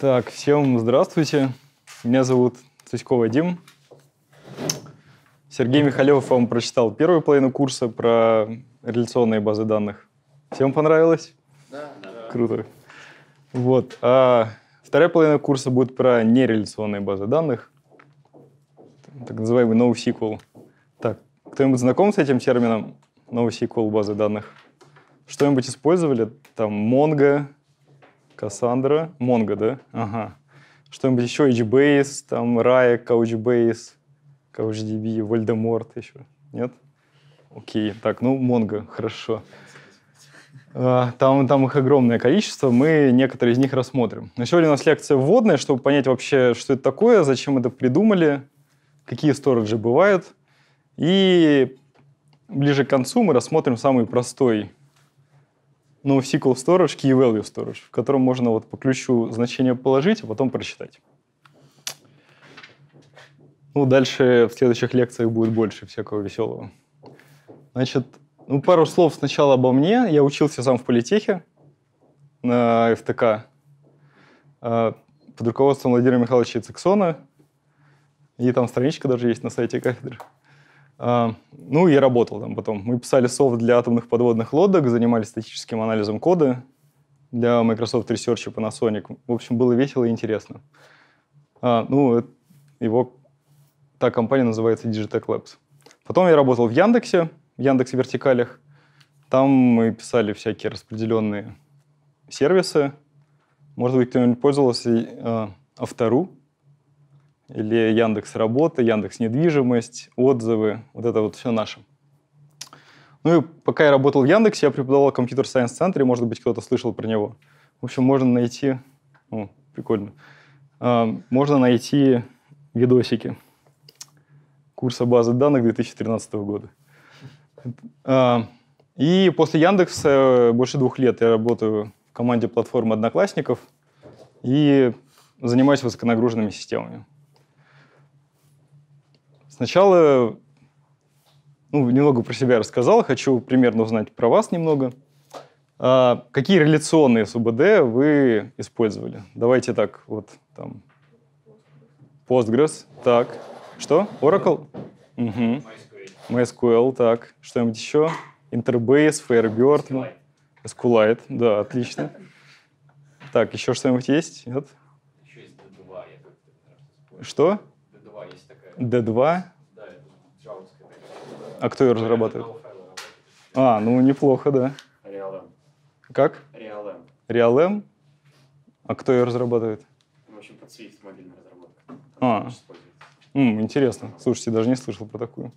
Так, всем здравствуйте. Меня зовут Цысько Вадим. Сергей Михалев вам прочитал первую половину курса про реляционные базы данных. Всем понравилось? Да. да. Круто. Вот. А вторая половина курса будет про нереляционные базы данных. Так называемый NoSQL. Так, кто-нибудь знаком с этим термином? NoSQL базы данных? Что-нибудь использовали? Там Mongo, Кассандра, Монго, да? Ага. Что-нибудь еще, HBase, там, Raya, Couchbase, CouchDB, Voldemort еще, нет? Окей, так, ну, Монго, хорошо. А, там, там их огромное количество, мы некоторые из них рассмотрим. Но сегодня у нас лекция вводная, чтобы понять вообще, что это такое, зачем это придумали, какие сториджи бывают. И ближе к концу мы рассмотрим самый простой NoSQL Storage, Key Value Storage, в котором можно вот по ключу значение положить, а потом прочитать. Ну, дальше в следующих лекциях будет больше всякого веселого. Значит, ну, пару слов сначала обо мне. Я учился сам в политехе на ФТК э, под руководством Владимира Михайловича Циксона. И там страничка даже есть на сайте кафедры. А, ну и работал там потом. Мы писали софт для атомных подводных лодок, занимались статическим анализом кода для Microsoft Research и Panasonic. В общем, было весело и интересно. А, ну, его та компания называется Digitech Labs. Потом я работал в Яндексе, в Яндекс вертикалях. Там мы писали всякие распределенные сервисы. Может быть, кто-нибудь пользовался э, Автору или Яндекс Работа, Яндекс Недвижимость, отзывы, вот это вот все наше. Ну и пока я работал в Яндексе, я преподавал в компьютер сайенс центре, может быть, кто-то слышал про него. В общем, можно найти, о, прикольно, а, можно найти видосики курса базы данных 2013 года. А, и после Яндекса больше двух лет я работаю в команде платформы Одноклассников и занимаюсь высоконагруженными системами. Сначала ну, немного про себя рассказал, хочу примерно узнать про вас немного. А, какие реляционные СУБД вы использовали? Давайте так, вот там. Postgres, так. Что? Oracle? Угу. MySQL, так. Что-нибудь еще? Interbase, Firebird. Ну. SQLite, да, отлично. Так, еще что-нибудь есть? Нет? Еще есть D2, Что? D2 есть D2? А кто ее разрабатывает? А, ну неплохо, да. RealM. Как? RealM. RealM? А кто ее разрабатывает? В общем, под Swift мобильная разработка. Она а. М, интересно. Слушайте, даже не слышал про такую.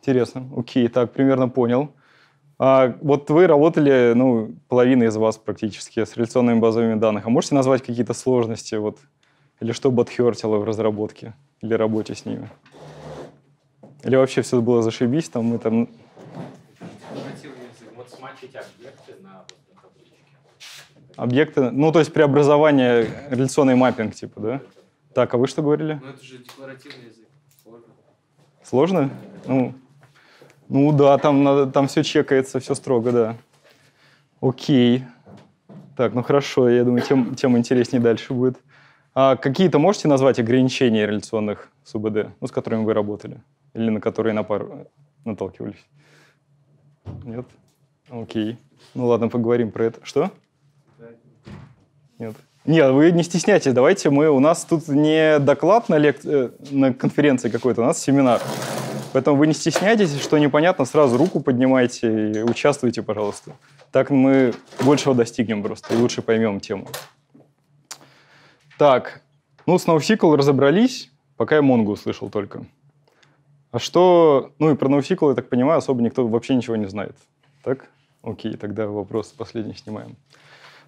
Интересно. Окей, так, примерно понял. А, вот вы работали, ну, половина из вас практически с реляционными базовыми данных. А можете назвать какие-то сложности, вот, или что бадхертило в разработке? или работе с ними? Или вообще все было зашибись, там мы там... Объекты, ну то есть преобразование, реляционный маппинг типа, да? Так, а вы что говорили? Ну это же декларативный язык, сложно. Сложно? Ну, ну да, там, надо, там все чекается, все строго, да. Окей. Так, ну хорошо, я думаю, тем, тем интереснее дальше будет. А какие-то можете назвать ограничения реляционных СУБД, ну, с которыми вы работали? Или на которые на пару э, наталкивались? Нет? Окей. Ну ладно, поговорим про это. Что? Нет. Нет, вы не стесняйтесь, давайте мы... У нас тут не доклад на, лек... Э, на конференции какой-то, у нас семинар. Поэтому вы не стесняйтесь, что непонятно, сразу руку поднимайте и участвуйте, пожалуйста. Так мы большего достигнем просто и лучше поймем тему. Так, ну, с NoSQL разобрались, пока я Mongo услышал только. А что... Ну, и про NoSQL, я так понимаю, особо никто вообще ничего не знает. Так? Окей, тогда вопрос последний снимаем.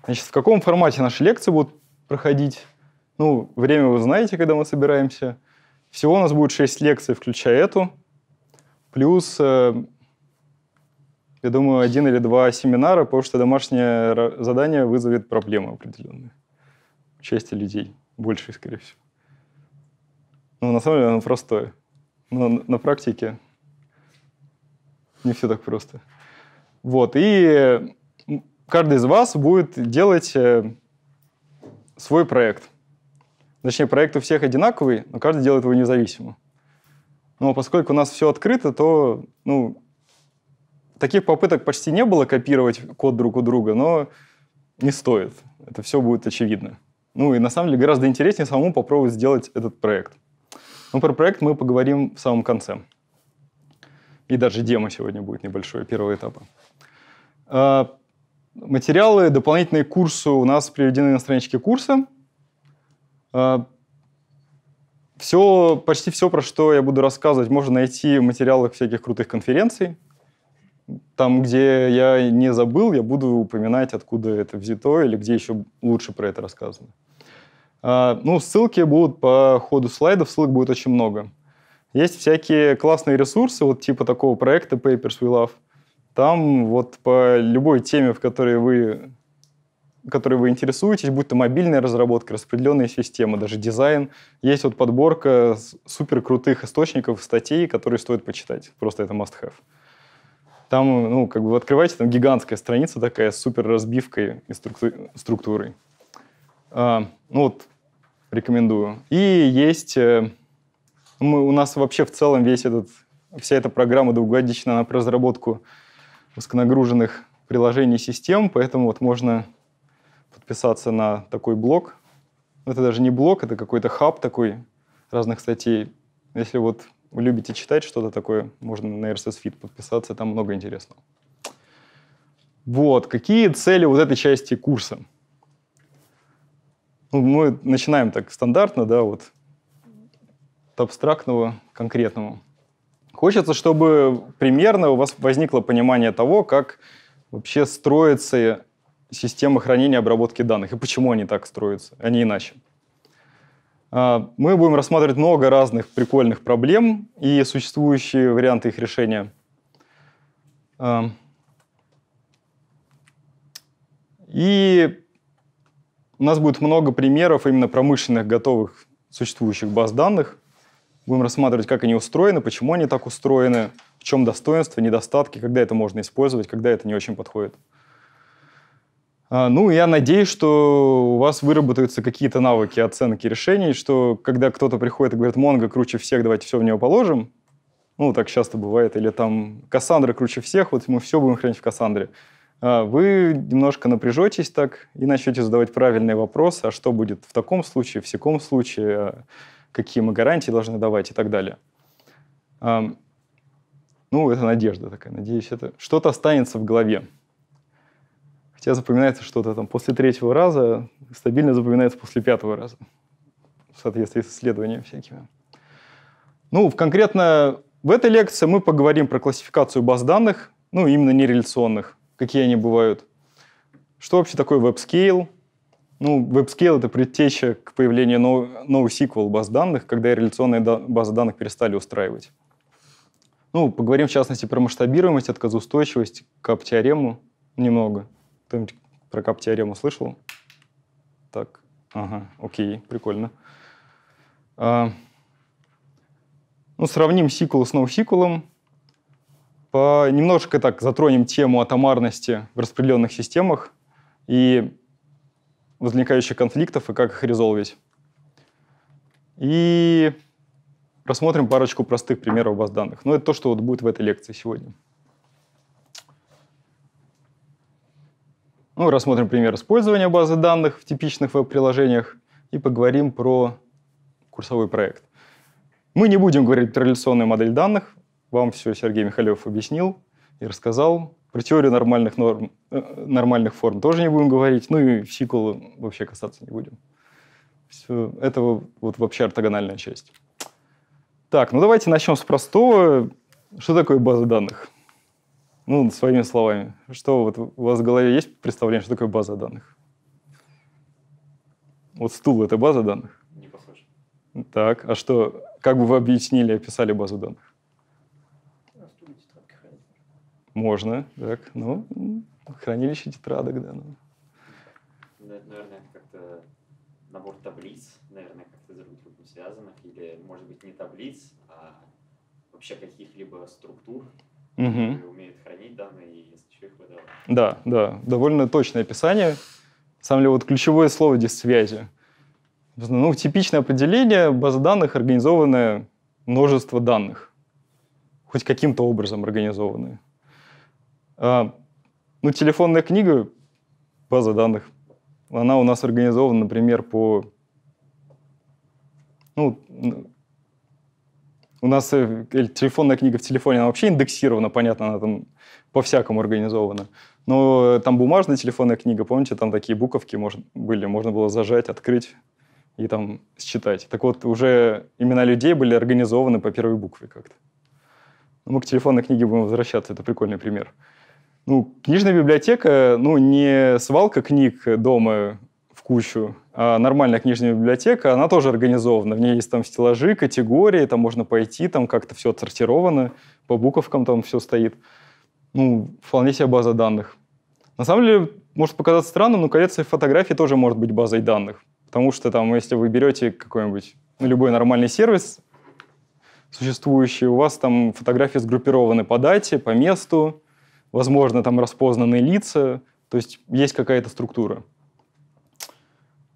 Значит, в каком формате наши лекции будут проходить? Ну, время вы знаете, когда мы собираемся. Всего у нас будет 6 лекций, включая эту. Плюс, э, я думаю, один или два семинара, потому что домашнее задание вызовет проблемы определенные части людей, больше, скорее всего. Ну, на самом деле оно простое. Но на практике не все так просто. Вот, и каждый из вас будет делать э, свой проект. Точнее, проект у всех одинаковый, но каждый делает его независимо. Но поскольку у нас все открыто, то ну, таких попыток почти не было копировать код друг у друга, но не стоит. Это все будет очевидно. Ну и на самом деле гораздо интереснее самому попробовать сделать этот проект. Но ну, про проект мы поговорим в самом конце. И даже демо сегодня будет небольшое, первого этапа. А, материалы дополнительные к курсу у нас приведены на страничке курса. А, все, почти все, про что я буду рассказывать, можно найти в материалах всяких крутых конференций. Там, где я не забыл, я буду упоминать, откуда это взято или где еще лучше про это рассказано. А, ну, ссылки будут по ходу слайдов, ссылок будет очень много. Есть всякие классные ресурсы, вот типа такого проекта Papers We Love. Там вот по любой теме, в которой вы, которой вы интересуетесь, будь то мобильная разработка, распределенная система, даже дизайн, есть вот подборка супер крутых источников, статей, которые стоит почитать. Просто это must-have. Там, ну, как бы вы открываете, там гигантская страница такая с супер разбивкой и структурой. А, ну вот рекомендую. И есть... Э, мы, у нас вообще в целом весь этот, вся эта программа двухгодичная, на разработку узконагруженных приложений и систем, поэтому вот можно подписаться на такой блок. Это даже не блок, это какой-то хаб такой разных статей. Если вот вы любите читать что-то такое, можно на RSS Feed подписаться, там много интересного. Вот, какие цели вот этой части курса? Ну, мы начинаем так стандартно, да, вот от абстрактного к конкретному. Хочется, чтобы примерно у вас возникло понимание того, как вообще строится система хранения и обработки данных и почему они так строятся, а не иначе. А, мы будем рассматривать много разных прикольных проблем и существующие варианты их решения. А, и у нас будет много примеров именно промышленных готовых существующих баз данных. Будем рассматривать, как они устроены, почему они так устроены, в чем достоинства, недостатки, когда это можно использовать, когда это не очень подходит. А, ну, я надеюсь, что у вас выработаются какие-то навыки оценки решений, что когда кто-то приходит и говорит, Монго круче всех, давайте все в него положим, ну, так часто бывает, или там Кассандра круче всех, вот мы все будем хранить в Кассандре. А, вы немножко напряжетесь так и начнете задавать правильные вопросы, а что будет в таком случае, в секом случае, а, какие мы гарантии должны давать и так далее. Ну, это надежда такая, надеюсь, это что-то останется в голове. Хотя запоминается что-то там после третьего раза, стабильно запоминается после пятого раза, в соответствии с исследованиями всякими. Ну, в конкретно в этой лекции мы поговорим про классификацию баз данных, ну, именно нереляционных, какие они бывают. Что вообще такое веб-скейл? Ну, веб-скейл — это предтеча к появлению NoSQL баз данных, когда реляционные базы данных перестали устраивать. Ну, поговорим в частности про масштабируемость, отказоустойчивость, кап-теорему немного. Кто-нибудь про кап-теорему слышал? Так, ага, окей, прикольно. А, ну, сравним SQL с NoSQL. Немножко так затронем тему атомарности в распределенных системах и возникающих конфликтов и как их резолвить. И рассмотрим парочку простых примеров баз данных. Но ну, это то, что вот будет в этой лекции сегодня. Ну, рассмотрим пример использования базы данных в типичных веб-приложениях и поговорим про курсовой проект. Мы не будем говорить про традиционную модель данных, вам все Сергей Михайлов объяснил и рассказал. Про теорию нормальных, норм, э, нормальных форм тоже не будем говорить, ну и сиквелы вообще касаться не будем. Все, это вот вообще ортогональная часть. Так, ну давайте начнем с простого. Что такое база данных? Ну, своими словами. Что вот у вас в голове есть представление, что такое база данных? Вот стул — это база данных? Не похоже. Так, а что, как бы вы объяснили, описали базу данных? Можно, так. Ну, хранилище тетрадок, да. Ну. Ну, это, наверное, как-то набор таблиц, наверное, как-то друг с другом связанных, или, может быть, не таблиц, а вообще каких-либо структур, угу. которые умеют хранить данные и еще их выдавать. Да, да, довольно точное описание. Самое деле, вот ключевое слово здесь связи. Ну, типичное определение база данных, организованное множество данных, хоть каким-то образом организованные. А, ну, телефонная книга, база данных, она у нас организована, например, по... Ну, у нас э, телефонная книга в телефоне, она вообще индексирована, понятно, она там по-всякому организована. Но э, там бумажная телефонная книга, помните, там такие буковки можно, были, можно было зажать, открыть и там считать. Так вот, уже имена людей были организованы по первой букве как-то. Ну, мы к телефонной книге будем возвращаться, это прикольный пример. Ну, книжная библиотека, ну, не свалка книг дома в кучу, а нормальная книжная библиотека, она тоже организована. В ней есть там стеллажи, категории, там можно пойти, там как-то все отсортировано, по буковкам там все стоит. Ну, вполне себе база данных. На самом деле, может показаться странным, но коллекция фотографий тоже может быть базой данных. Потому что там, если вы берете какой-нибудь, ну, любой нормальный сервис существующий, у вас там фотографии сгруппированы по дате, по месту, возможно, там распознанные лица, то есть есть какая-то структура.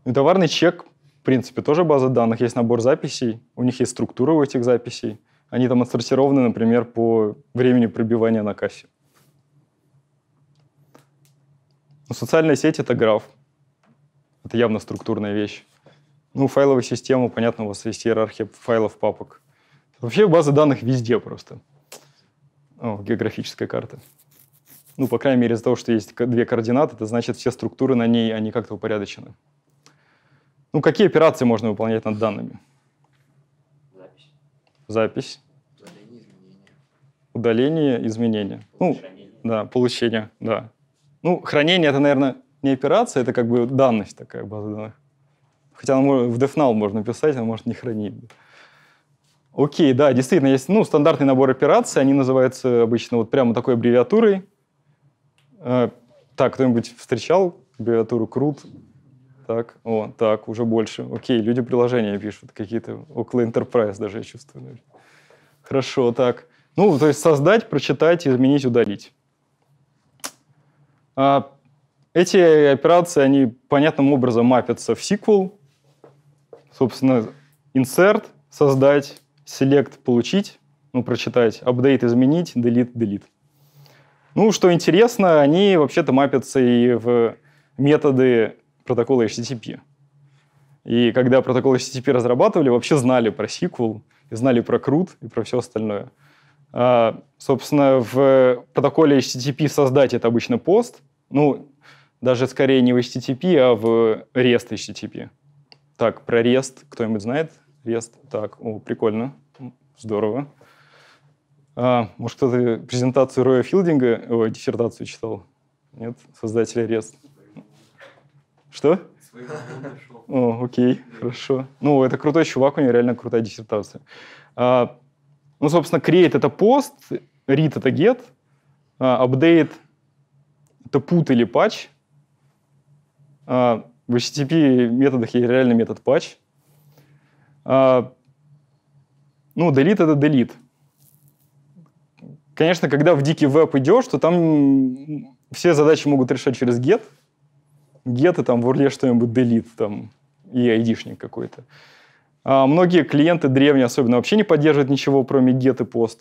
И товарный чек, в принципе, тоже база данных, есть набор записей, у них есть структура у этих записей, они там отсортированы, например, по времени пробивания на кассе. Но ну, социальная сеть — это граф. Это явно структурная вещь. Ну, файловая система, понятно, у вас есть иерархия файлов, папок. Вообще базы данных везде просто. О, географическая карта ну, по крайней мере, из-за того, что есть две координаты, это значит, все структуры на ней, они как-то упорядочены. Ну, какие операции можно выполнять над данными? Запись. Запись. Удаление, изменения. Удаление, изменения. Ну, да, получение, да. Ну, хранение — это, наверное, не операция, это как бы данность такая база данных. Хотя она в DefNull можно писать, она может не хранить. Окей, да, действительно, есть ну, стандартный набор операций, они называются обычно вот прямо такой аббревиатурой — Э, так, кто-нибудь встречал аббревиатуру крут? Так, о, так, уже больше. Окей, люди приложения пишут, какие-то около Enterprise даже я чувствую. Хорошо, так. Ну, то есть создать, прочитать, изменить, удалить. А, эти операции, они понятным образом мапятся в SQL. Собственно, insert, создать, select, получить, ну, прочитать, update, изменить, delete, delete. Ну, что интересно, они вообще-то мапятся и в методы протокола HTTP. И когда протокол HTTP разрабатывали, вообще знали про SQL, и знали про CRUD и про все остальное. А, собственно, в протоколе HTTP создать это обычно пост, ну, даже скорее не в HTTP, а в REST HTTP. Так, про REST кто-нибудь знает? REST, так, о, прикольно, здорово. А, может, кто-то презентацию Роя Филдинга, ой, диссертацию читал? Нет? Создатель Арест. Что? О, окей, хорошо. Ну, это крутой чувак, у него реально крутая диссертация. А, ну, собственно, create — это пост, read — это get, а, update — это put или patch. А, в HTTP методах есть реально метод patch. А, ну, delete — это delete. Конечно, когда в дикий веб идешь, то там все задачи могут решать через get. Get и там в урле что-нибудь delete там, и айдишник какой-то. А многие клиенты древние особенно вообще не поддерживают ничего, кроме get и POST.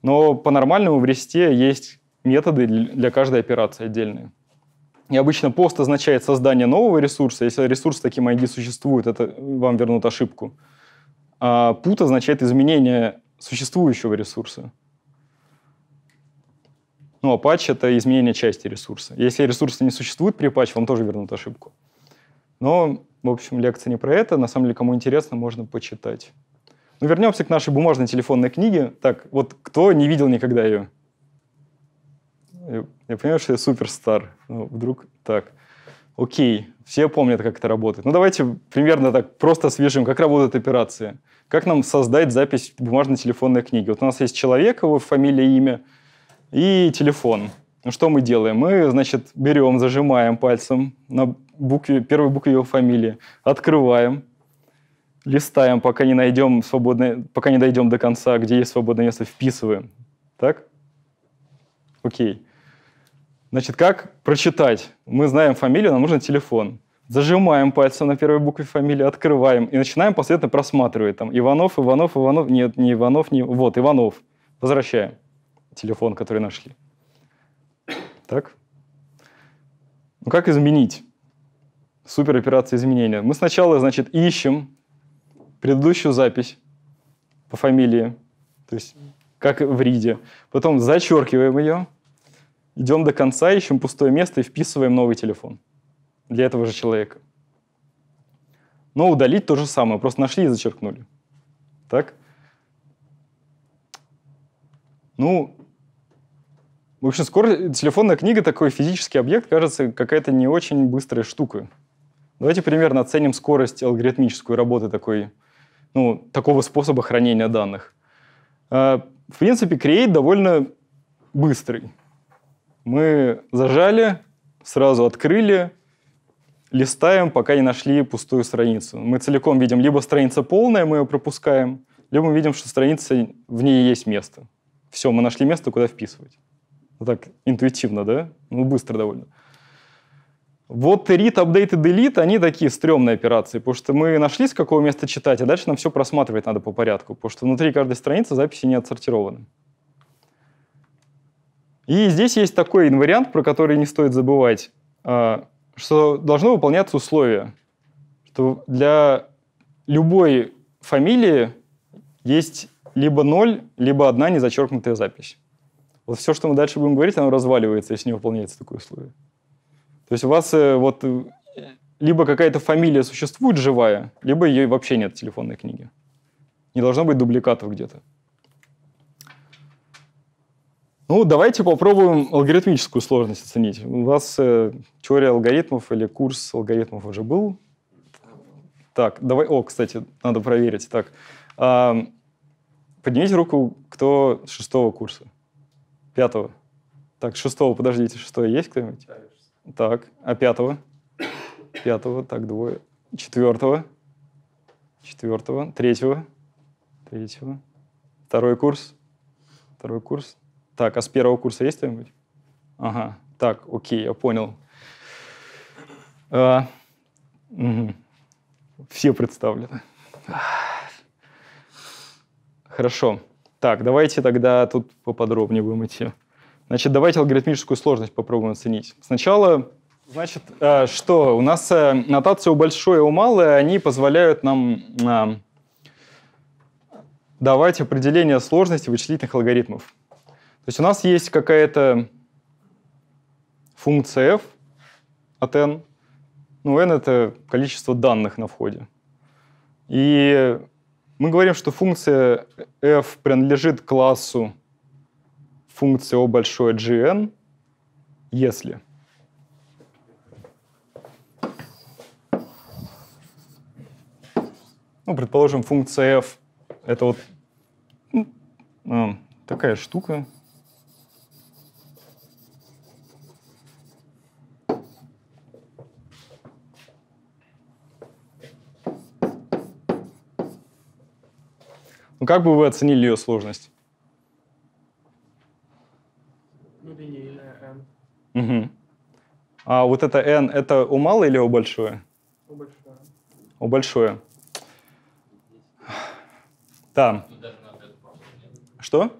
Но по-нормальному в ресте есть методы для каждой операции отдельные. И обычно пост означает создание нового ресурса. Если ресурс с таким ID существует, это вам вернут ошибку. А put означает изменение существующего ресурса. Ну, а патч — это изменение части ресурса. Если ресурса не существует при патче, вам тоже вернут ошибку. Но, в общем, лекция не про это. На самом деле, кому интересно, можно почитать. Ну, вернемся к нашей бумажной телефонной книге. Так, вот кто не видел никогда ее? Я, я понимаю, что я суперстар. Ну, вдруг так. Окей, все помнят, как это работает. Ну, давайте примерно так просто свяжем, как работают операции. Как нам создать запись бумажной телефонной книги? Вот у нас есть человек, его фамилия, имя — и телефон. Ну, что мы делаем? Мы, значит, берем, зажимаем пальцем на букве, первой букве его фамилии, открываем, листаем, пока не найдем свободное, пока не дойдем до конца, где есть свободное место, вписываем. Так? Окей. Значит, как прочитать? Мы знаем фамилию, нам нужен телефон. Зажимаем пальцем на первой букве фамилии, открываем и начинаем последовательно просматривать. Там Иванов, Иванов, Иванов. Нет, не Иванов, не... Вот, Иванов. Возвращаем телефон, который нашли. Так? Ну как изменить? Супероперация изменения. Мы сначала, значит, ищем предыдущую запись по фамилии, то есть как в риде. Потом зачеркиваем ее, идем до конца, ищем пустое место и вписываем новый телефон для этого же человека. Но удалить то же самое, просто нашли и зачеркнули. Так? Ну, в общем, скоро телефонная книга, такой физический объект, кажется какая-то не очень быстрая штука. Давайте примерно оценим скорость алгоритмическую работы такой, ну, такого способа хранения данных. Э, в принципе, create довольно быстрый. Мы зажали, сразу открыли, листаем, пока не нашли пустую страницу. Мы целиком видим, либо страница полная, мы ее пропускаем, либо мы видим, что страница, в ней есть место. Все, мы нашли место, куда вписывать так интуитивно, да? Ну, быстро довольно. Вот read, update и delete, они такие стрёмные операции, потому что мы нашли, с какого места читать, а дальше нам все просматривать надо по порядку, потому что внутри каждой страницы записи не отсортированы. И здесь есть такой инвариант, про который не стоит забывать, а, что должно выполняться условие, что для любой фамилии есть либо ноль, либо одна незачеркнутая запись. Вот все, что мы дальше будем говорить, оно разваливается, если не выполняется такое условие. То есть у вас э, вот э, либо какая-то фамилия существует живая, либо ее вообще нет в телефонной книге. Не должно быть дубликатов где-то. Ну, давайте попробуем алгоритмическую сложность оценить. У вас э, теория алгоритмов или курс алгоритмов уже был? Так, давай... О, кстати, надо проверить. Так, э, поднимите руку, кто шестого курса. Пятого. Так, шестого, подождите, шестое есть кто-нибудь? Так, а пятого? Пятого, так, двое. Четвертого. Четвертого. Третьего. Третьего. Второй курс. Второй курс. Так, а с первого курса есть кто-нибудь? Ага, так, окей, я понял. А, угу. Все представлены. Хорошо. Так, давайте тогда тут поподробнее будем идти. Значит, давайте алгоритмическую сложность попробуем оценить. Сначала, значит, э, что у нас э, нотация у большое и у малое, они позволяют нам э, давать определение сложности вычислительных алгоритмов. То есть у нас есть какая-то функция f от n. Ну, n — это количество данных на входе. И мы говорим, что функция f принадлежит классу функции o большое gn, если. Ну, предположим, функция f — это вот ну, а, такая штука, Ну, как бы вы оценили ее сложность? Ну, линейная N. Угу. А вот это N, это у мало или у большое? У большое. У большое. Да. Что?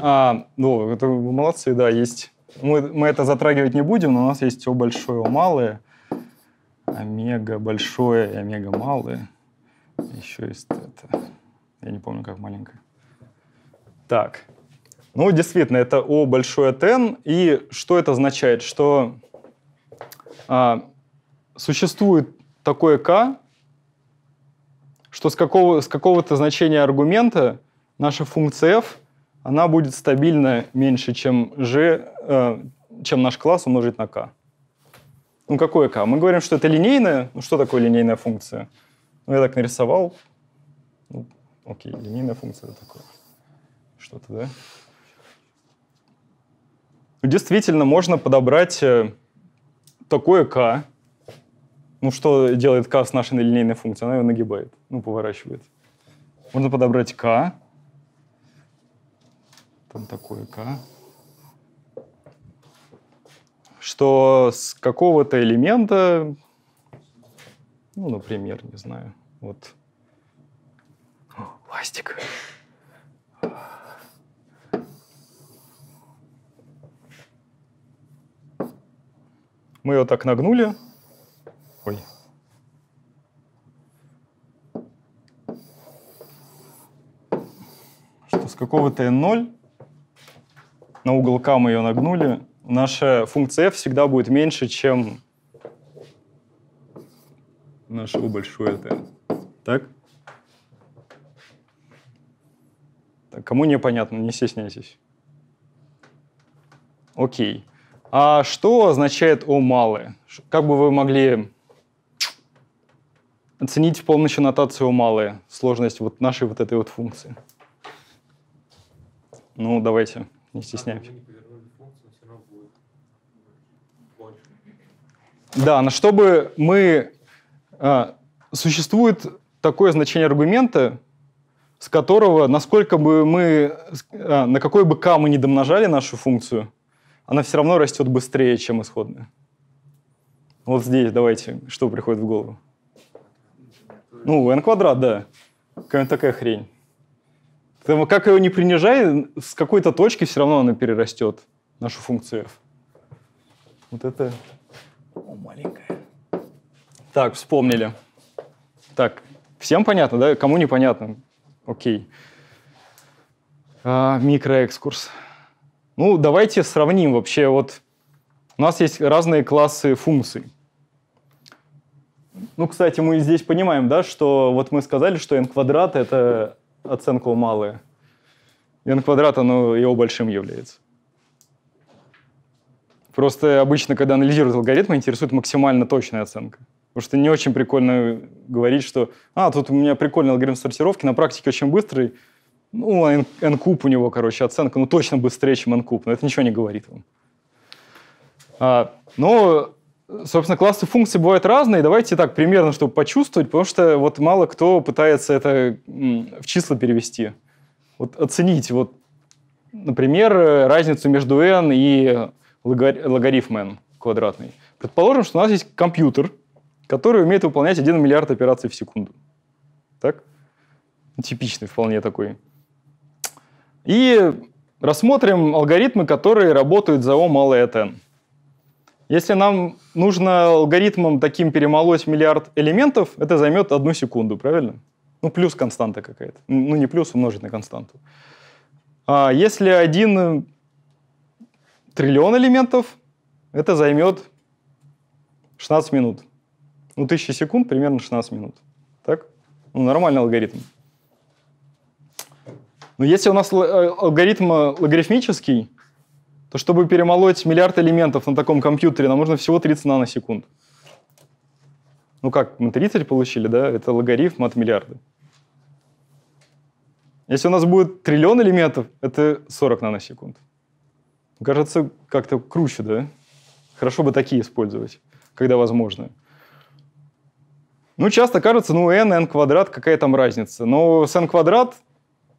А, ну, это вы молодцы, да, есть. Мы, мы это затрагивать не будем, но у нас есть О большое, О малое, омега большое и омега малое. Еще есть это... Я не помню, как маленькая. Так. Ну, действительно, это о большой от N. И что это означает? Что а, существует такое к, что с, какого, с какого-то значения аргумента наша функция f, она будет стабильно меньше, чем g, э, чем наш класс умножить на к. Ну, какое к? Мы говорим, что это линейная. Ну, что такое линейная функция? Ну, я так нарисовал. Ну, окей, линейная функция это такое. Что-то, да? Ну, действительно, можно подобрать э, такое k. Ну, что делает k с нашей линейной функцией? Она ее нагибает, ну, поворачивает. Можно подобрать k. Там такое k что с какого-то элемента, ну, например, не знаю, вот. О, пластик. Мы его так нагнули. Ой. Что с какого-то n0 на угол k мы ее нагнули. Наша функция f всегда будет меньше, чем наше u большое t. Так? Кому непонятно, не стесняйтесь. Окей. А что означает «о малы»? Как бы вы могли оценить с нотацию «о малы» сложность вот нашей вот этой вот функции? Ну, давайте, не стесняйтесь. Да, но чтобы мы... А, существует такое значение аргумента, с которого, насколько бы мы, а, на какой бы k мы не домножали нашу функцию, она все равно растет быстрее, чем исходная. Вот здесь давайте, что приходит в голову? Ну, n квадрат, да. Какая-то такая хрень. Там, как ее не принижай, с какой-то точки все равно она перерастет нашу функцию f. Вот это... О, маленькая. Так, вспомнили. Так, Всем понятно, да? Кому непонятно? Окей. А, микроэкскурс. Ну, давайте сравним вообще. Вот у нас есть разные классы функций. Ну, кстати, мы здесь понимаем, да, что вот мы сказали, что n квадрат — это оценка малая. n квадрат, оно его большим является. Просто обычно, когда анализируют алгоритмы, интересует максимально точная оценка. Потому что не очень прикольно говорить, что «А, тут у меня прикольный алгоритм сортировки, на практике очень быстрый». Ну, n-куб у него, короче, оценка, ну, точно быстрее, чем n-куб, но это ничего не говорит вам. А, ну, собственно, классы функций бывают разные. Давайте так, примерно, чтобы почувствовать, потому что вот мало кто пытается это в числа перевести. Вот оценить, вот, например, разницу между n и логарифм n квадратный. Предположим, что у нас есть компьютер, который умеет выполнять 1 миллиард операций в секунду. Так? Типичный вполне такой. И рассмотрим алгоритмы, которые работают за O малое от n. Если нам нужно алгоритмом таким перемолоть миллиард элементов, это займет одну секунду, правильно? Ну, плюс константа какая-то. Ну, не плюс, умножить на константу. А если один триллион элементов, это займет 16 минут ну, 1000 секунд примерно 16 минут. Так? Ну, нормальный алгоритм. Но если у нас э, алгоритм э, логарифмический, то чтобы перемолоть миллиард элементов на таком компьютере, нам нужно всего 30 наносекунд. Ну как, мы 30 получили, да? Это логарифм от миллиарда. Если у нас будет триллион элементов, это 40 наносекунд. Кажется, как-то круче, да? Хорошо бы такие использовать, когда возможно. Ну, часто кажется, ну, n, n квадрат, какая там разница? Но с n квадрат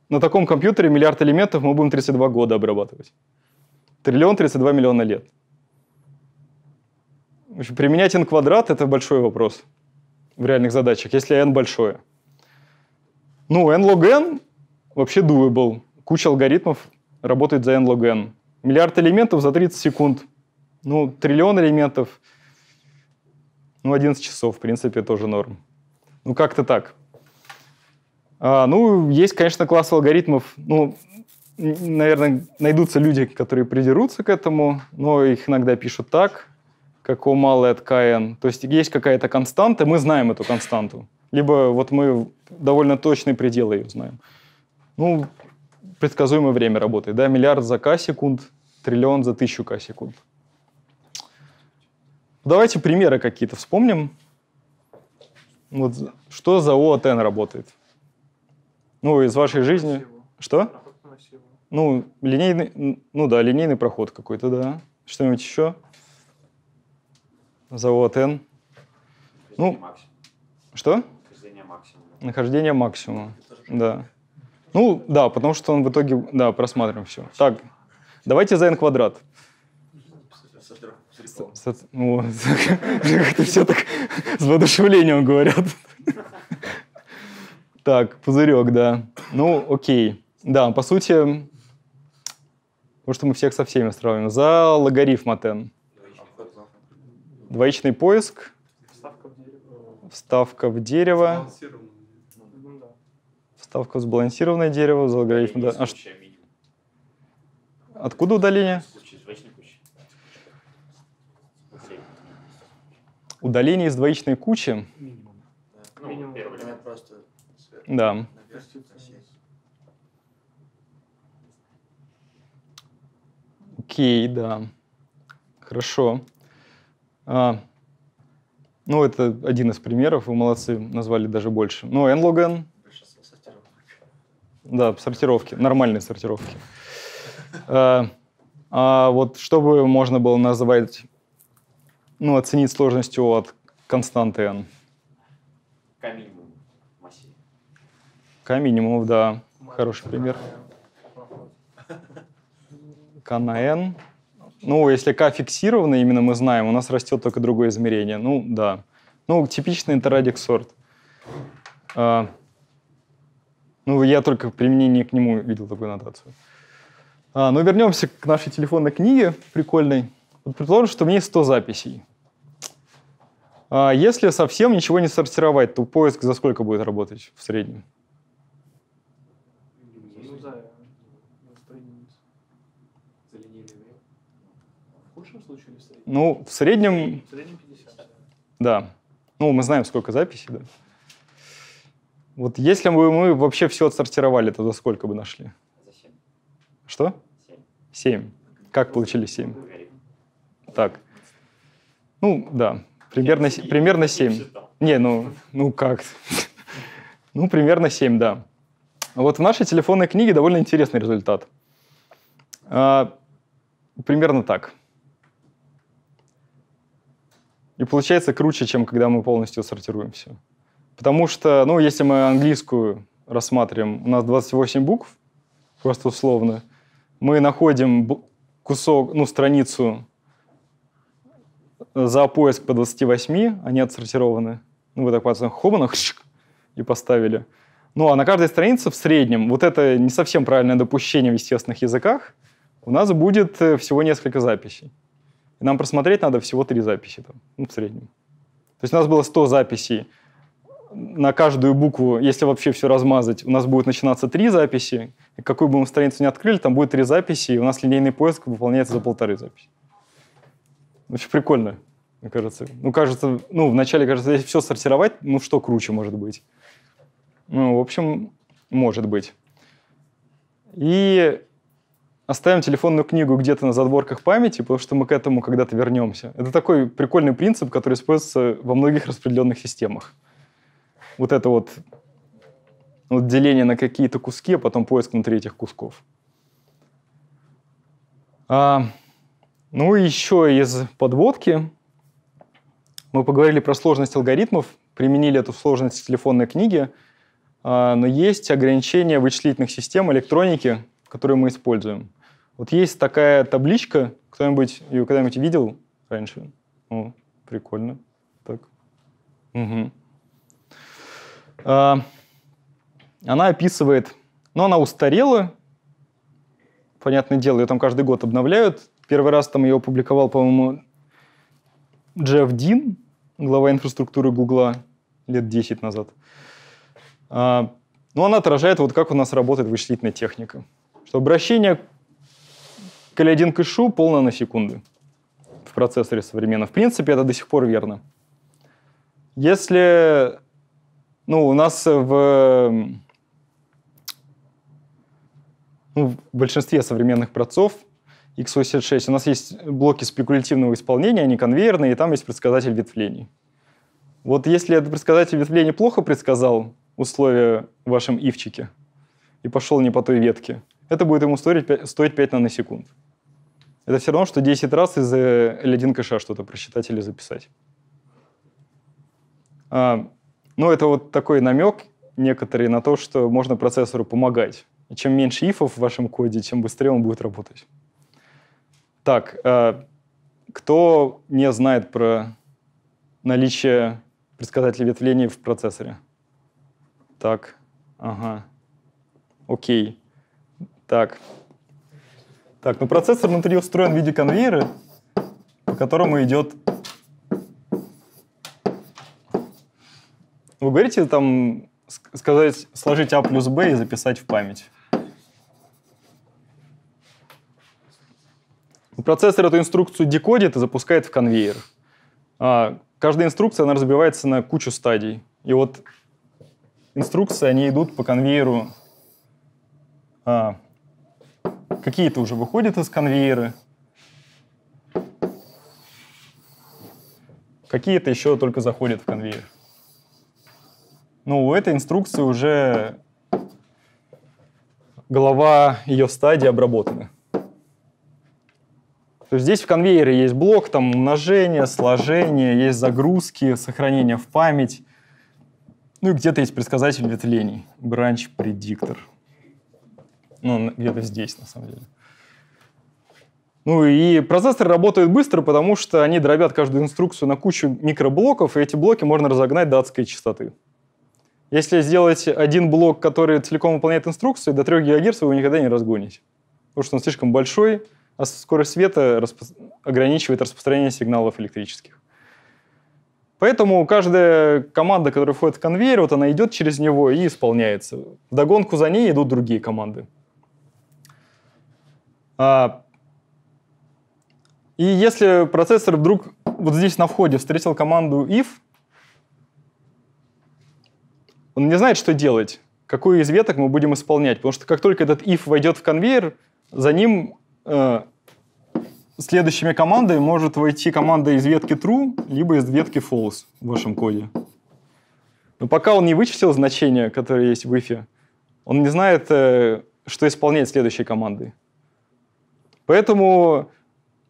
на таком компьютере миллиард элементов мы будем 32 года обрабатывать. Триллион 32 миллиона лет. В общем, применять n квадрат – это большой вопрос в реальных задачах, если n большое. Ну, n log n вообще doable. Куча алгоритмов работает за n log n. Миллиард элементов за 30 секунд. Ну, триллион элементов – ну, 11 часов, в принципе, тоже норм. Ну, как-то так. А, ну, есть, конечно, класс алгоритмов. Ну, наверное, найдутся люди, которые придерутся к этому, но их иногда пишут так, как у малой от КН. То есть есть какая-то константа, мы знаем эту константу. Либо вот мы довольно точный предел ее знаем. Ну, предсказуемое время работает, да, миллиард за К секунд, триллион за тысячу К секунд. Давайте примеры какие-то вспомним. Вот, что за ООТН работает? Ну, из вашей жизни... Что? Ну, линейный, ну да, линейный проход какой-то, да. Что-нибудь еще? За ОТН. Ну, что? Нахождение максимума. Нахождение максимума, да. Ну, да, потому что он в итоге, да, просматриваем все. Так, давайте за n квадрат. Со, ну, как-то все так с воодушевлением говорят. Так, пузырек, да. Ну, окей. Да, по сути, потому что мы всех со всеми сравним. За логарифм от n. Двоичный поиск. Вставка в дерево. Вставка в дерево. сбалансированное дерево за логарифм. Да. А, откуда удаление? Удаление из двоичной кучи. Минимум. Ну, Минимум. Первый элемент просто сверху. Да. Окей, да. Хорошо. А, ну, это один из примеров. Вы молодцы, назвали даже больше. Ну, n log n. Да, сортировки. Нормальные сортировки. А, а вот чтобы можно было называть ну, оценить сложность от константы n. К минимуму массив. К минимуму, да. Хороший пример. К на n. Ну, если k фиксировано, именно мы знаем, у нас растет только другое измерение. Ну, да. Ну, типичный интеррадик сорт. А, ну, я только в применении к нему видел такую нотацию. А, но ну, вернемся к нашей телефонной книге прикольной. Предположим, что у меня есть 100 записей. А если совсем ничего не сортировать, то поиск за сколько будет работать в среднем? Ну, ну в среднем... В среднем 50. Да. Ну, мы знаем, сколько записей, да. Вот если бы мы вообще все отсортировали, то за сколько бы нашли? А за 7. Что? 7. 7. Как получили 7? так. Ну, да, примерно, я, примерно я 7. Не, не, ну, ну как? ну, примерно 7, да. Вот в нашей телефонной книге довольно интересный результат. А, примерно так. И получается круче, чем когда мы полностью сортируем все. Потому что, ну, если мы английскую рассматриваем, у нас 28 букв, просто условно, мы находим кусок, ну, страницу за поиск по 28, они отсортированы. Ну, вы так пальцем хобана и поставили. Ну, а на каждой странице в среднем, вот это не совсем правильное допущение в естественных языках, у нас будет э, всего несколько записей. И нам просмотреть надо всего три записи там, ну, в среднем. То есть у нас было 100 записей. На каждую букву, если вообще все размазать, у нас будет начинаться три записи. И какую бы мы страницу не открыли, там будет три записи, и у нас линейный поиск выполняется за полторы записи. Очень прикольно, мне кажется. Ну, кажется, ну, вначале, кажется, если все сортировать, ну, что круче может быть? Ну, в общем, может быть. И оставим телефонную книгу где-то на задворках памяти, потому что мы к этому когда-то вернемся. Это такой прикольный принцип, который используется во многих распределенных системах. Вот это вот, вот деление на какие-то куски, а потом поиск внутри этих кусков. А, ну и еще из подводки мы поговорили про сложность алгоритмов, применили эту сложность в телефонной книге, а, но есть ограничения вычислительных систем электроники, которые мы используем. Вот есть такая табличка, кто-нибудь ее когда-нибудь видел раньше? О, прикольно. Так. Угу. она описывает, но ну, она устарела, понятное дело, ее там каждый год обновляют, Первый раз там ее опубликовал, по-моему, Джефф Дин, глава инфраструктуры Гугла, лет 10 назад. А, ну, она отражает, вот как у нас работает вычислительная техника. Что обращение к L1 кэшу полно на секунды в процессоре современном. В принципе, это до сих пор верно. Если ну, у нас в, ну, в большинстве современных процессов x86. У нас есть блоки спекулятивного исполнения, они конвейерные, и там есть предсказатель ветвлений. Вот если этот предсказатель ветвлений плохо предсказал условия в вашем ивчике и пошел не по той ветке, это будет ему стоить 5, наносекунд. Это все равно, что 10 раз из L1 э, кэша что-то просчитать или записать. А, ну, это вот такой намек некоторые на то, что можно процессору помогать. И чем меньше ифов в вашем коде, чем быстрее он будет работать. Так, э, кто не знает про наличие предсказателей ветвлений в процессоре? Так, ага, окей. Так, так, ну процессор внутри устроен в виде конвейера, по которому идет... Вы говорите там сказать, сложить А плюс Б и записать в память? Процессор эту инструкцию декодит и запускает в конвейер. А, каждая инструкция, она разбивается на кучу стадий. И вот инструкции, они идут по конвейеру. А, Какие-то уже выходят из конвейера. Какие-то еще только заходят в конвейер. Ну, у этой инструкции уже голова ее стадии обработана. То есть здесь в конвейере есть блок, там умножение, сложение, есть загрузки, сохранение в память. Ну и где-то есть предсказатель ветвлений, бранч-предиктор. Ну, где-то здесь, на самом деле. Ну и процессоры работают быстро, потому что они дробят каждую инструкцию на кучу микроблоков, и эти блоки можно разогнать до адской частоты. Если сделать один блок, который целиком выполняет инструкцию, до 3 ГГц вы его никогда не разгоните. Потому что он слишком большой, а скорость света распро... ограничивает распространение сигналов электрических. Поэтому каждая команда, которая входит в конвейер, вот она идет через него и исполняется. В догонку за ней идут другие команды. А... И если процессор вдруг вот здесь на входе встретил команду if, он не знает, что делать, какую из веток мы будем исполнять, потому что как только этот if войдет в конвейер, за ним Э, следующими командами может войти команда из ветки true, либо из ветки false в вашем коде. Но пока он не вычислил значение, которое есть в if, он не знает, э, что исполнять следующей командой. Поэтому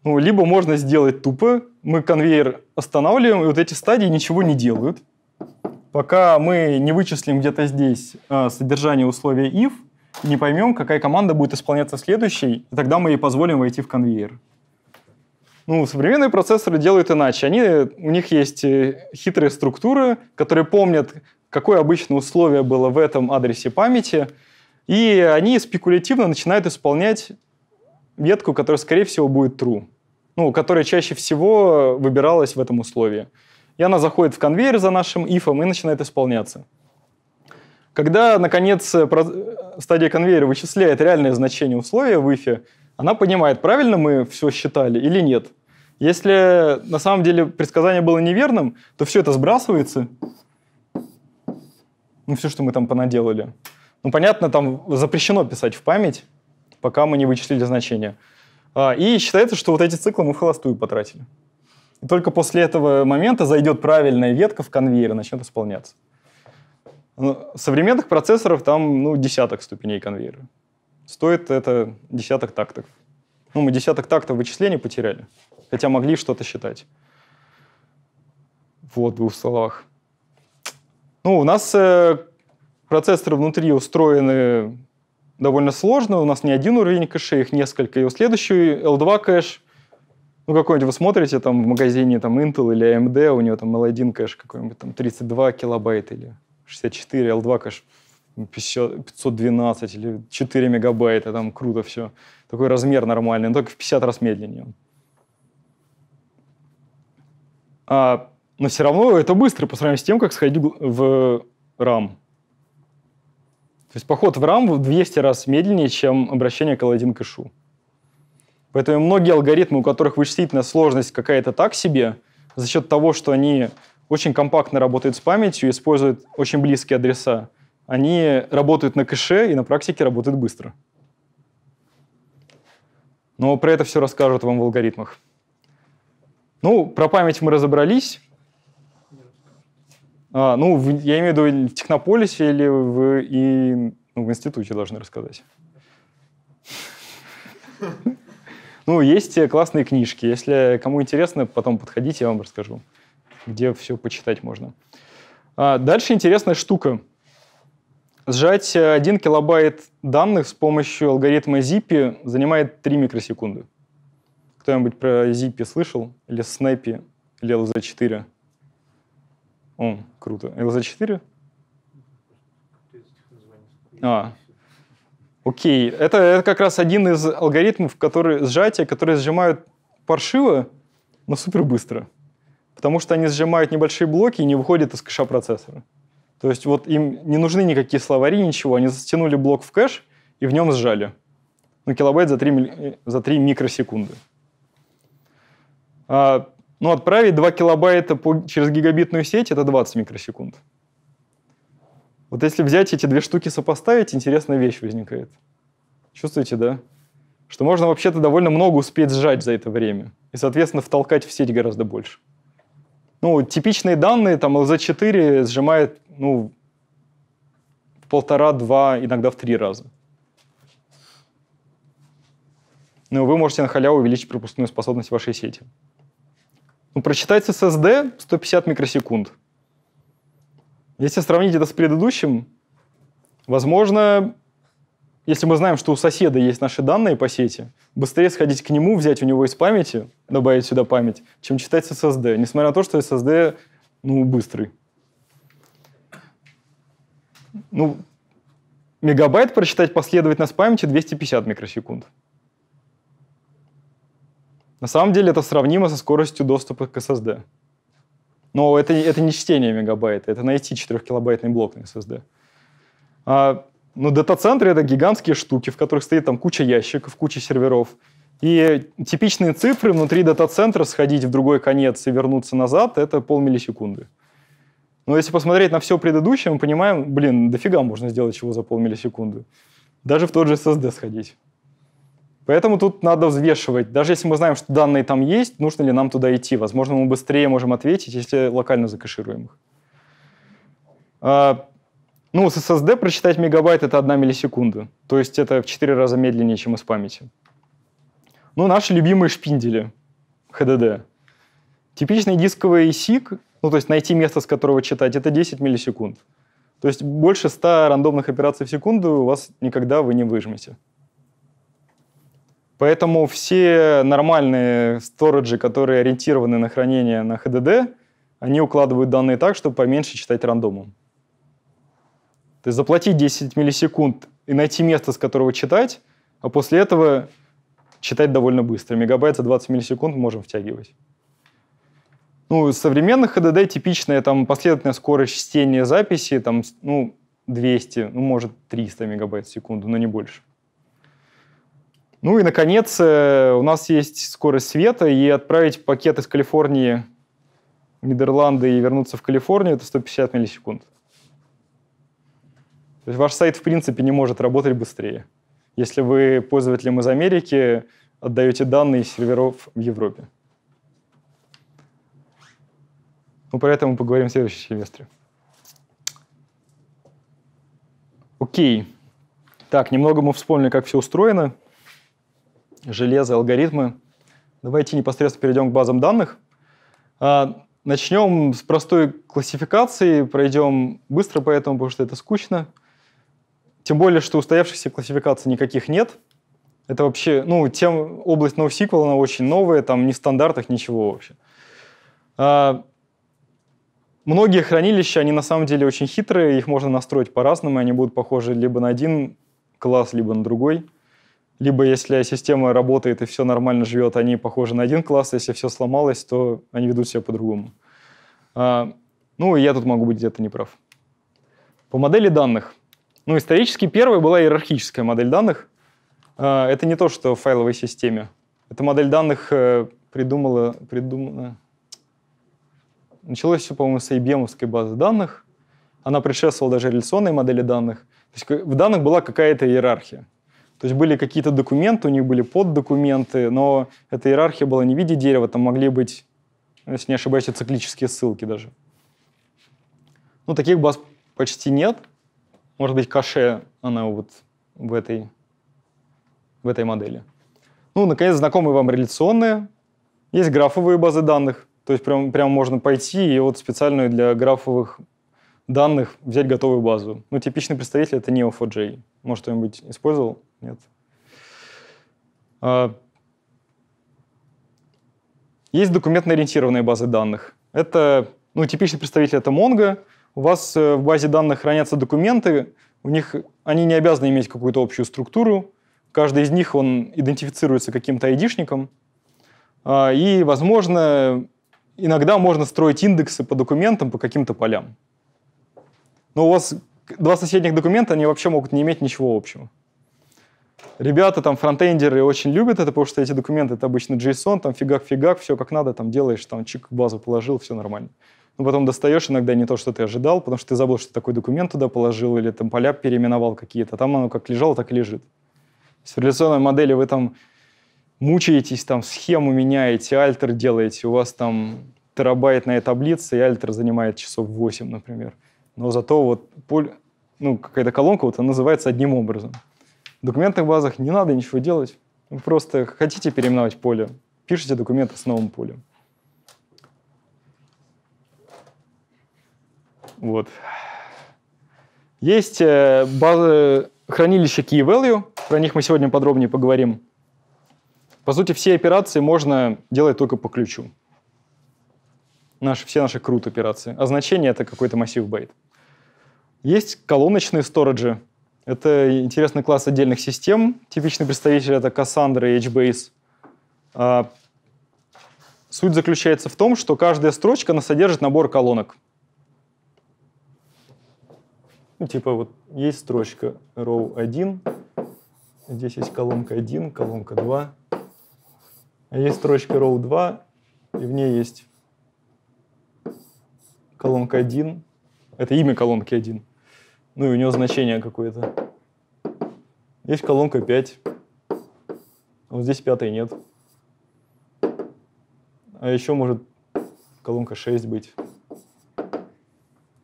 ну, либо можно сделать тупо, мы конвейер останавливаем, и вот эти стадии ничего не делают. Пока мы не вычислим где-то здесь э, содержание условия if, не поймем, какая команда будет исполняться следующей, и тогда мы ей позволим войти в конвейер. Ну, современные процессоры делают иначе. Они, у них есть э, хитрые структуры, которые помнят, какое обычное условие было в этом адресе памяти, и они спекулятивно начинают исполнять ветку, которая, скорее всего, будет true, ну, которая чаще всего выбиралась в этом условии. И она заходит в конвейер за нашим ифом и начинает исполняться. Когда, наконец, э, стадия конвейера вычисляет реальное значение условия в ифе, она понимает, правильно мы все считали или нет. Если на самом деле предсказание было неверным, то все это сбрасывается. Ну, все, что мы там понаделали. Ну, понятно, там запрещено писать в память, пока мы не вычислили значение. А, и считается, что вот эти циклы мы в холостую потратили. И только после этого момента зайдет правильная ветка в конвейер и начнет исполняться. Ну, современных процессоров там, ну, десяток ступеней конвейера. Стоит это десяток тактов. Ну, мы десяток тактов вычислений потеряли, хотя могли что-то считать. Вот, в двух словах. Ну, у нас э, процессоры внутри устроены довольно сложно. У нас не один уровень кэшей, их несколько. И у следующий L2 кэш, ну, какой-нибудь вы смотрите там в магазине там Intel или AMD, у него там L1 кэш какой-нибудь там 32 килобайта или 64, L2 кэш 512 или 4 мегабайта, там круто все. Такой размер нормальный, но только в 50 раз медленнее. А, но все равно это быстро по сравнению с тем, как сходить в RAM. То есть поход в RAM в 200 раз медленнее, чем обращение к L1 кэшу. Поэтому многие алгоритмы, у которых вычислительная сложность какая-то так себе, за счет того, что они очень компактно работает с памятью, используют очень близкие адреса. Они работают на кэше и на практике работают быстро. Но про это все расскажут вам в алгоритмах. Ну, про память мы разобрались. А, ну, в, я имею в виду в Технополисе или в, и, ну, в институте должны рассказать. Ну, есть э, классные книжки. Если кому интересно, потом подходите, я вам расскажу где все почитать можно. А, дальше интересная штука. Сжать 1 э, килобайт данных с помощью алгоритма ZIP занимает 3 микросекунды. Кто-нибудь про ZIP слышал? Или Snappy? Или LZ4? О, круто. LZ4? А, окей. Это, это как раз один из алгоритмов которые, сжатия, которые сжимают паршиво, но супер быстро потому что они сжимают небольшие блоки и не выходят из кэша процессора. То есть вот им не нужны никакие словари, ничего. Они затянули блок в кэш и в нем сжали. Ну, килобайт за 3, за 3 микросекунды. А, ну, отправить 2 килобайта по, через гигабитную сеть — это 20 микросекунд. Вот если взять эти две штуки сопоставить, интересная вещь возникает. Чувствуете, да? Что можно вообще-то довольно много успеть сжать за это время. И, соответственно, втолкать в сеть гораздо больше. Ну, типичные данные, там, LZ4 сжимает, ну, в полтора-два, иногда в три раза. Ну, вы можете на халяву увеличить пропускную способность вашей сети. Ну, прочитать SSD 150 микросекунд. Если сравнить это с предыдущим, возможно, если мы знаем, что у соседа есть наши данные по сети, быстрее сходить к нему, взять у него из памяти, добавить сюда память, чем читать с SSD, несмотря на то, что SSD, ну, быстрый. Ну, мегабайт прочитать последовательно с памяти 250 микросекунд. На самом деле это сравнимо со скоростью доступа к SSD. Но это, это не чтение мегабайта, это найти 4-килобайтный блок на SSD. А ну, дата-центры — это гигантские штуки, в которых стоит там куча ящиков, куча серверов. И типичные цифры внутри дата-центра сходить в другой конец и вернуться назад — это полмиллисекунды. Но если посмотреть на все предыдущее, мы понимаем, блин, дофига можно сделать чего за полмиллисекунды. Даже в тот же SSD сходить. Поэтому тут надо взвешивать. Даже если мы знаем, что данные там есть, нужно ли нам туда идти? Возможно, мы быстрее можем ответить, если локально закашируем их. А, ну, с SSD прочитать мегабайт — это 1 миллисекунда. То есть это в 4 раза медленнее, чем из памяти. Ну, наши любимые шпиндели — HDD. Типичный дисковый SIG, ну, то есть найти место, с которого читать, это 10 миллисекунд. То есть больше 100 рандомных операций в секунду у вас никогда вы не выжмете. Поэтому все нормальные сториджи, которые ориентированы на хранение на HDD, они укладывают данные так, чтобы поменьше читать рандомом. То есть заплатить 10 миллисекунд и найти место, с которого читать, а после этого читать довольно быстро. Мегабайт за 20 миллисекунд можем втягивать. Ну, современных HDD типичная там последовательная скорость чтения записи, там, ну, 200, ну, может, 300 мегабайт в секунду, но не больше. Ну и, наконец, э, у нас есть скорость света, и отправить пакет из Калифорнии в Нидерланды и вернуться в Калифорнию — это 150 миллисекунд. То есть ваш сайт, в принципе, не может работать быстрее, если вы пользователям из Америки отдаете данные серверов в Европе. Ну про это мы поговорим в следующем семестре. Окей. Так, немного мы вспомнили, как все устроено. Железо, алгоритмы. Давайте непосредственно перейдем к базам данных. А, Начнем с простой классификации, пройдем быстро поэтому, потому что это скучно. Тем более, что устоявшихся классификаций никаких нет. Это вообще, ну, тем, область NoSQL, она очень новая, там ни в стандартах, ничего вообще. А, многие хранилища, они на самом деле очень хитрые, их можно настроить по-разному, и они будут похожи либо на один класс, либо на другой. Либо если система работает и все нормально живет, они похожи на один класс, если все сломалось, то они ведут себя по-другому. А, ну, я тут могу быть где-то неправ. По модели данных. Ну, исторически первая была иерархическая модель данных. А, это не то, что в файловой системе. Эта модель данных э, придумала... придумала... Началось все, по-моему, с IBM базы данных. Она предшествовала даже реляционной модели данных. То есть в данных была какая-то иерархия. То есть были какие-то документы, у них были поддокументы, но эта иерархия была не в виде дерева, там могли быть, ну, если не ошибаюсь, циклические ссылки даже. Ну, таких баз почти нет. Может быть, каше она вот в этой, в этой модели. Ну, наконец, знакомые вам реляционные. Есть графовые базы данных. То есть прям, прям можно пойти и вот специальную для графовых данных взять готовую базу. Ну, типичный представитель — это Neo4j. Может, кто-нибудь использовал? Нет. А, есть документно-ориентированные базы данных. Это, ну, типичный представитель — это Mongo — у вас э, в базе данных хранятся документы, у них они не обязаны иметь какую-то общую структуру, каждый из них он идентифицируется каким-то айдишником, а, и, возможно, иногда можно строить индексы по документам, по каким-то полям. Но у вас два соседних документа, они вообще могут не иметь ничего общего. Ребята, там, фронтендеры очень любят это, потому что эти документы — это обычно JSON, там, фигак-фигак, все как надо, там, делаешь, там, чик, базу положил, все нормально но потом достаешь иногда не то, что ты ожидал, потому что ты забыл, что такой документ туда положил или там поля переименовал какие-то. Там оно как лежало, так и лежит. С реляционной модели вы там мучаетесь, там схему меняете, альтер делаете, у вас там терабайтная таблица, и альтер занимает часов 8, например. Но зато вот поль, ну, какая-то колонка, вот она называется одним образом. В документных базах не надо ничего делать. Вы просто хотите переименовать поле, пишите документы с новым полем. Вот. Есть э, базы, хранилища key value, про них мы сегодня подробнее поговорим. По сути, все операции можно делать только по ключу. Наши, все наши крут операции. А значение — это какой-то массив байт. Есть колоночные сториджи. Это интересный класс отдельных систем. Типичный представитель — это Cassandra и HBase. А суть заключается в том, что каждая строчка она содержит набор колонок — ну, типа вот есть строчка row 1, здесь есть колонка 1, колонка 2, а есть строчка row 2, и в ней есть колонка 1, это имя колонки 1, ну и у него значение какое-то. Есть колонка 5, а вот здесь пятой нет. А еще может колонка 6 быть.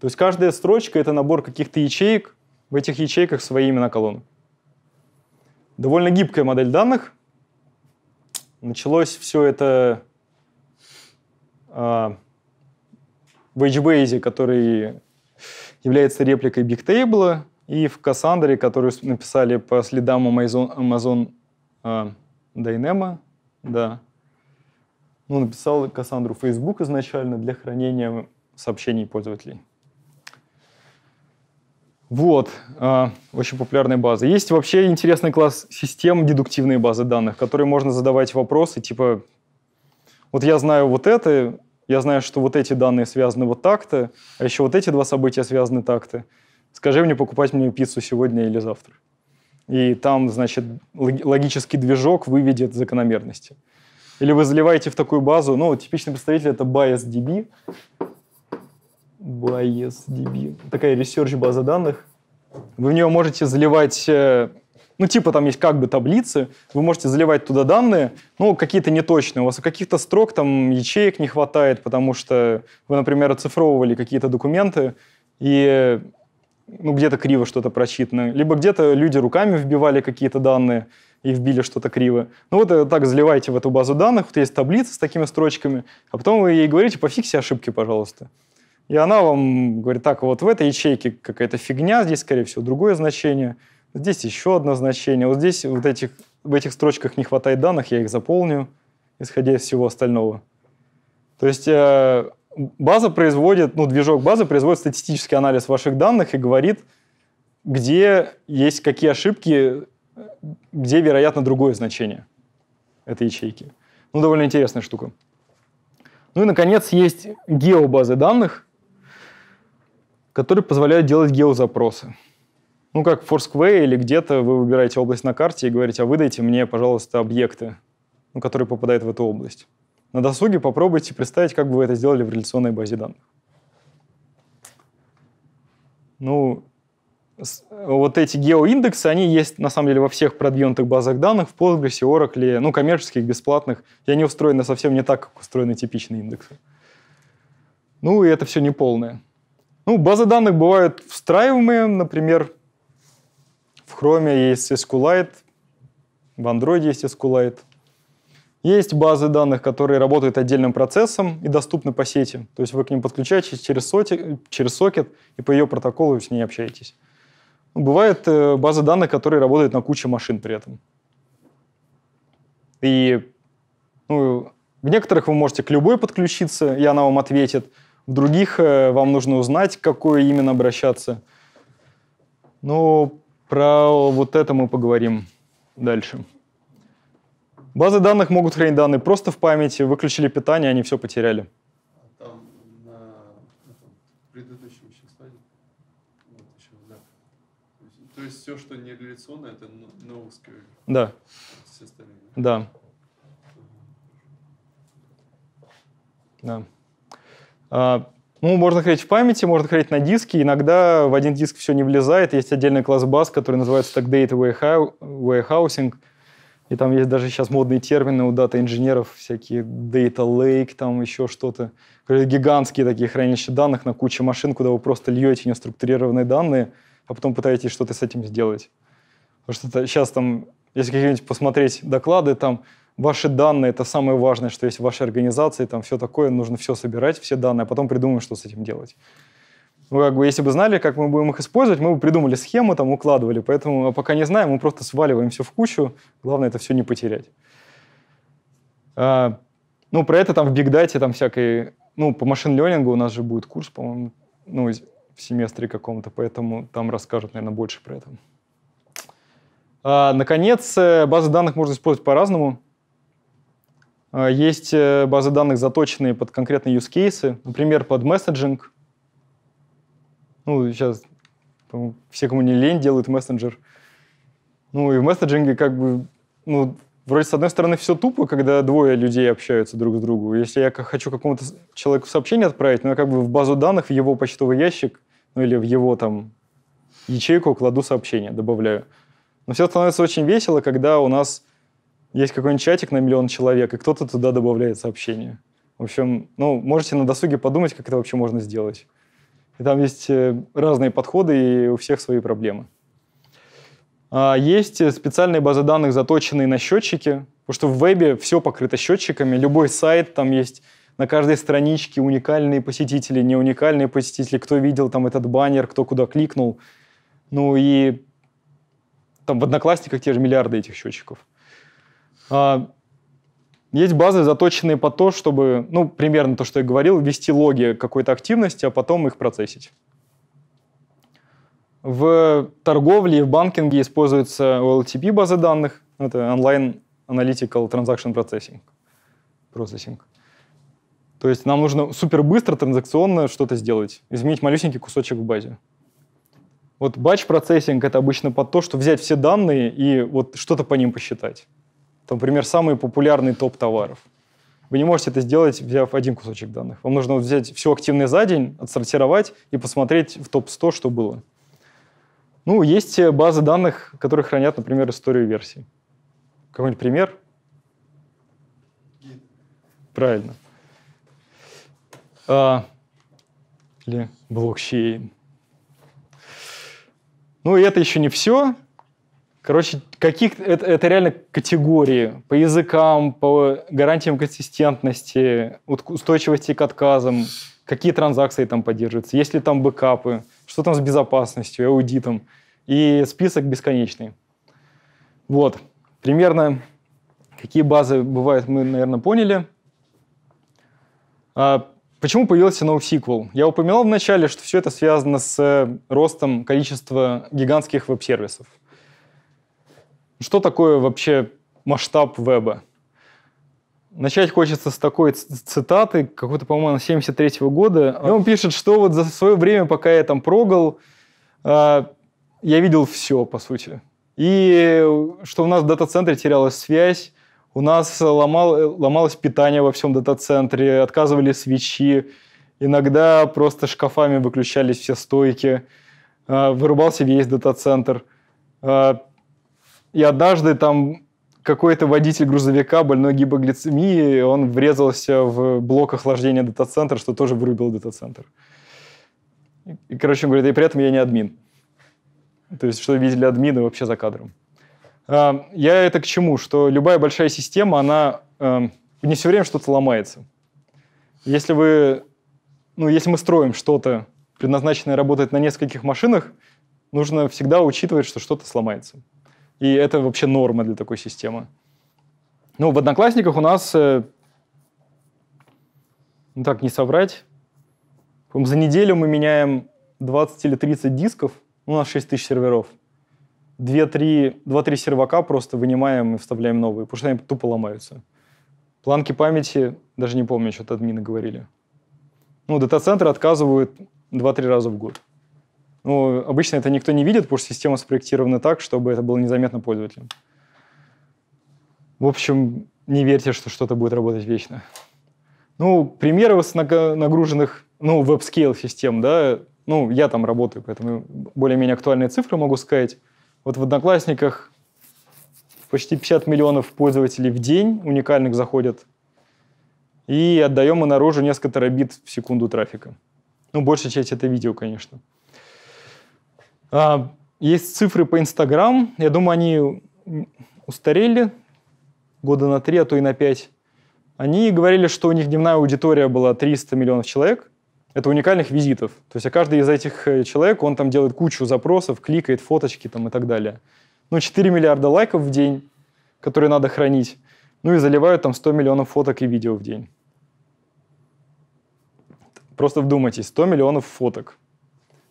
То есть каждая строчка — это набор каких-то ячеек, в этих ячейках свои имена колонны. Довольно гибкая модель данных. Началось все это э, в HBase, который является репликой Bigtable, и в Cassandra, которую написали по следам Amazon, Amazon э, Dynamo, да. Ну, написал Кассандру Facebook изначально для хранения сообщений пользователей. Вот, а, очень популярные базы. Есть вообще интересный класс систем дедуктивные базы данных, которые можно задавать вопросы, типа, вот я знаю вот это, я знаю, что вот эти данные связаны вот так-то, а еще вот эти два события связаны так-то. Скажи мне, покупать мне пиццу сегодня или завтра. И там, значит, логический движок выведет закономерности. Или вы заливаете в такую базу, ну, типичный представитель — это BiasDB, BISDB. Такая ресерч база данных. Вы в нее можете заливать э, ну, типа там есть как бы таблицы, вы можете заливать туда данные, ну, какие-то неточные. У вас у каких-то строк там ячеек не хватает, потому что вы, например, оцифровывали какие-то документы, и ну, где-то криво что-то прочитано. Либо где-то люди руками вбивали какие-то данные и вбили что-то криво. Ну вот э, так заливаете в эту базу данных, вот есть таблица с такими строчками, а потом вы ей говорите, пофикси ошибки, пожалуйста. И она вам говорит, так, вот в этой ячейке какая-то фигня, здесь, скорее всего, другое значение, здесь еще одно значение, вот здесь вот этих, в этих строчках не хватает данных, я их заполню, исходя из всего остального. То есть э, база производит, ну, движок базы производит статистический анализ ваших данных и говорит, где есть какие ошибки, где, вероятно, другое значение этой ячейки. Ну, довольно интересная штука. Ну и, наконец, есть геобазы данных которые позволяют делать геозапросы. Ну, как в Foursquare или где-то вы выбираете область на карте и говорите, а выдайте мне, пожалуйста, объекты, ну, которые попадают в эту область. На досуге попробуйте представить, как бы вы это сделали в реляционной базе данных. Ну, вот эти геоиндексы, они есть на самом деле во всех продвинутых базах данных, в Postgres, Oracle, ну, коммерческих, бесплатных. И они устроены совсем не так, как устроены типичные индексы. Ну, и это все неполное. полное. Ну, базы данных бывают встраиваемые, например, в Chrome есть SQLite, в Android есть SQLite. Есть базы данных, которые работают отдельным процессом и доступны по сети. То есть вы к ним подключаетесь через, соти, через сокет, и по ее протоколу с ней общаетесь. Ну, бывают э, базы данных, которые работают на куче машин при этом. И ну, в некоторых вы можете к любой подключиться, и она вам ответит – в других э, вам нужно узнать, к какой именно обращаться. Но ну, про вот это мы поговорим дальше. Базы данных могут хранить данные просто в памяти, выключили питание, они все потеряли. А да. То есть все, что не реляционное, это NoSQL. Да. Все остальные. Да. Да. А, ну, можно хранить в памяти, можно хранить на диске. Иногда в один диск все не влезает. Есть отдельный класс баз, который называется так Data Warehousing. И там есть даже сейчас модные термины у дата-инженеров, всякие Data Lake, там еще что-то. Гигантские такие хранилища данных на куче машин, куда вы просто льете неструктурированные данные, а потом пытаетесь что-то с этим сделать. Потому что сейчас там, если какие-нибудь посмотреть доклады, там ваши данные – это самое важное, что есть в вашей организации, там все такое, нужно все собирать, все данные, а потом придумаем, что с этим делать. Ну, как бы, если бы знали, как мы будем их использовать, мы бы придумали схему, там, укладывали. Поэтому а пока не знаем, мы просто сваливаем все в кучу. Главное это все не потерять. А, ну, про это там в Big Data там всякой... Ну, по машин-ленингу у нас же будет курс, по-моему, ну, в семестре каком-то, поэтому там расскажут, наверное, больше про это. А, наконец, э, базы данных можно использовать по-разному. А, есть э, базы данных, заточенные под конкретные use cases, например, под месседжинг. Ну, сейчас все, кому не лень, делают мессенджер. Ну, и в месседжинге как бы, ну, вроде, с одной стороны, все тупо, когда двое людей общаются друг с другом. Если я хочу какому-то человеку сообщение отправить, ну, я как бы в базу данных, в его почтовый ящик, ну, или в его там ячейку кладу сообщение, добавляю. Но все становится очень весело, когда у нас есть какой-нибудь чатик на миллион человек, и кто-то туда добавляет сообщение. В общем, ну, можете на досуге подумать, как это вообще можно сделать. И там есть э, разные подходы, и у всех свои проблемы. А, есть э, специальные базы данных, заточенные на счетчики, потому что в вебе все покрыто счетчиками. Любой сайт, там есть на каждой страничке уникальные посетители, не уникальные посетители, кто видел там этот баннер, кто куда кликнул. Ну и там в Одноклассниках те же миллиарды этих счетчиков. А, есть базы, заточенные по то, чтобы, ну, примерно то, что я говорил, вести логи какой-то активности, а потом их процессить. В торговле и в банкинге используются OLTP базы данных, это Online Analytical Transaction Processing. Processing. То есть нам нужно супер быстро, транзакционно что-то сделать, изменить малюсенький кусочек в базе. Вот батч процессинг это обычно под то, что взять все данные и вот что-то по ним посчитать. Там, например, самые популярные топ товаров. Вы не можете это сделать, взяв один кусочек данных. Вам нужно вот взять все активное за день, отсортировать и посмотреть в топ-100, что было. Ну, есть э, базы данных, которые хранят, например, историю версий. Какой-нибудь пример? Правильно. А, или блокчейн. Ну, и это еще не все. Короче, каких это, это реально категории по языкам, по гарантиям консистентности, устойчивости к отказам, какие транзакции там поддерживаются, есть ли там бэкапы, что там с безопасностью, аудитом. И список бесконечный. Вот. Примерно какие базы бывают, мы, наверное, поняли. А почему появился NoSQL? Я упоминал вначале, что все это связано с ростом количества гигантских веб-сервисов. Что такое вообще масштаб веба? Начать хочется с такой цитаты, какой-то, по-моему, 73 -го года. И а. ну, он пишет, что вот за свое время, пока я там прогал, а, я видел все, по сути. И что у нас в дата-центре терялась связь, у нас ломал, ломалось питание во всем дата-центре, отказывали свечи, иногда просто шкафами выключались все стойки, а, вырубался весь дата-центр. И однажды там какой-то водитель грузовика больной гипогликемией, он врезался в блок охлаждения дата-центра, что тоже вырубил дата-центр. И, короче, он говорит, и при этом я не админ. То есть, что видели админы вообще за кадром. А, я это к чему? Что любая большая система, она эм, не все время что-то ломается. Если вы, ну, если мы строим что-то, предназначенное работать на нескольких машинах, нужно всегда учитывать, что что-то сломается. И это вообще норма для такой системы. Ну, в Одноклассниках у нас, э, ну так не соврать, за неделю мы меняем 20 или 30 дисков, ну, у нас 6 тысяч серверов. 2-3 сервака просто вынимаем и вставляем новые, потому что они тупо ломаются. Планки памяти, даже не помню, что-то админы говорили. Ну, дата-центры отказывают 2-3 раза в год. Ну, обычно это никто не видит, потому что система спроектирована так, чтобы это было незаметно пользователям. В общем, не верьте, что что-то будет работать вечно. Ну, примеры нагруженных, ну, веб-скейл систем, да, ну, я там работаю, поэтому более-менее актуальные цифры могу сказать. Вот в Одноклассниках почти 50 миллионов пользователей в день уникальных заходят, и отдаем мы наружу несколько терабит в секунду трафика. Ну, большая часть это видео, конечно. А, есть цифры по Инстаграм. Я думаю, они устарели года на три, а то и на пять. Они говорили, что у них дневная аудитория была 300 миллионов человек. Это уникальных визитов. То есть а каждый из этих э, человек, он там делает кучу запросов, кликает фоточки там и так далее. Ну, 4 миллиарда лайков в день, которые надо хранить. Ну и заливают там 100 миллионов фоток и видео в день. Просто вдумайтесь, 100 миллионов фоток.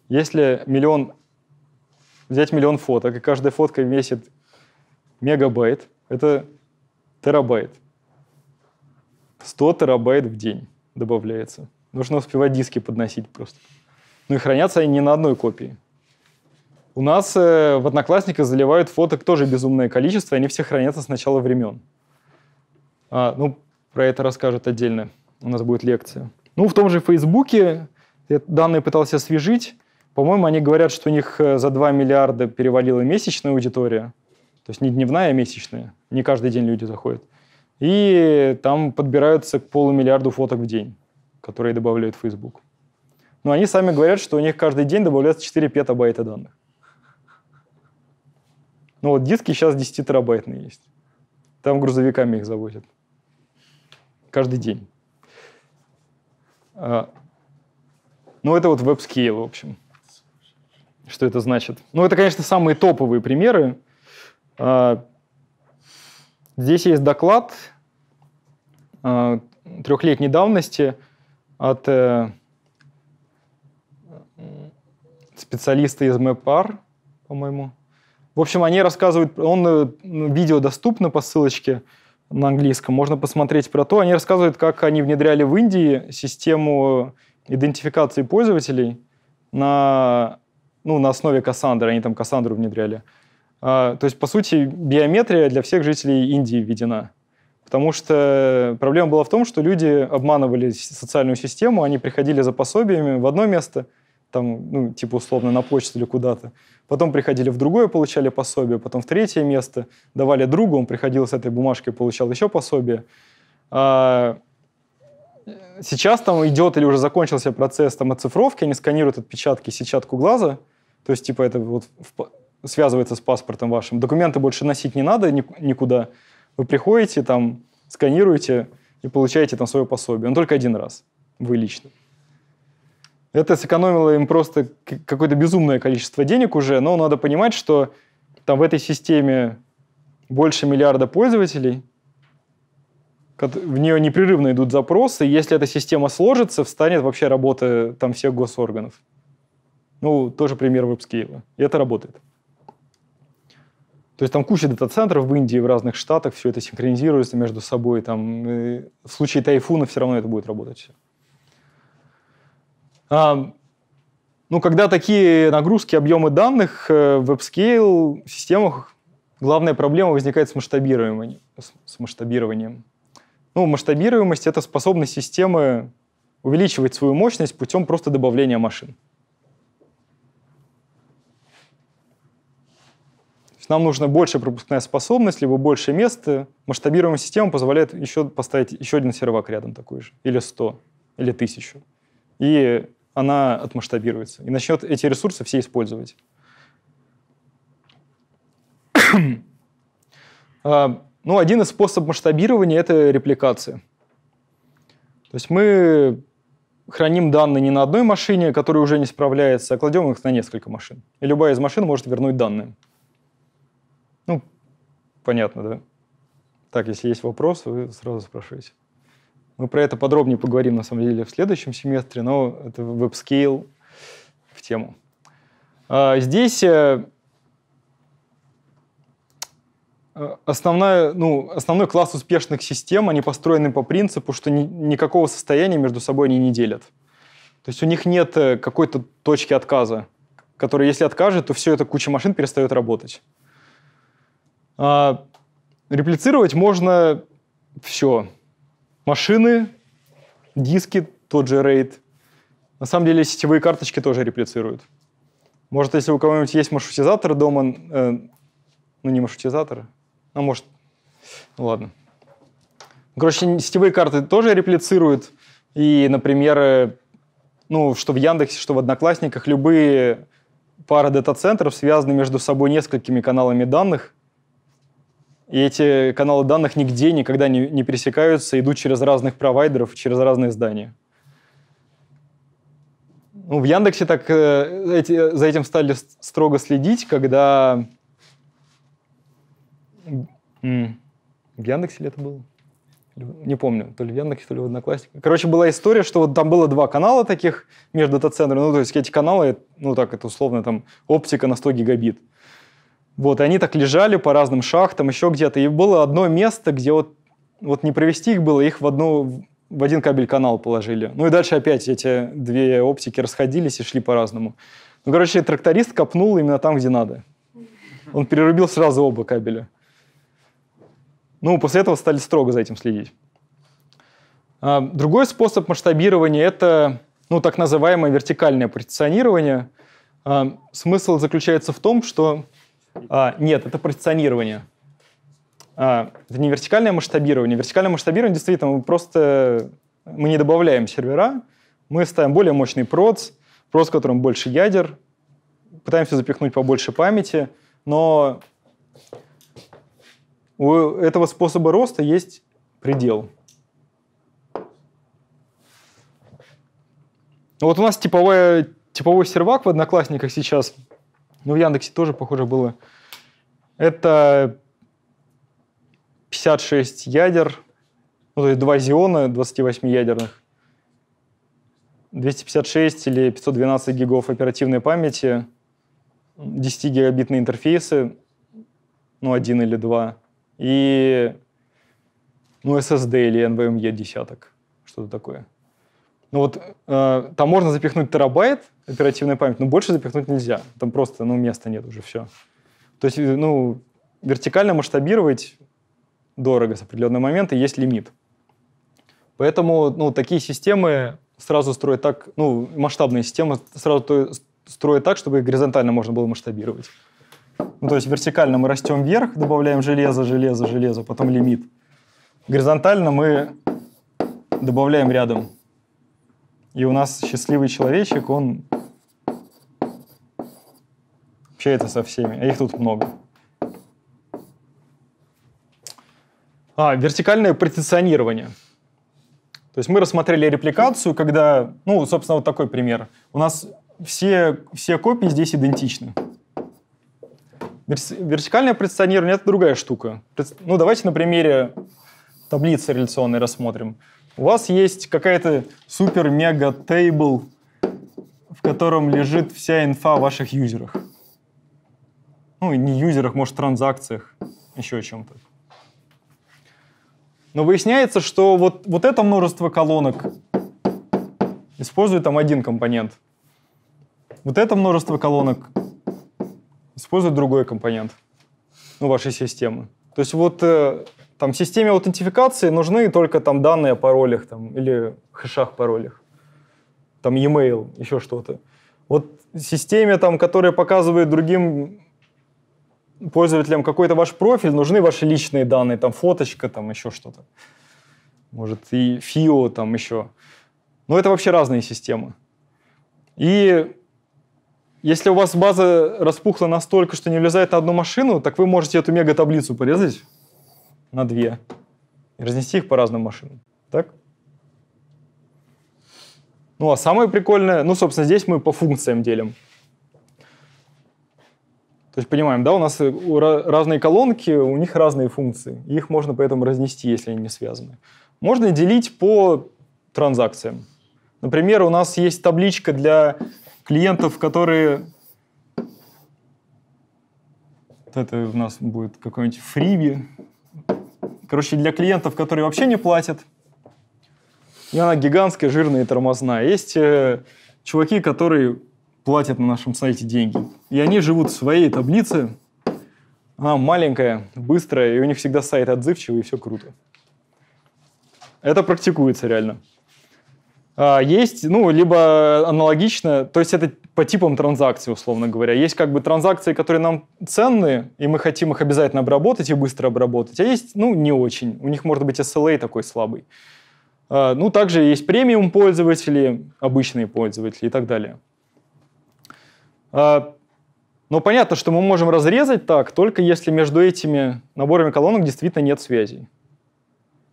Если миллион взять миллион фоток, и каждая фотка весит мегабайт, это терабайт. 100 терабайт в день добавляется. Нужно успевать диски подносить просто. Ну и хранятся они не на одной копии. У нас э, в Одноклассниках заливают фоток тоже безумное количество, они все хранятся с начала времен. А, ну, про это расскажут отдельно. У нас будет лекция. Ну, в том же Фейсбуке я данные пытался освежить. По-моему, они говорят, что у них э, за 2 миллиарда перевалила месячная аудитория, то есть не дневная, а месячная. Не каждый день люди заходят. И там подбираются к полумиллиарду фоток в день, которые добавляют в Facebook. Но они сами говорят, что у них каждый день добавляется 4 петабайта данных. Ну вот диски сейчас 10 терабайтные есть. Там грузовиками их завозят. Каждый день. А, ну, это вот веб-скейл, в общем что это значит. Ну, это, конечно, самые топовые примеры. А, здесь есть доклад а, трехлетней давности от э, специалиста из МЭПАР, по-моему. В общем, они рассказывают, он э, ну, видео доступно по ссылочке на английском, можно посмотреть про то. Они рассказывают, как они внедряли в Индии систему идентификации пользователей на ну, на основе Кассандры, они там Кассандру внедряли. А, то есть, по сути, биометрия для всех жителей Индии введена. Потому что проблема была в том, что люди обманывали социальную систему, они приходили за пособиями в одно место, там, ну, типа, условно, на почту или куда-то. Потом приходили в другое, получали пособие, потом в третье место давали другу, он приходил с этой бумажкой, получал еще пособие. А сейчас там идет или уже закончился процесс там, оцифровки, они сканируют отпечатки сетчатку глаза – то есть, типа, это вот в, связывается с паспортом вашим. Документы больше носить не надо никуда. Вы приходите, там, сканируете и получаете там свое пособие. Но только один раз. Вы лично. Это сэкономило им просто какое-то безумное количество денег уже, но надо понимать, что там в этой системе больше миллиарда пользователей, в нее непрерывно идут запросы, и если эта система сложится, встанет вообще работа э, там всех госорганов. Ну, тоже пример веб-скейла. И это работает. То есть там куча дата-центров в Индии, в разных штатах, все это синхронизируется между собой. Там, в случае тайфуна все равно это будет работать А, ну, когда такие нагрузки, объемы данных э, в веб-скейл системах, главная проблема возникает с масштабированием. С масштабированием. Ну, масштабируемость — это способность системы увеличивать свою мощность путем просто добавления машин. нам нужно больше пропускная способность, либо больше места. Масштабируемая система позволяет еще поставить еще один сервак рядом такой же, или 100, или 1000. И она отмасштабируется и начнет эти ресурсы все использовать. А, ну, один из способов масштабирования – это репликация. То есть мы храним данные не на одной машине, которая уже не справляется, а кладем их на несколько машин. И любая из машин может вернуть данные. Ну, понятно, да? Так, если есть вопрос, вы сразу спрашиваете. Мы про это подробнее поговорим, на самом деле, в следующем семестре, но это веб-скейл в тему. А, здесь э, э, основная, ну, основной класс успешных систем, они построены по принципу, что ни, никакого состояния между собой они не делят. То есть у них нет э, какой-то точки отказа, которая, если откажет, то все это куча машин перестает работать. А, реплицировать можно все. Машины, диски, тот же RAID. На самом деле сетевые карточки тоже реплицируют. Может, если у кого-нибудь есть маршрутизатор дома, э, ну не маршрутизатор, а может, ну ладно. Короче, сетевые карты тоже реплицируют. И, например, э, ну, что в Яндексе, что в Одноклассниках, любые пары дата-центров связаны между собой несколькими каналами данных – и эти каналы данных нигде никогда не, не пересекаются, идут через разных провайдеров, через разные здания. Ну, в Яндексе так э, эти, за этим стали строго следить, когда... в Яндексе ли это было? Не помню, то ли в Яндексе, то ли в Одноклассниках. Короче, была история, что вот там было два канала таких между дата-центрами. Ну, то есть эти каналы, ну так, это условно там оптика на 100 гигабит. Mm вот, и они так лежали по разным шахтам, еще где-то. И было одно место, где вот, вот не провести их было, их в, одну, в один кабель-канал положили. Ну и дальше опять эти две оптики расходились и шли по-разному. Ну, короче, тракторист копнул именно там, где надо. Он перерубил сразу оба кабеля. Ну, после этого стали строго за этим следить. А, другой способ масштабирования – это ну, так называемое вертикальное партиционирование. А, смысл заключается в том, что а, нет, это проекционирование. А, это не вертикальное масштабирование. Вертикальное масштабирование действительно мы просто мы не добавляем сервера, мы ставим более мощный проц, проц, в котором больше ядер, пытаемся запихнуть побольше памяти, но у этого способа роста есть предел. Вот у нас типовая, типовой сервак в Одноклассниках сейчас – ну, в Яндексе тоже, похоже, было. Это 56 ядер, ну, то есть два Xeon 28-ядерных, 256 или 512 гигов оперативной памяти, 10-гигабитные интерфейсы, ну, один или два, и ну, SSD или NVMe десяток, что-то такое. Ну вот э, там можно запихнуть терабайт оперативной памяти, но больше запихнуть нельзя. Там просто, ну, места нет уже, все. То есть, ну, вертикально масштабировать дорого с определенного момента, есть лимит. Поэтому, ну, такие системы сразу строят так, ну, масштабные системы сразу строят так, чтобы их горизонтально можно было масштабировать. Ну, то есть вертикально мы растем вверх, добавляем железо, железо, железо, потом лимит. Горизонтально мы добавляем рядом и у нас счастливый человечек, он общается со всеми, а их тут много. А, вертикальное партиционирование. То есть мы рассмотрели репликацию, когда, ну, собственно, вот такой пример. У нас все, все копии здесь идентичны. Вертикальное партиционирование – это другая штука. Ну, давайте на примере таблицы реляционной рассмотрим. У вас есть какая-то супер-мега-тейбл, в котором лежит вся инфа о ваших юзерах. Ну, не юзерах, может, транзакциях, еще о чем-то. Но выясняется, что вот, вот это множество колонок использует там один компонент. Вот это множество колонок использует другой компонент ну, вашей системы. То есть вот э, там системе аутентификации нужны только там данные о паролях там, или хэшах паролях, там e-mail, еще что-то. Вот системе, там, которая показывает другим пользователям какой-то ваш профиль, нужны ваши личные данные, там фоточка, там еще что-то. Может, и фио там еще. Но это вообще разные системы. И если у вас база распухла настолько, что не влезает на одну машину, так вы можете эту мега-таблицу порезать на две и разнести их по разным машинам. Так? Ну, а самое прикольное, ну, собственно, здесь мы по функциям делим. То есть понимаем, да, у нас э, разные колонки, у них разные функции. Их можно поэтому разнести, если они не связаны. Можно делить по транзакциям. Например, у нас есть табличка для клиентов, которые... Вот это у нас будет какой-нибудь фриби, Короче, для клиентов, которые вообще не платят, и она гигантская, жирная и тормозная. Есть э, чуваки, которые платят на нашем сайте деньги. И они живут в своей таблице. Она маленькая, быстрая, и у них всегда сайт отзывчивый, и все круто. Это практикуется реально. А, есть, ну, либо аналогично, то есть это по типам транзакций, условно говоря. Есть как бы транзакции, которые нам ценны, и мы хотим их обязательно обработать и быстро обработать, а есть, ну, не очень. У них может быть SLA такой слабый. А, ну, также есть премиум пользователи, обычные пользователи и так далее. А, но понятно, что мы можем разрезать так, только если между этими наборами колонок действительно нет связей.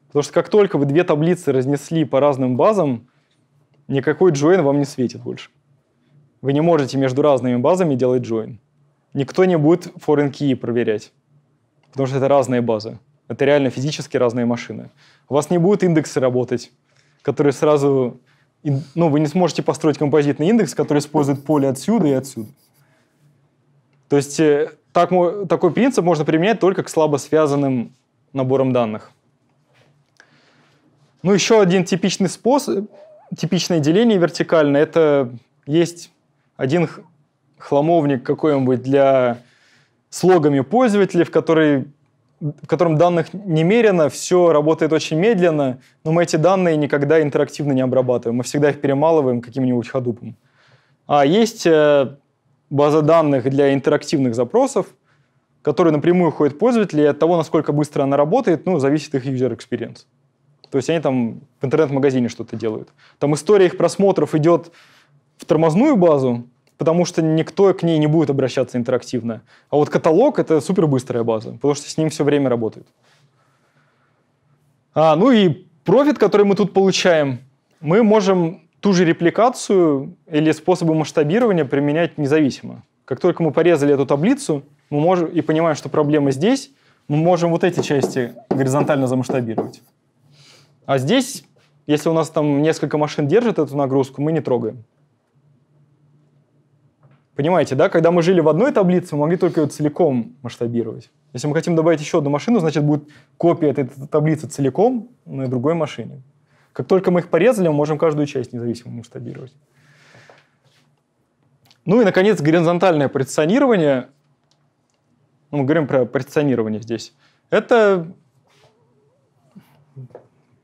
Потому что как только вы две таблицы разнесли по разным базам, Никакой join вам не светит больше. Вы не можете между разными базами делать join. Никто не будет foreign key проверять, потому что это разные базы. Это реально физически разные машины. У вас не будут индексы работать, которые сразу... Ну, вы не сможете построить композитный индекс, который использует поле отсюда и отсюда. То есть э, так, такой принцип можно применять только к слабо связанным наборам данных. Ну, еще один типичный способ, типичное деление вертикальное – это есть один хламовник какой-нибудь для слогами пользователей, в, который, в котором данных немерено, все работает очень медленно, но мы эти данные никогда интерактивно не обрабатываем, мы всегда их перемалываем каким-нибудь ходупом. А есть э, база данных для интерактивных запросов, которые напрямую ходят пользователи, и от того, насколько быстро она работает, ну, зависит их user experience. То есть они там в интернет-магазине что-то делают. Там история их просмотров идет в тормозную базу, потому что никто к ней не будет обращаться интерактивно. А вот каталог — это супер быстрая база, потому что с ним все время работают. А, ну и профит, который мы тут получаем, мы можем ту же репликацию или способы масштабирования применять независимо. Как только мы порезали эту таблицу мы можем, и понимаем, что проблема здесь, мы можем вот эти части горизонтально замасштабировать. А здесь, если у нас там несколько машин держит эту нагрузку, мы не трогаем. Понимаете, да? Когда мы жили в одной таблице, мы могли только ее целиком масштабировать. Если мы хотим добавить еще одну машину, значит, будет копия этой таблицы целиком на другой машине. Как только мы их порезали, мы можем каждую часть независимо масштабировать. Ну и, наконец, горизонтальное порционирование. Ну, мы говорим про порционирование здесь. Это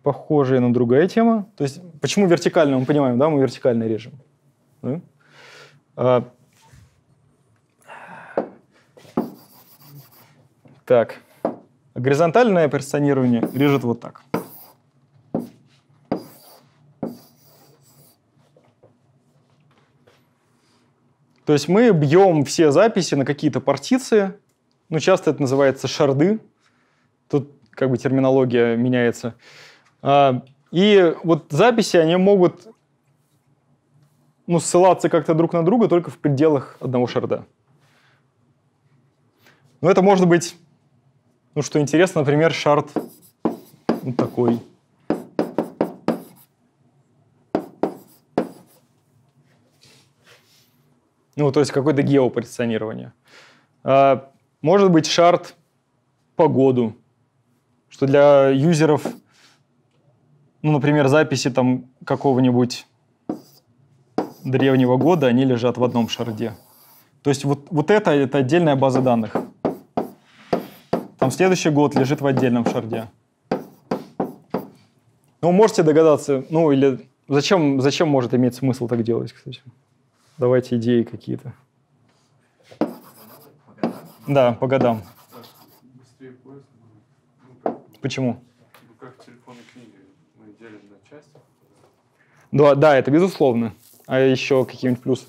похожая, на другая тема. То есть почему вертикально? Мы понимаем, да, мы вертикально режем. Да? А... Так. Горизонтальное порционирование режет вот так. То есть мы бьем все записи на какие-то партиции, ну, часто это называется шарды, тут как бы терминология меняется. А, и вот записи, они могут ну, ссылаться как-то друг на друга только в пределах одного шарда. Но это может быть, ну что интересно, например, шард вот такой. Ну, то есть какое-то геопозиционирование. А, может быть, шарт по году, что для юзеров ну, например, записи там какого-нибудь древнего года, они лежат в одном шарде. То есть вот, вот это, это отдельная база данных. Там следующий год лежит в отдельном шарде. Ну, можете догадаться, ну, или зачем, зачем может иметь смысл так делать, кстати? Давайте идеи какие-то. Да, по годам. Ну, Почему? Ну, часть? Да, да, это безусловно. А еще какие-нибудь плюсы?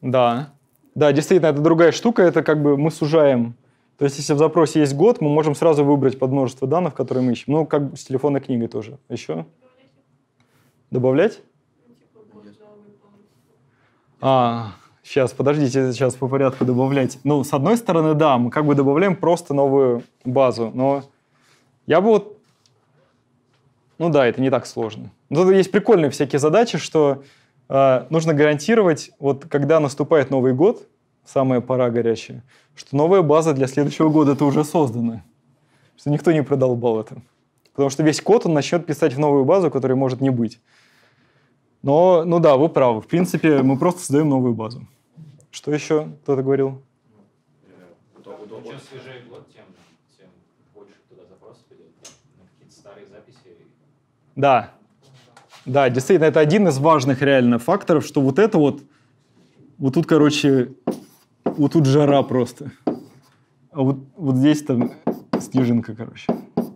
Да. Да, действительно, это другая штука, это как бы мы сужаем. То есть, если в запросе есть год, мы можем сразу выбрать под множество данных, которые мы ищем. Ну, как с телефонной книгой тоже. Еще? Добавлять? А, Сейчас, подождите, сейчас по порядку добавлять. Ну, с одной стороны, да, мы как бы добавляем просто новую базу, но я бы вот... Ну да, это не так сложно. Но тут есть прикольные всякие задачи, что э, нужно гарантировать, вот когда наступает Новый год, самая пора горячая, что новая база для следующего года это уже создана. Что никто не продолбал это. Потому что весь код он начнет писать в новую базу, которой может не быть. Но, ну да, вы правы. В принципе, мы просто создаем новую базу. Что еще кто-то говорил? Чем свежее год, тем, больше туда запросов идет. На какие-то старые записи. Да. Да, действительно, это один из важных реально факторов, что вот это вот, вот тут, короче, вот тут жара просто. А вот, вот здесь там снежинка, короче.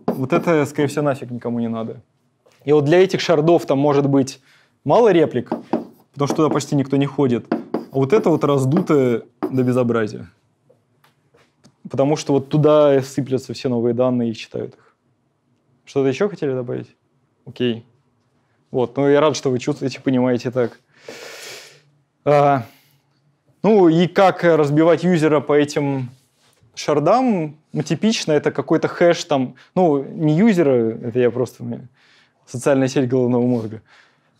Вот это, скорее всего, нафиг никому не надо. И вот для этих шардов там может быть мало реплик, потому что туда почти никто не ходит вот это вот раздутое до безобразия. Потому что вот туда сыплятся все новые данные и читают их. Что-то еще хотели добавить? Окей. Вот, ну я рад, что вы чувствуете, понимаете так. А, ну и как разбивать юзера по этим шардам? Ну, типично это какой-то хэш там, ну, не юзера, это я просто, у меня социальная сеть головного мозга.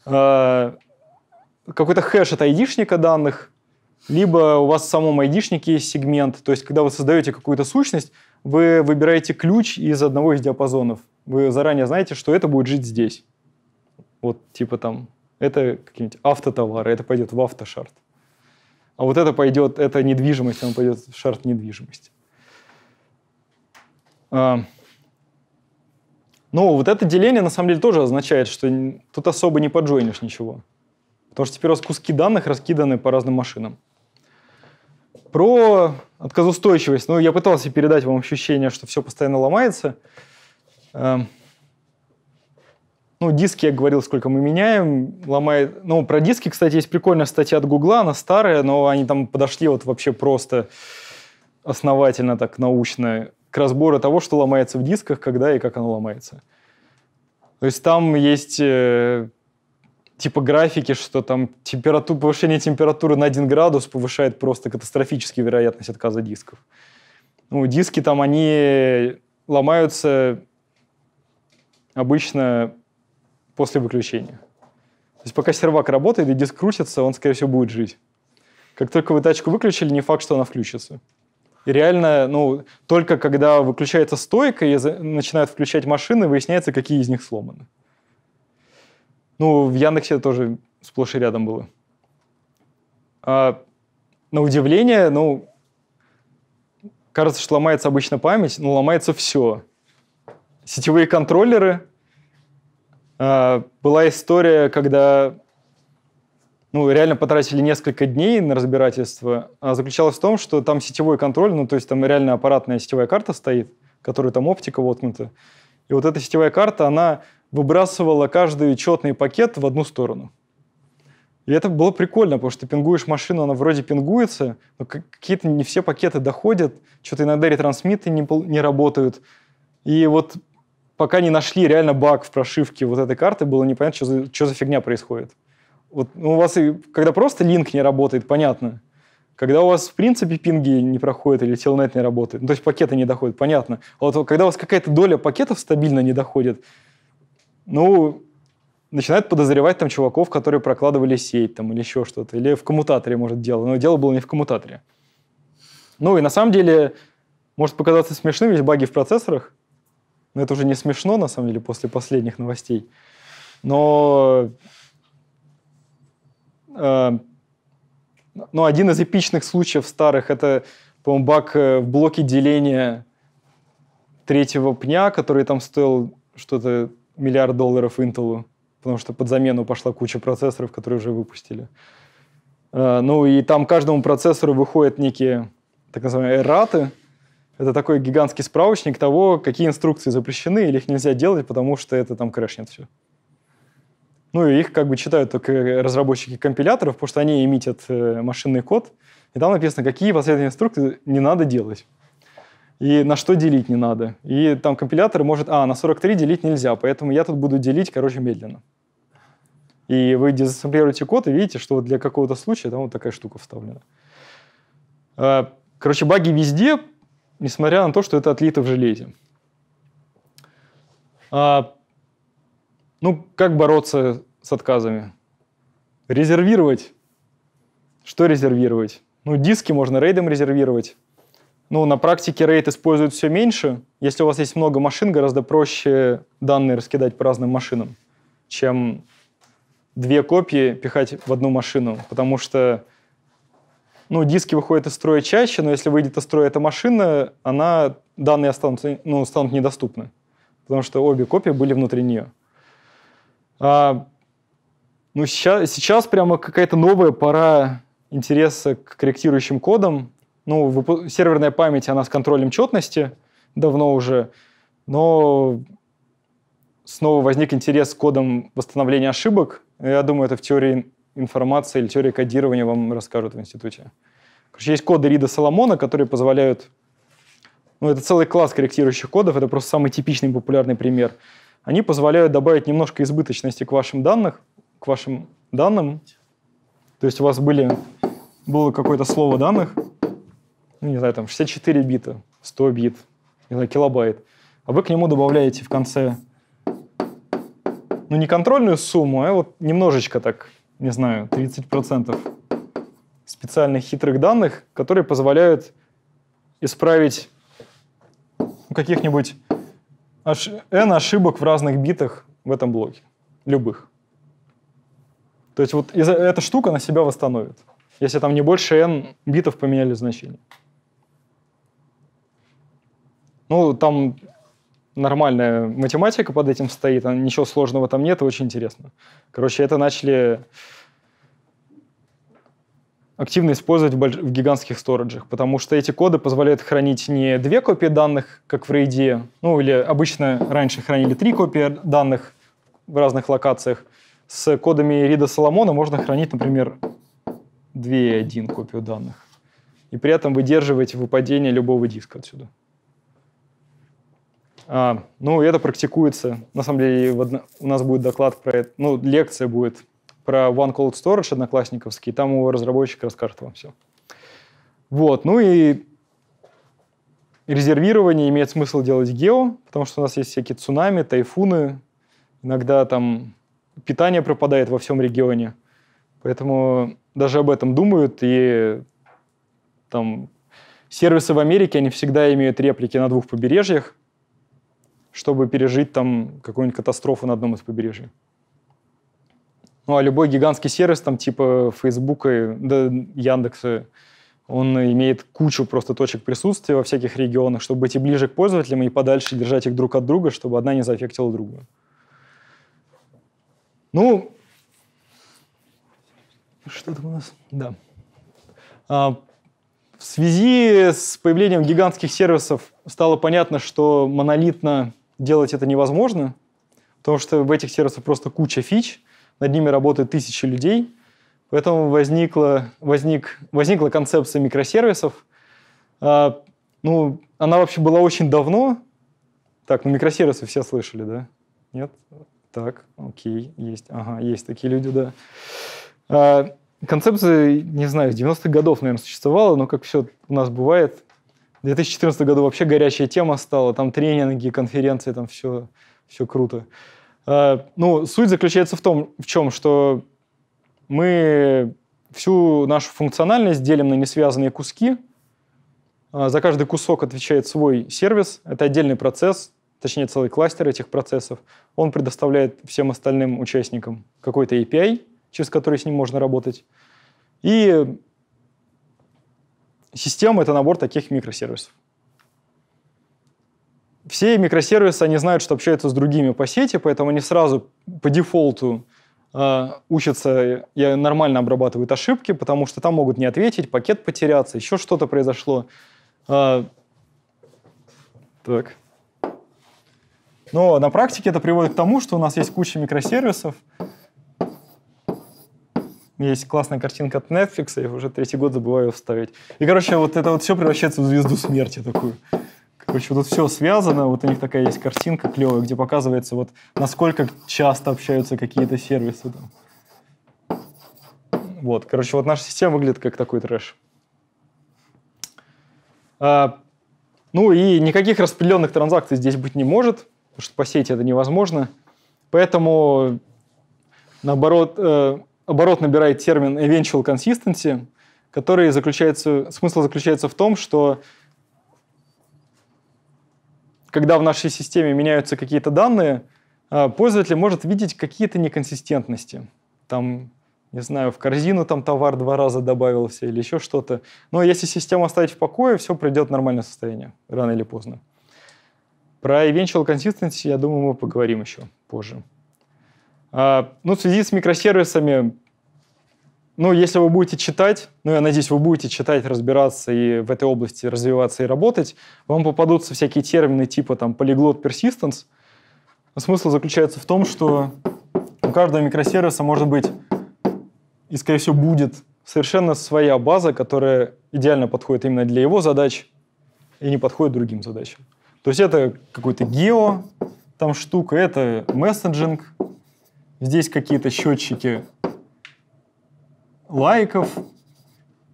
А, какой-то хэш от айдишника данных, либо у вас в самом айдишнике есть сегмент. То есть, когда вы создаете какую-то сущность, вы выбираете ключ из одного из диапазонов. Вы заранее знаете, что это будет жить здесь. Вот типа там, это какие-нибудь автотовары, это пойдет в автошарт. А вот это пойдет, это недвижимость, он пойдет в шарт недвижимости. А. Ну, вот это деление на самом деле тоже означает, что тут особо не поджойнишь ничего. Потому что теперь у вас куски данных раскиданы по разным машинам. Про отказоустойчивость. Ну, я пытался передать вам ощущение, что все постоянно ломается. Эм, ну, диски, я говорил, сколько мы меняем, ломает... Ну, про диски, кстати, есть прикольная статья от Гугла, она старая, но они там подошли вот вообще просто основательно так научно к разбору того, что ломается в дисках, когда и как оно ломается. То есть там есть э, типа графики, что там температура, повышение температуры на 1 градус повышает просто катастрофически вероятность отказа дисков. Ну, диски там, они ломаются обычно после выключения. То есть пока сервак работает и диск крутится, он, скорее всего, будет жить. Как только вы тачку выключили, не факт, что она включится. И реально, ну, только когда выключается стойка и начинают включать машины, выясняется, какие из них сломаны. Ну, в Яндексе тоже сплошь и рядом было. А, на удивление, ну, кажется, что ломается обычно память, но ломается все. Сетевые контроллеры. А, была история, когда ну, реально потратили несколько дней на разбирательство. А заключалось в том, что там сетевой контроль, ну, то есть там реально аппаратная сетевая карта стоит, которую там оптика воткнута. И вот эта сетевая карта, она выбрасывала каждый четный пакет в одну сторону. И это было прикольно, потому что ты пингуешь машину, она вроде пингуется, но какие-то не все пакеты доходят, что-то иногда ретрансмиты не, не работают. И вот пока не нашли реально баг в прошивке вот этой карты, было непонятно, что за, что за фигня происходит. Вот ну, у вас, и, когда просто линк не работает, понятно. Когда у вас, в принципе, пинги не проходят или телнет не работает, ну, то есть пакеты не доходят, понятно. А вот когда у вас какая-то доля пакетов стабильно не доходит, ну, начинают подозревать там чуваков, которые прокладывали сеть там или еще что-то, или в коммутаторе, может, дело, но дело было не в коммутаторе. Ну и на самом деле может показаться смешным, ведь баги в процессорах, но это уже не смешно, на самом деле, после последних новостей. Но э, ну, один из эпичных случаев старых, это, по-моему, баг э, в блоке деления третьего пня, который там стоил что-то миллиард долларов Intel, потому что под замену пошла куча процессоров, которые уже выпустили. Э, ну и там каждому процессору выходят некие так называемые эраты. Это такой гигантский справочник того, какие инструкции запрещены или их нельзя делать, потому что это там крашнет все. Ну и их как бы читают только разработчики компиляторов, потому что они имитят э, машинный код, и там написано, какие последние инструкции не надо делать и на что делить не надо. И там компилятор может, а, на 43 делить нельзя, поэтому я тут буду делить, короче, медленно. И вы дезассемблируете код и видите, что вот для какого-то случая там вот такая штука вставлена. А, короче, баги везде, несмотря на то, что это отлито в железе. А, ну, как бороться с отказами? Резервировать. Что резервировать? Ну, диски можно рейдом резервировать. Ну, на практике рейд используют все меньше. Если у вас есть много машин, гораздо проще данные раскидать по разным машинам, чем две копии пихать в одну машину. Потому что ну, диски выходят из строя чаще, но если выйдет из строя эта машина, она, данные останутся, ну, станут недоступны, потому что обе копии были внутри нее. А, ну, сейчас, сейчас прямо какая-то новая пора интереса к корректирующим кодам. Ну, серверная память, она с контролем четности давно уже, но снова возник интерес к кодам восстановления ошибок. Я думаю, это в теории информации или теории кодирования вам расскажут в институте. Короче, есть коды Рида Соломона, которые позволяют... Ну, это целый класс корректирующих кодов, это просто самый типичный популярный пример. Они позволяют добавить немножко избыточности к вашим данных, к вашим данным. То есть у вас были, было какое-то слово данных, ну, не знаю, там 64 бита, 100 бит, или килобайт. А вы к нему добавляете в конце, ну, не контрольную сумму, а вот немножечко так, не знаю, 30% специальных хитрых данных, которые позволяют исправить ну, каких-нибудь n ошибок в разных битах в этом блоке, любых. То есть вот эта штука на себя восстановит, если там не больше n битов поменяли значение. Ну, там нормальная математика под этим стоит, а ничего сложного там нет, очень интересно. Короче, это начали активно использовать в, больш... в гигантских сториджах, потому что эти коды позволяют хранить не две копии данных, как в RAID, ну или обычно раньше хранили три копии данных в разных локациях. С кодами Рида Соломона можно хранить, например, и 2.1 копию данных и при этом выдерживать выпадение любого диска отсюда. А, ну, это практикуется. На самом деле, одно... у нас будет доклад про это, ну, лекция будет про One Cold Storage одноклассниковский, там его разработчик расскажет вам все. Вот, ну и резервирование имеет смысл делать гео, потому что у нас есть всякие цунами, тайфуны, иногда там питание пропадает во всем регионе. Поэтому даже об этом думают, и там сервисы в Америке, они всегда имеют реплики на двух побережьях, чтобы пережить там какую-нибудь катастрофу на одном из побережий. Ну, а любой гигантский сервис, там, типа Facebook да, Яндекса, он имеет кучу просто точек присутствия во всяких регионах, чтобы быть и ближе к пользователям, и подальше держать их друг от друга, чтобы одна не заэффектила другую. Ну, что там у нас? Да. А, в связи с появлением гигантских сервисов стало понятно, что монолитно делать это невозможно, потому что в этих сервисах просто куча фич, над ними работают тысячи людей, поэтому возникла, возник, возникла концепция микросервисов. А, ну, она вообще была очень давно. Так, ну микросервисы все слышали, да? Нет? Так, окей, есть. Ага, есть такие люди, да. А, концепция, не знаю, с 90-х годов, наверное, существовала, но как все у нас бывает, в 2014 году вообще горячая тема стала, там тренинги, конференции, там все, все круто. А, ну, суть заключается в том, в чем, что мы всю нашу функциональность делим на несвязанные куски. А, за каждый кусок отвечает свой сервис. Это отдельный процесс, точнее целый кластер этих процессов. Он предоставляет всем остальным участникам какой-то API, через который с ним можно работать. И Система — это набор таких микросервисов. Все микросервисы, они знают, что общаются с другими по сети, поэтому они сразу по дефолту э, учатся я нормально обрабатывают ошибки, потому что там могут не ответить, пакет потеряться, еще что-то произошло. Э, так. Но на практике это приводит к тому, что у нас есть куча микросервисов, есть классная картинка от Netflix, я уже третий год забываю ее вставить. И, короче, вот это вот все превращается в звезду смерти такую. Короче, вот тут все связано, вот у них такая есть картинка клевая, где показывается, вот насколько часто общаются какие-то сервисы. Там. Вот, короче, вот наша система выглядит как такой трэш. А, ну и никаких распределенных транзакций здесь быть не может, потому что по сети это невозможно. Поэтому, наоборот, э, оборот набирает термин eventual consistency, который заключается, смысл заключается в том, что когда в нашей системе меняются какие-то данные, а, пользователь может видеть какие-то неконсистентности. Там, не знаю, в корзину там товар два раза добавился или еще что-то. Но если систему оставить в покое, все придет в нормальное состояние, рано или поздно. Про eventual consistency, я думаю, мы поговорим еще позже. А, ну, в связи с микросервисами ну, если вы будете читать, ну, я надеюсь, вы будете читать, разбираться и в этой области развиваться и работать, вам попадутся всякие термины типа там polyglot persistence. Но смысл заключается в том, что у каждого микросервиса может быть и, скорее всего, будет совершенно своя база, которая идеально подходит именно для его задач и не подходит другим задачам. То есть это какой-то гео, там штука, это мессенджинг, здесь какие-то счетчики лайков,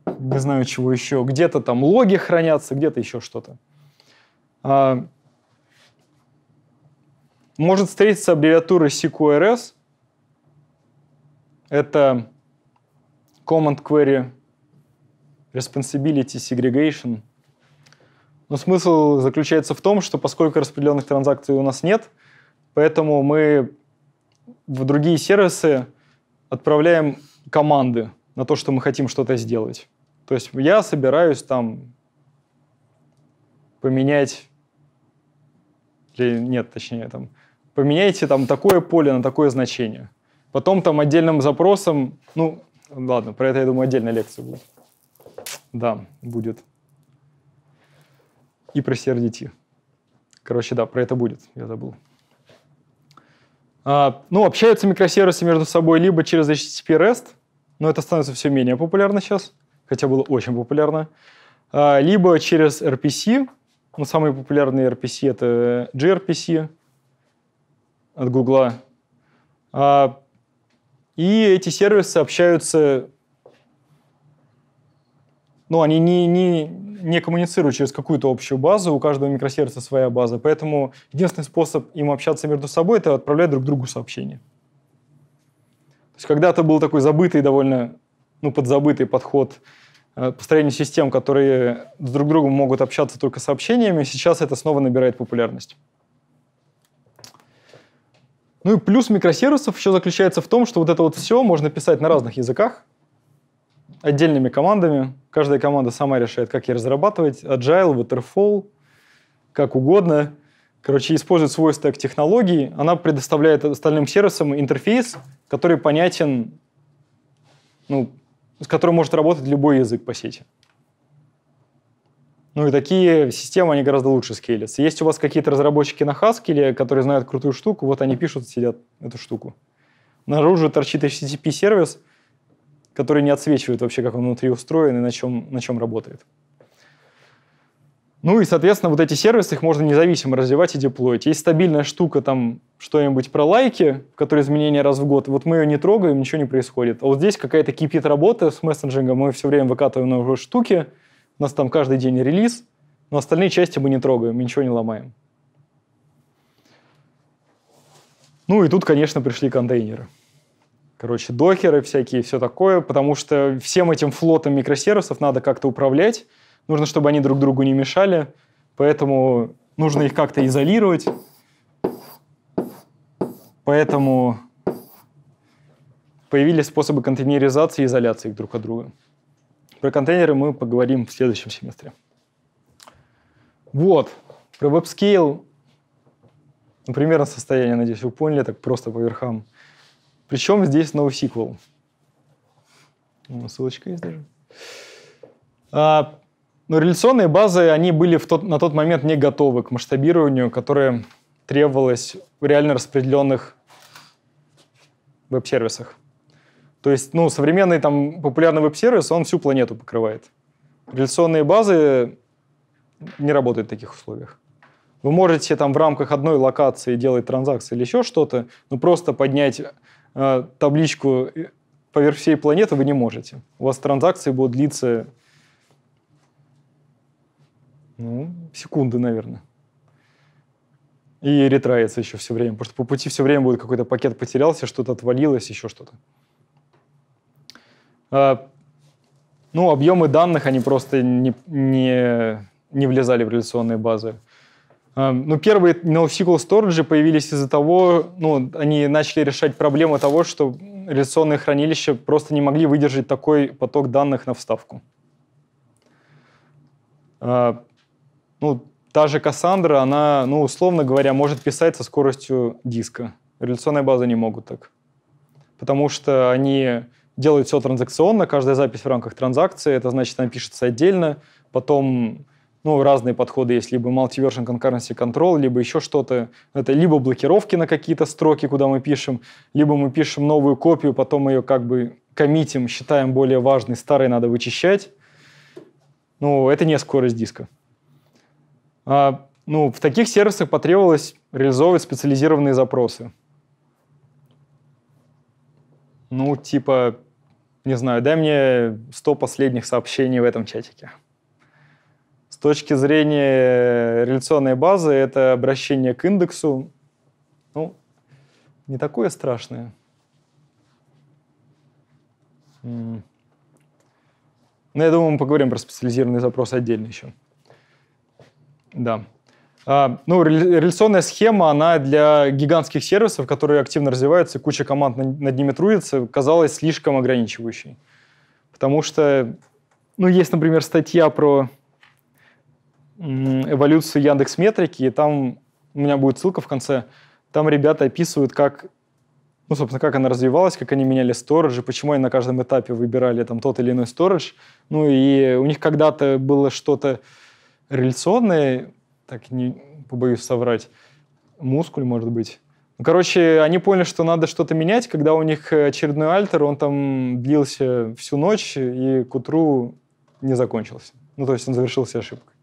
не знаю чего еще, где-то там логи хранятся, где-то еще что-то. А, может встретиться аббревиатура CQRS. Это Command Query Responsibility Segregation. Но смысл заключается в том, что поскольку распределенных транзакций у нас нет, поэтому мы в другие сервисы отправляем команды, на то, что мы хотим что-то сделать. То есть я собираюсь там поменять, или нет, точнее, там, поменяйте там такое поле на такое значение. Потом там отдельным запросом, ну, ладно, про это, я думаю, отдельная лекция будет. Да, будет. И про CRDT. Короче, да, про это будет, я забыл. А, ну, общаются микросервисы между собой либо через HTTP REST, но это становится все менее популярно сейчас, хотя было очень популярно. А, либо через RPC, ну, самые популярные RPC — это gRPC от Гугла. А, и эти сервисы общаются ну, они не, не, не коммуницируют через какую-то общую базу, у каждого микросервиса своя база, поэтому единственный способ им общаться между собой – это отправлять друг другу сообщения. То есть когда-то был такой забытый, довольно ну, подзабытый подход э, построения систем, которые друг с другом могут общаться только сообщениями, сейчас это снова набирает популярность. Ну и плюс микросервисов еще заключается в том, что вот это вот все можно писать на разных языках, отдельными командами. Каждая команда сама решает, как ее разрабатывать. Agile, Waterfall, как угодно – короче, использует свой стек технологий, она предоставляет остальным сервисам интерфейс, который понятен, ну, с которым может работать любой язык по сети. Ну и такие системы, они гораздо лучше скейлятся. Есть у вас какие-то разработчики на Haskell, которые знают крутую штуку, вот они пишут, сидят эту штуку. Наружу торчит HTTP-сервис, который не отсвечивает вообще, как он внутри устроен и на чем, на чем работает. Ну и, соответственно, вот эти сервисы, их можно независимо развивать и деплоить. Есть стабильная штука, там, что-нибудь про лайки, в которой изменения раз в год. Вот мы ее не трогаем, ничего не происходит. А вот здесь какая-то кипит работа с мессенджингом, мы все время выкатываем новые штуки, у нас там каждый день релиз, но остальные части мы не трогаем, ничего не ломаем. Ну и тут, конечно, пришли контейнеры. Короче, докеры всякие, все такое, потому что всем этим флотом микросервисов надо как-то управлять, Нужно, чтобы они друг другу не мешали, поэтому нужно их как-то изолировать. Поэтому появились способы контейнеризации и изоляции их друг от друга. Про контейнеры мы поговорим в следующем семестре. Вот. Про WebScale, ну, примерно состояние, надеюсь, вы поняли, так просто по верхам. Причем здесь NoSQL. Ссылочка есть даже. А, но ну, реляционные базы, они были в тот, на тот момент не готовы к масштабированию, которое требовалось в реально распределенных веб-сервисах. То есть, ну, современный там популярный веб-сервис, он всю планету покрывает. Реляционные базы не работают в таких условиях. Вы можете там в рамках одной локации делать транзакции или еще что-то, но просто поднять э, табличку э, поверх всей планеты вы не можете. У вас транзакции будут длиться ну, секунды, наверное. И ретраится еще все время, потому что по пути все время будет какой-то пакет потерялся, что-то отвалилось, еще что-то. А, ну, объемы данных, они просто не, не, не влезали в реляционные базы. А, ну, первые NoSQL Storage появились из-за того, ну, они начали решать проблему того, что реляционные хранилища просто не могли выдержать такой поток данных на вставку. А, ну, та же Кассандра, она, ну, условно говоря, может писать со скоростью диска. Реляционные базы не могут так. Потому что они делают все транзакционно, каждая запись в рамках транзакции, это значит, она пишется отдельно, потом ну, разные подходы есть, либо Multiversion Concurrency Control, либо еще что-то. Это либо блокировки на какие-то строки, куда мы пишем, либо мы пишем новую копию, потом ее как бы коммитим, считаем более важной, старой надо вычищать. Ну, это не скорость диска. А, ну, в таких сервисах потребовалось реализовывать специализированные запросы. Ну, типа, не знаю, дай мне 100 последних сообщений в этом чатике. С точки зрения реляционной базы, это обращение к индексу. Ну, не такое страшное. Но ну, я думаю, мы поговорим про специализированный запрос отдельно еще. Да. А, ну, реляционная схема, она для гигантских сервисов, которые активно развиваются, куча команд над ними трудится, казалась слишком ограничивающей. Потому что, ну, есть, например, статья про эволюцию Яндекс Метрики, и там у меня будет ссылка в конце. Там ребята описывают, как, ну, собственно, как она развивалась, как они меняли и почему они на каждом этапе выбирали там тот или иной сторож. Ну, и у них когда-то было что-то реляционные, так не побоюсь соврать, мускуль, может быть. Ну, короче, они поняли, что надо что-то менять, когда у них очередной альтер, он там длился всю ночь и к утру не закончился. Ну, то есть он завершился ошибкой.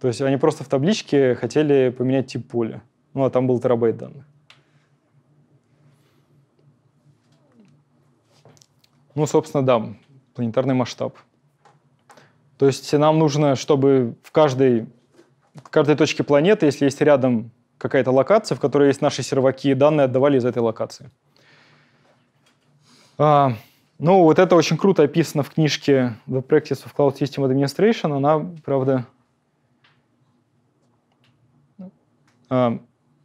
То есть они просто в табличке хотели поменять тип поля. Ну, а там был терабайт данных. Ну, собственно, да, планетарный масштаб. То есть нам нужно, чтобы в каждой, в каждой точке планеты, если есть рядом какая-то локация, в которой есть наши серваки, данные отдавали из этой локации. А, ну, вот это очень круто описано в книжке The Practice of Cloud System Administration. Она, правда, а,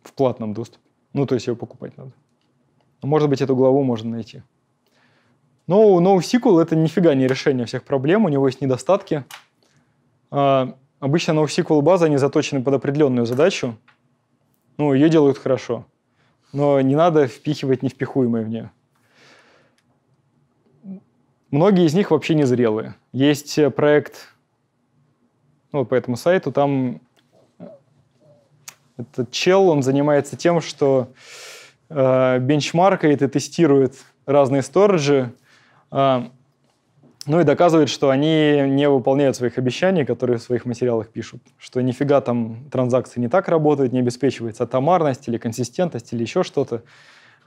в платном доступе. Ну, то есть ее покупать надо. Может быть, эту главу можно найти. Но NoSQL это нифига не решение всех проблем, у него есть недостатки. А, обычно NoSQL базы, они заточены под определенную задачу. Ну, ее делают хорошо. Но не надо впихивать невпихуемые в нее. Многие из них вообще незрелые. Есть э, проект ну, по этому сайту, там э, этот чел, он занимается тем, что э, бенчмаркает и тестирует разные сторожи а, ну и доказывает, что они не выполняют своих обещаний, которые в своих материалах пишут. Что нифига там транзакции не так работают, не обеспечивается атомарность или консистентность или еще что-то.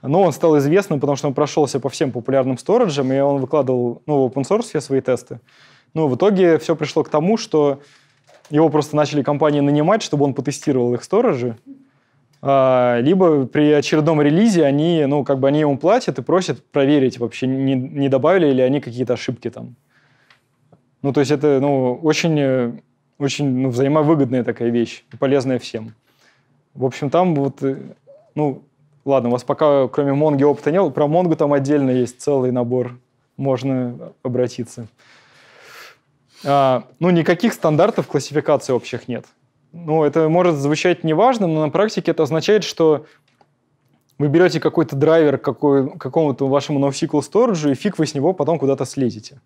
Но он стал известным, потому что он прошелся по всем популярным сториджам, и он выкладывал ну, в open source все свои тесты. Ну, в итоге все пришло к тому, что его просто начали компании нанимать, чтобы он потестировал их сторожи, а, либо при очередном релизе они, ну, как бы они ему платят и просят проверить вообще, не, не добавили ли они какие-то ошибки там. Ну, то есть это, ну, очень, очень ну, взаимовыгодная такая вещь, полезная всем. В общем, там вот, э, ну, ладно, у вас пока кроме Монги опыта нет, про Монгу там отдельно есть целый набор, можно обратиться. А, ну, никаких стандартов классификации общих нет. Ну, это может звучать неважно, но на практике это означает, что вы берете какой-то драйвер к какой, какому-то вашему NoSQL Storage, и фиг вы с него потом куда-то слезете.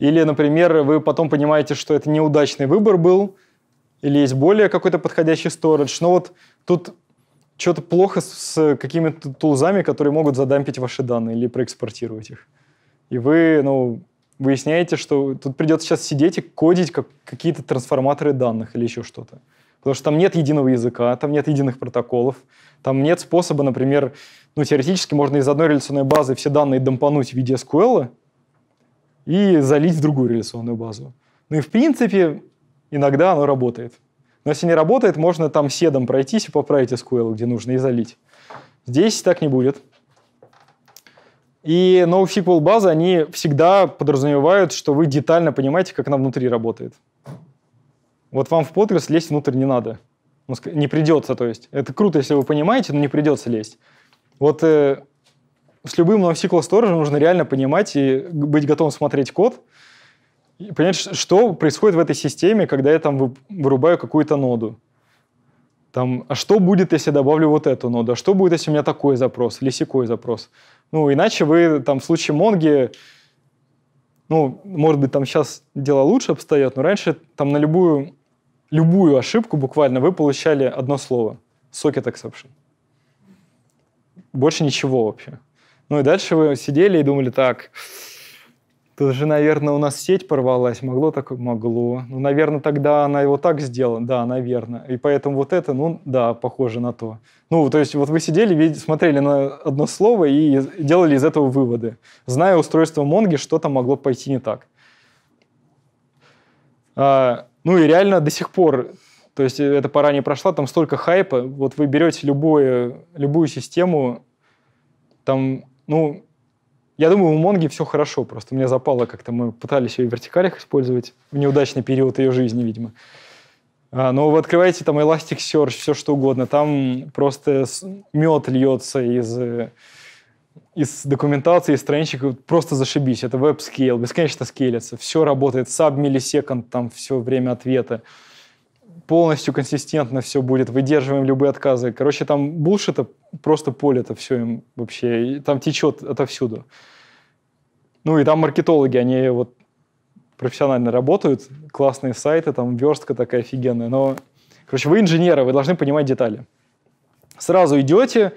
Или, например, вы потом понимаете, что это неудачный выбор был, или есть более какой-то подходящий сторож. Но вот тут что-то плохо с какими-то тулзами, которые могут задампить ваши данные или проэкспортировать их. И вы, ну, выясняете, что тут придется сейчас сидеть и кодить как какие-то трансформаторы данных или еще что-то. Потому что там нет единого языка, там нет единых протоколов, там нет способа, например, ну, теоретически можно из одной реляционной базы все данные домпануть в виде SQL и залить в другую реляционную базу. Ну и, в принципе, иногда оно работает. Но если не работает, можно там седом пройтись и поправить SQL, где нужно, и залить. Здесь так не будет. И NoSQL базы, они всегда подразумевают, что вы детально понимаете, как она внутри работает. Вот вам в Postgres лезть внутрь не надо. Ну, не придется, то есть. Это круто, если вы понимаете, но не придется лезть. Вот э, с любым NoSQL Storage нужно реально понимать и быть готовым смотреть код, и понять, что происходит в этой системе, когда я там вырубаю какую-то ноду. Там, а что будет, если добавлю вот эту ноду? А что будет, если у меня такой запрос или секой запрос? Ну, иначе вы там в случае Монги, ну, может быть, там сейчас дела лучше обстоят, но раньше там на любую, любую ошибку буквально вы получали одно слово. Socket exception. Больше ничего вообще. Ну и дальше вы сидели и думали, так, Тут же, наверное, у нас сеть порвалась. Могло так? Могло. Ну, наверное, тогда она его так сделала. Да, наверное. И поэтому вот это, ну, да, похоже на то. Ну, то есть вот вы сидели, смотрели на одно слово и делали из этого выводы. Зная устройство Монги, что-то могло пойти не так. А, ну и реально до сих пор, то есть эта пора не прошла, там столько хайпа. Вот вы берете любое любую систему, там, ну, я думаю, у Монги все хорошо, просто мне запало как-то, мы пытались ее в вертикалях использовать в неудачный период ее жизни, видимо. А, но вы открываете там Elasticsearch, все что угодно, там просто мед льется из, из документации, из страничек, просто зашибись. Это веб-скейл, бесконечно скейлится, все работает, саб миллисекунд, там все время ответа полностью консистентно все будет, выдерживаем любые отказы. Короче, там булш это просто поле, это все им вообще, и там течет отовсюду. Ну и там маркетологи, они вот профессионально работают, классные сайты, там верстка такая офигенная, но, короче, вы инженеры, вы должны понимать детали. Сразу идете,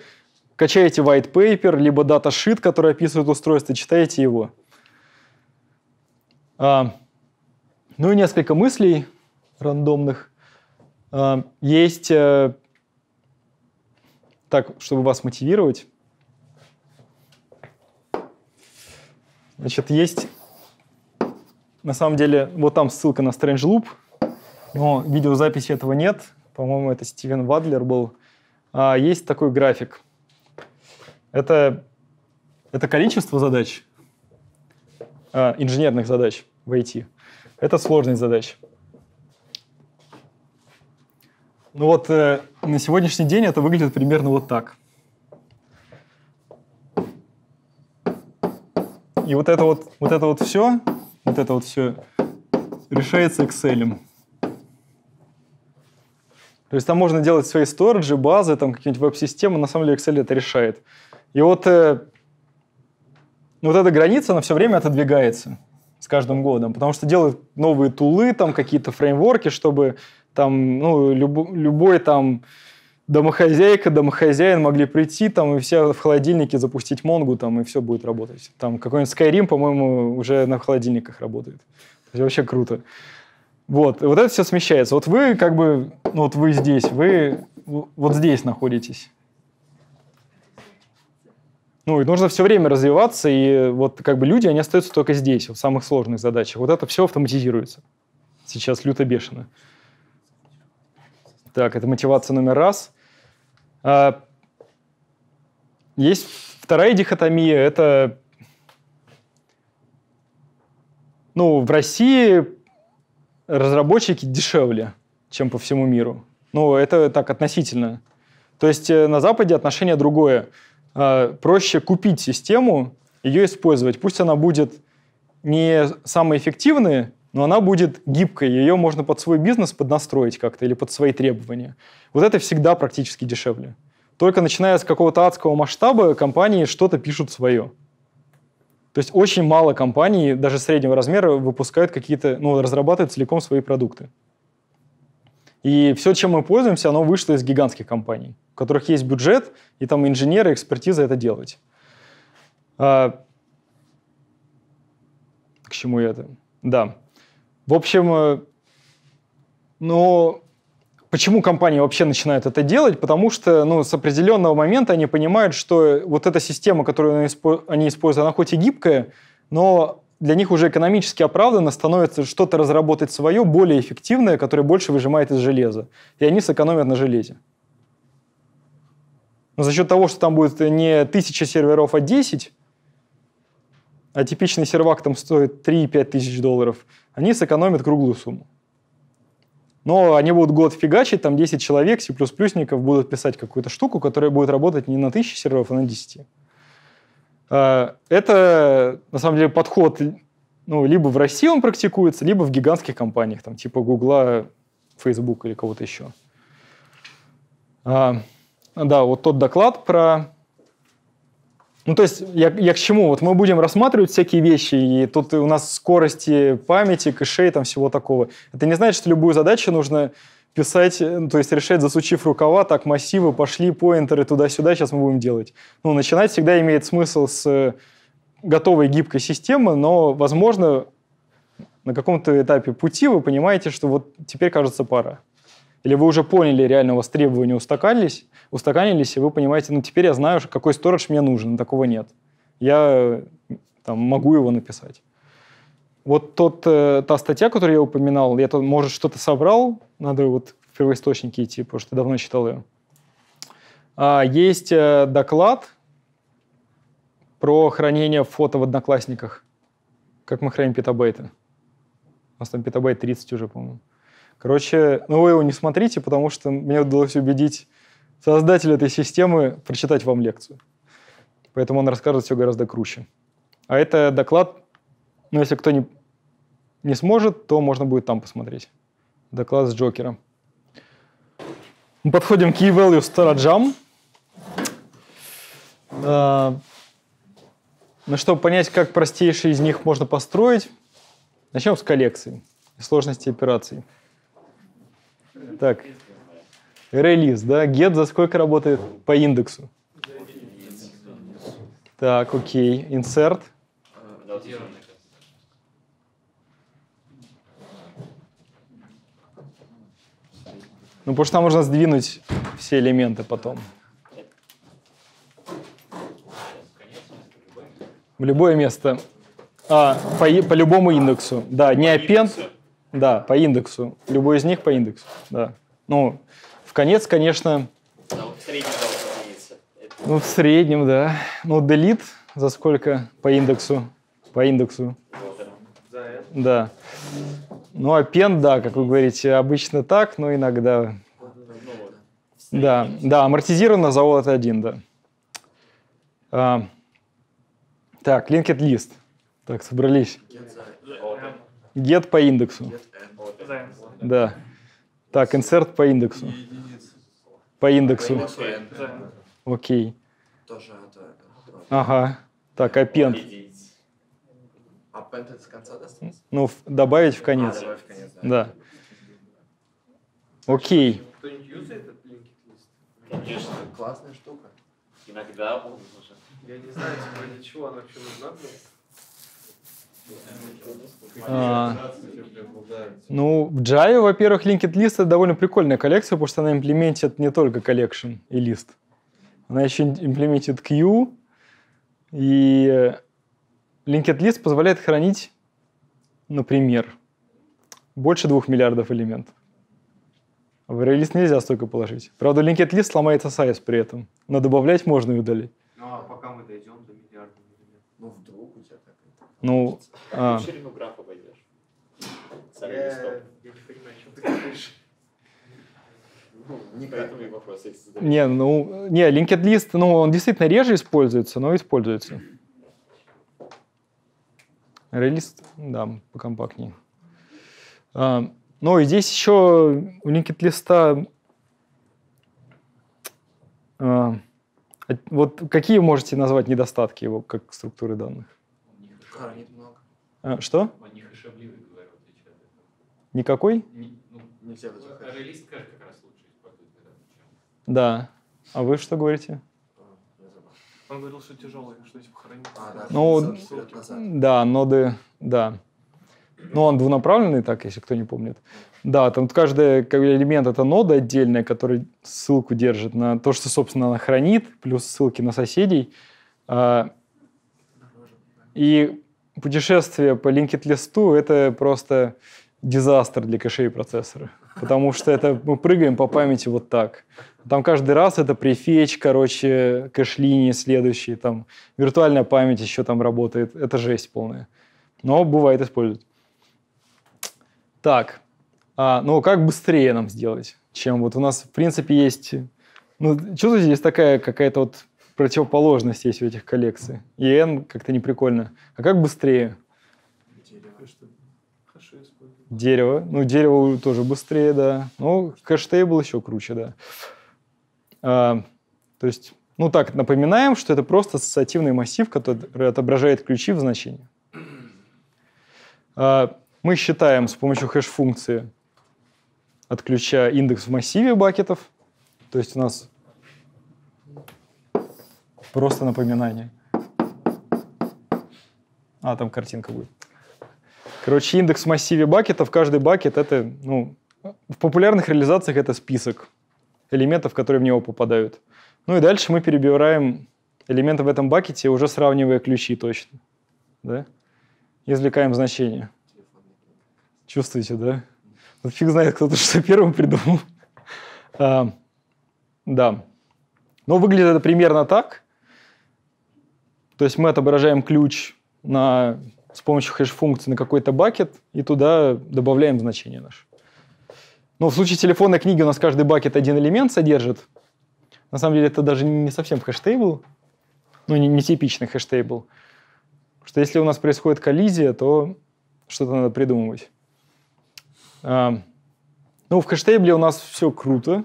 качаете white paper, либо даташит, который описывает устройство, читаете его. А, ну и несколько мыслей рандомных. Эм, есть, э, так, чтобы вас мотивировать, значит, есть, на самом деле, вот там ссылка на Strange Loop, но видеозаписи этого нет, по-моему, это Стивен Вадлер был. А есть такой график. Это, это количество задач, э, инженерных задач в IT. Это сложность задач. Ну вот э, на сегодняшний день это выглядит примерно вот так. И вот это вот, вот это вот все, вот это вот все решается Excel. То есть там можно делать свои сториджи, базы, там какие-нибудь веб-системы, на самом деле Excel это решает. И вот, э, ну вот эта граница, она все время отодвигается с каждым годом, потому что делают новые тулы, там какие-то фреймворки, чтобы там, ну, люб, любой там домохозяйка, домохозяин могли прийти там и все в холодильнике запустить Монгу там и все будет работать. Там какой-нибудь Skyrim, по-моему, уже на холодильниках работает. Это вообще круто. Вот, и вот это все смещается. Вот вы как бы, ну вот вы здесь, вы вот здесь находитесь. Ну, и нужно все время развиваться, и вот как бы люди, они остаются только здесь, в самых сложных задачах. Вот это все автоматизируется. Сейчас люто-бешено. Так, это мотивация номер раз. А, есть вторая дихотомия, это... Ну, в России разработчики дешевле, чем по всему миру. Ну, это так относительно. То есть э, на Западе отношение другое. А, проще купить систему, ее использовать. Пусть она будет не самая эффективная но она будет гибкой, ее можно под свой бизнес поднастроить как-то или под свои требования. Вот это всегда практически дешевле. Только начиная с какого-то адского масштаба, компании что-то пишут свое. То есть очень мало компаний, даже среднего размера, выпускают какие-то, ну, разрабатывают целиком свои продукты. И все, чем мы пользуемся, оно вышло из гигантских компаний, у которых есть бюджет, и там инженеры, экспертиза это делать. А... К чему я это? Да. В общем, э, ну, почему компании вообще начинают это делать? Потому что ну, с определенного момента они понимают, что вот эта система, которую они используют, она хоть и гибкая, но для них уже экономически оправданно становится что-то разработать свое, более эффективное, которое больше выжимает из железа. И они сэкономят на железе. Но за счет того, что там будет не тысяча серверов, а 10, а типичный сервак там стоит 3-5 тысяч долларов, они сэкономят круглую сумму. Но они будут год фигачить, там 10 человек, c плюсников будут писать какую-то штуку, которая будет работать не на 1000 серверов, а на 10. А, это, на самом деле, подход, ну, либо в России он практикуется, либо в гигантских компаниях, там, типа Гугла, Facebook или кого-то еще. А, да, вот тот доклад про ну, то есть, я, я к чему? Вот мы будем рассматривать всякие вещи, и тут у нас скорости памяти, кэшей, там всего такого. Это не значит, что любую задачу нужно писать, ну, то есть решать, засучив рукава, так, массивы, пошли, поинтеры туда-сюда, сейчас мы будем делать. Ну, начинать всегда имеет смысл с готовой гибкой системы, но, возможно, на каком-то этапе пути вы понимаете, что вот теперь, кажется, пора. Или вы уже поняли реально, у вас требования устаканились, устаканились, и вы понимаете, ну теперь я знаю, какой сторож мне нужен, такого нет. Я там, могу его написать. Вот тот, э, та статья, которую я упоминал, я, тут, может, что-то собрал, надо вот в первоисточники идти, потому что давно читал ее. А, есть э, доклад про хранение фото в Одноклассниках. Как мы храним петабайты. У нас там петабайт 30 уже, по-моему. Короче, ну вы его не смотрите, потому что мне удалось убедить создателя этой системы прочитать вам лекцию. Поэтому он расскажет все гораздо круче. А это доклад, ну если кто не, не сможет, то можно будет там посмотреть. Доклад с Джокером. Мы подходим к key value сторожам. Ну, чтобы понять, как простейшие из них можно построить, начнем с коллекции и сложности операций. Так, релиз, да? Get за сколько работает по индексу? Так, окей. Insert. Ну, потому что там можно сдвинуть все элементы потом. В любое место. А, по, по любому индексу. Да, не append. Да, по индексу. Любой из них по индексу, да. Ну, в конец, конечно... Да, вот в среднем, да, Это... Ну, в среднем, да. Ну, делит за сколько по индексу? По индексу. Да. Да. Ну, а пен, да, как вы говорите, обычно так, но иногда... Ну, да, да, амортизировано за OLAT 1, да. А, так, linked list. Так, собрались. Get по индексу. Да. Так, insert по индексу. По индексу. Окей. Тоже это. Ага. Так, append. Append это с конца достаточно? Ну, добавить в конец. А, добавить в конец, да. Окей. Кто-нибудь юзает этот linked list? Конечно. Классная штука. Иногда он уже. Я не знаю, типа, для чего она вообще нужна была. А, ну, в Java, во-первых, linked list это довольно прикольная коллекция, потому что она имплементит не только collection и лист. Она еще имплементит queue, и linked list позволяет хранить, например, больше двух миллиардов элементов. В релиз нельзя столько положить. Правда, linked list сломается сайз при этом, но добавлять можно и удалить. Ну, а пока мы дойдем ну, а... ширину графа пойдешь. Я... Я не понимаю, о чем ты говоришь. Ну, не, поэтому вопрос, если не, ну, не, linked list, ну, он действительно реже используется, но используется. Релист, да, покомпактнее. А, ну, и здесь еще у linked листа а, а вот какие можете назвать недостатки его как структуры данных? хоронит много. А, что? О них и шабливый отвечает. Никакой? Ну, не, ну, Нельзя даже лист как раз лучше использует, когда Да. А вы что говорите? А, он говорил, что тяжелый, что если похоронить. А, да, ну, да, ноды, да. ну он двунаправленный, так, если кто не помнит. Да, там каждый элемент это нода отдельная, которая ссылку держит на то, что, собственно, она хранит, плюс ссылки на соседей. А, и путешествие по Linked-листу – это просто дизастр для кэшей и процессора. Потому что это мы прыгаем по памяти вот так. Там каждый раз это префетч, короче, кэш-линии следующие, там виртуальная память еще там работает. Это жесть полная. Но бывает используют. Так, а, ну как быстрее нам сделать, чем вот у нас, в принципе, есть... Ну, чувствуете, здесь такая какая-то вот противоположность есть у этих коллекций. И N как-то неприкольно. А как быстрее? Дерево. Ну, дерево тоже быстрее, да. Ну, кэштейбл еще круче, да. А, то есть, ну так, напоминаем, что это просто ассоциативный массив, который отображает ключи в значении. А, мы считаем с помощью хэш-функции от ключа индекс в массиве бакетов. То есть у нас Просто напоминание. А, там картинка будет. Короче, индекс в массиве бакетов. Каждый бакет — это, ну, в популярных реализациях это список элементов, которые в него попадают. Ну и дальше мы перебираем элементы в этом бакете, уже сравнивая ключи точно. Да? Извлекаем значение. Чувствуете, да? Вот ну, фиг знает, кто-то что первым придумал. а, да. Но выглядит это примерно так. То есть мы отображаем ключ на, с помощью хэш-функции на какой-то бакет и туда добавляем значение наше. Но в случае телефонной книги у нас каждый бакет один элемент содержит. На самом деле это даже не совсем хэштейбл, ну не, не типичный хэштейбл. Что если у нас происходит коллизия, то что-то надо придумывать. А, ну, в хэштейбле у нас все круто.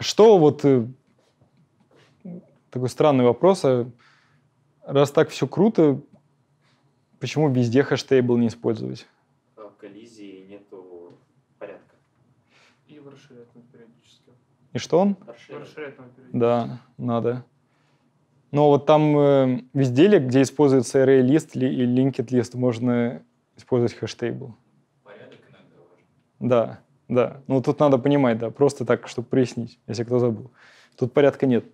Что вот... Э, такой странный вопрос. А раз так все круто, почему везде хэштейбл не использовать? А в Коллизии нету порядка. И его расширяют периодически. И что он? Расширяет. Да, надо. Но вот там э, везде, где используется array list и linked list, можно использовать хэштейбл. Порядок иногда важен. Да. Да, ну тут надо понимать, да, просто так, чтобы прояснить, если кто забыл. Тут порядка нет.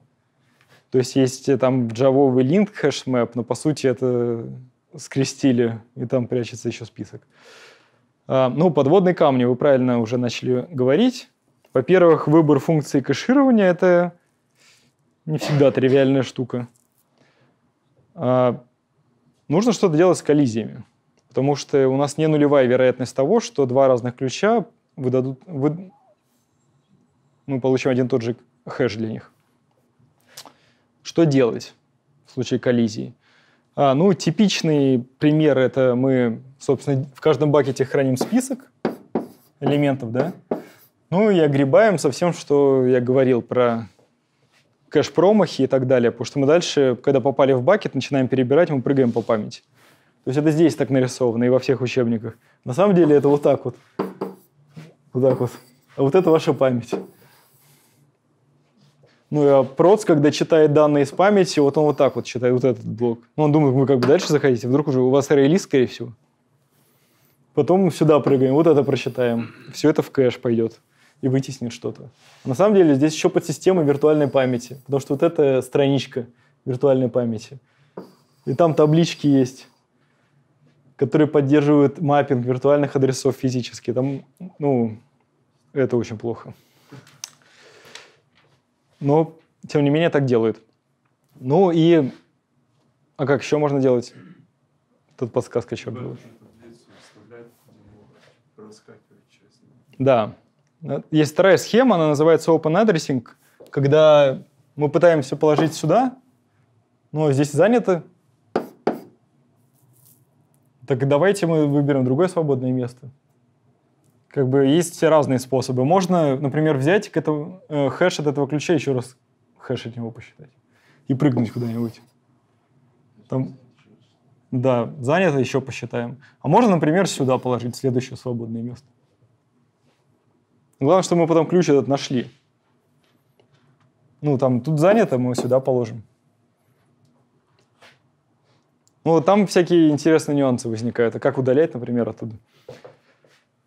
То есть есть э, там джавовый link хэшмэп, но по сути это скрестили, и там прячется еще список. А, ну, подводные камни, вы правильно уже начали говорить. Во-первых, выбор функции кэширования – это не всегда тривиальная штука. А, нужно что-то делать с коллизиями, потому что у нас не нулевая вероятность того, что два разных ключа выдадут, вы... мы получим один и тот же хэш для них. Что делать в случае коллизии? А, ну, типичный пример – это мы, собственно, в каждом бакете храним список элементов, да? Ну, и огребаем со всем, что я говорил про кэш-промахи и так далее. Потому что мы дальше, когда попали в бакет, начинаем перебирать, мы прыгаем по памяти. То есть это здесь так нарисовано и во всех учебниках. На самом деле это вот так вот. Вот так вот. А вот это ваша память. Ну, а проц, когда читает данные из памяти, вот он вот так вот читает вот этот блок. Ну, он думает, вы как бы дальше заходите, вдруг уже у вас релиз, скорее всего. Потом сюда прыгаем, вот это прочитаем. Все это в кэш пойдет и вытеснит что-то. На самом деле здесь еще подсистема виртуальной памяти, потому что вот эта страничка виртуальной памяти. И там таблички есть, которые поддерживают маппинг виртуальных адресов физически. Там, ну, это очень плохо. Но, тем не менее, так делают. Ну и... А как еще можно делать? Тут подсказка еще была. Да. Есть вторая схема, она называется open addressing, когда мы пытаемся положить сюда, но здесь занято. Так давайте мы выберем другое свободное место как бы есть все разные способы. Можно, например, взять к этому, э, хэш от этого ключа еще раз хэш от него посчитать и прыгнуть куда-нибудь. Там, да, занято еще посчитаем. А можно, например, сюда положить следующее свободное место. Главное, что мы потом ключ этот нашли. Ну, там тут занято, мы сюда положим. Ну, там всякие интересные нюансы возникают. А как удалять, например, оттуда?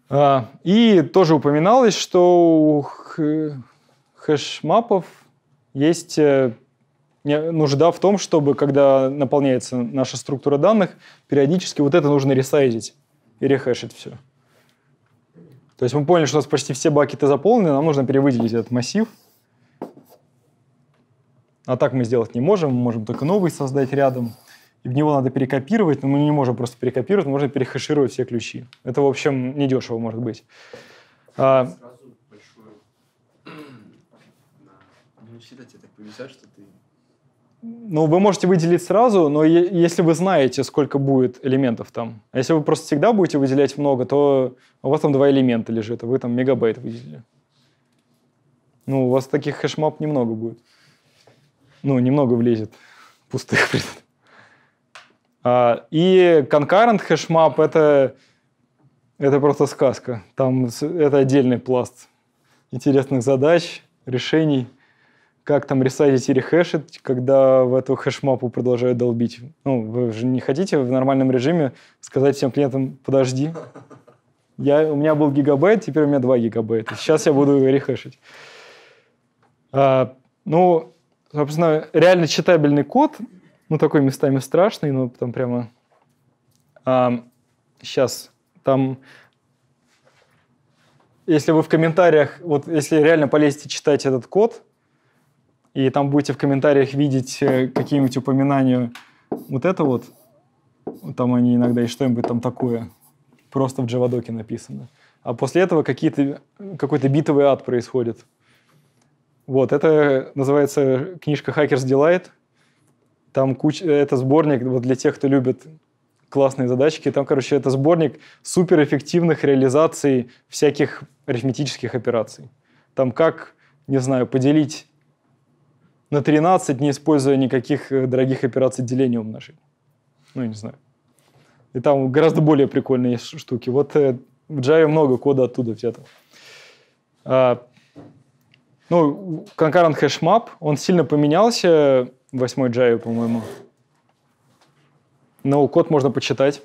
А, и тоже упоминалось, что у хэшмапов есть э, нужда в том, чтобы, когда наполняется наша структура данных, периодически вот это нужно ресайзить и рехешить все. То есть мы поняли, что у нас почти все бакеты заполнены, нам нужно перевыделить этот массив. А так мы сделать не можем, мы можем только новый создать рядом и в него надо перекопировать, но мы не можем просто перекопировать, можно перехешировать все ключи. Это, в общем, недешево может быть. А... Ну, не всегда тебе так повезет, что ты ну, вы можете выделить сразу, но если вы знаете, сколько будет элементов там. А если вы просто всегда будете выделять много, то у вас там два элемента лежит, а вы там мегабайт выделили. Ну, у вас таких хэшмап немного будет. Ну, немного влезет пустых. А, и concurrent хэшмап – это, это просто сказка. Там это отдельный пласт интересных задач, решений, как там ресайзить или рехэшить, когда в эту хэшмапу продолжают долбить. Ну, вы же не хотите в нормальном режиме сказать всем клиентам «подожди, я, у меня был гигабайт, теперь у меня 2 гигабайта. Сейчас я буду рехэшить. А, ну, собственно, реально читабельный код ну, такой местами страшный, но там прямо... А, сейчас, там... Если вы в комментариях, вот если реально полезете читать этот код, и там будете в комментариях видеть э, какие-нибудь упоминания вот это вот, там они иногда и что-нибудь там такое, просто в джавадоке написано. А после этого какие-то, какой-то битовый ад происходит. Вот, это называется книжка «Hackers Delight», там куча, это сборник вот для тех, кто любит классные задачки. Там, короче, это сборник суперэффективных реализаций всяких арифметических операций. Там как, не знаю, поделить на 13, не используя никаких э, дорогих операций деления умножения. Ну, я не знаю. И там гораздо более прикольные штуки. Вот э, в Java много кода оттуда взято. А, ну, concurrent hash map, он сильно поменялся восьмой Java, по-моему. Но код можно почитать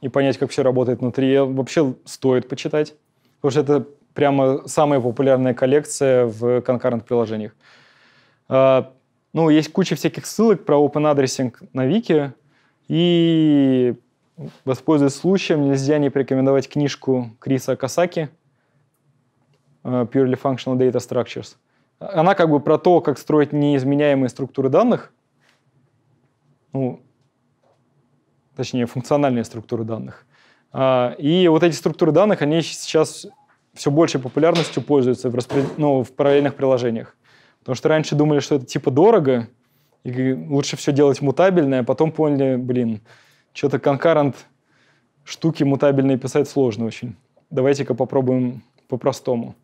и понять, как все работает внутри. Вообще стоит почитать, потому что это прямо самая популярная коллекция в concurrent приложениях. А, ну, есть куча всяких ссылок про open адресинг на Вики, и воспользуясь случаем, нельзя не порекомендовать книжку Криса Касаки а, «Purely Functional Data Structures». Она как бы про то, как строить неизменяемые структуры данных, ну, точнее, функциональные структуры данных. А, и вот эти структуры данных, они сейчас все больше популярностью пользуются в, распри... ну, в параллельных приложениях. Потому что раньше думали, что это типа дорого, и лучше все делать мутабельное, а потом поняли, блин, что-то конкурент штуки мутабельные писать сложно очень. Давайте-ка попробуем по-простому.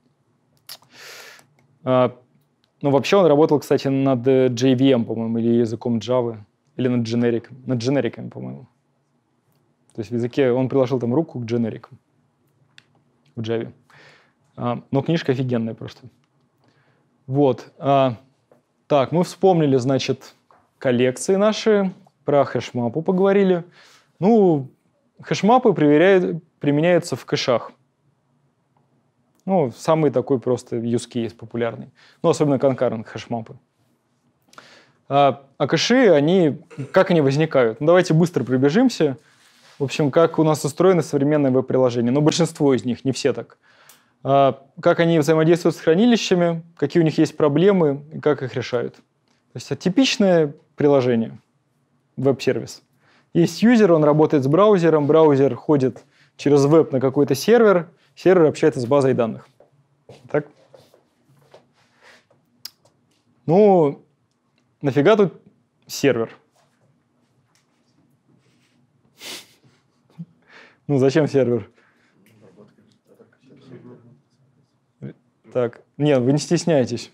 А, ну, вообще он работал, кстати, над э, JVM, по-моему, или языком Java, или над, generic, над дженериками, по-моему. То есть в языке он приложил там руку к дженерикам в Java. А, но книжка офигенная просто. Вот. А, так, мы вспомнили, значит, коллекции наши, про хэшмапу поговорили. Ну, хэшмапы применяются в кэшах. Ну, самый такой просто use case популярный. Ну, особенно Конкарн, хэшмапы. А, а кэши, они, как они возникают? Ну, давайте быстро пробежимся. В общем, как у нас устроено современные веб приложения, Ну, большинство из них, не все так. А, как они взаимодействуют с хранилищами, какие у них есть проблемы и как их решают. То есть это типичное приложение, веб-сервис. Есть юзер, он работает с браузером, браузер ходит через веб на какой-то сервер – Сервер общается с базой данных. Так? Ну, нафига тут сервер? Ну, зачем сервер? Так, нет, вы не стесняйтесь.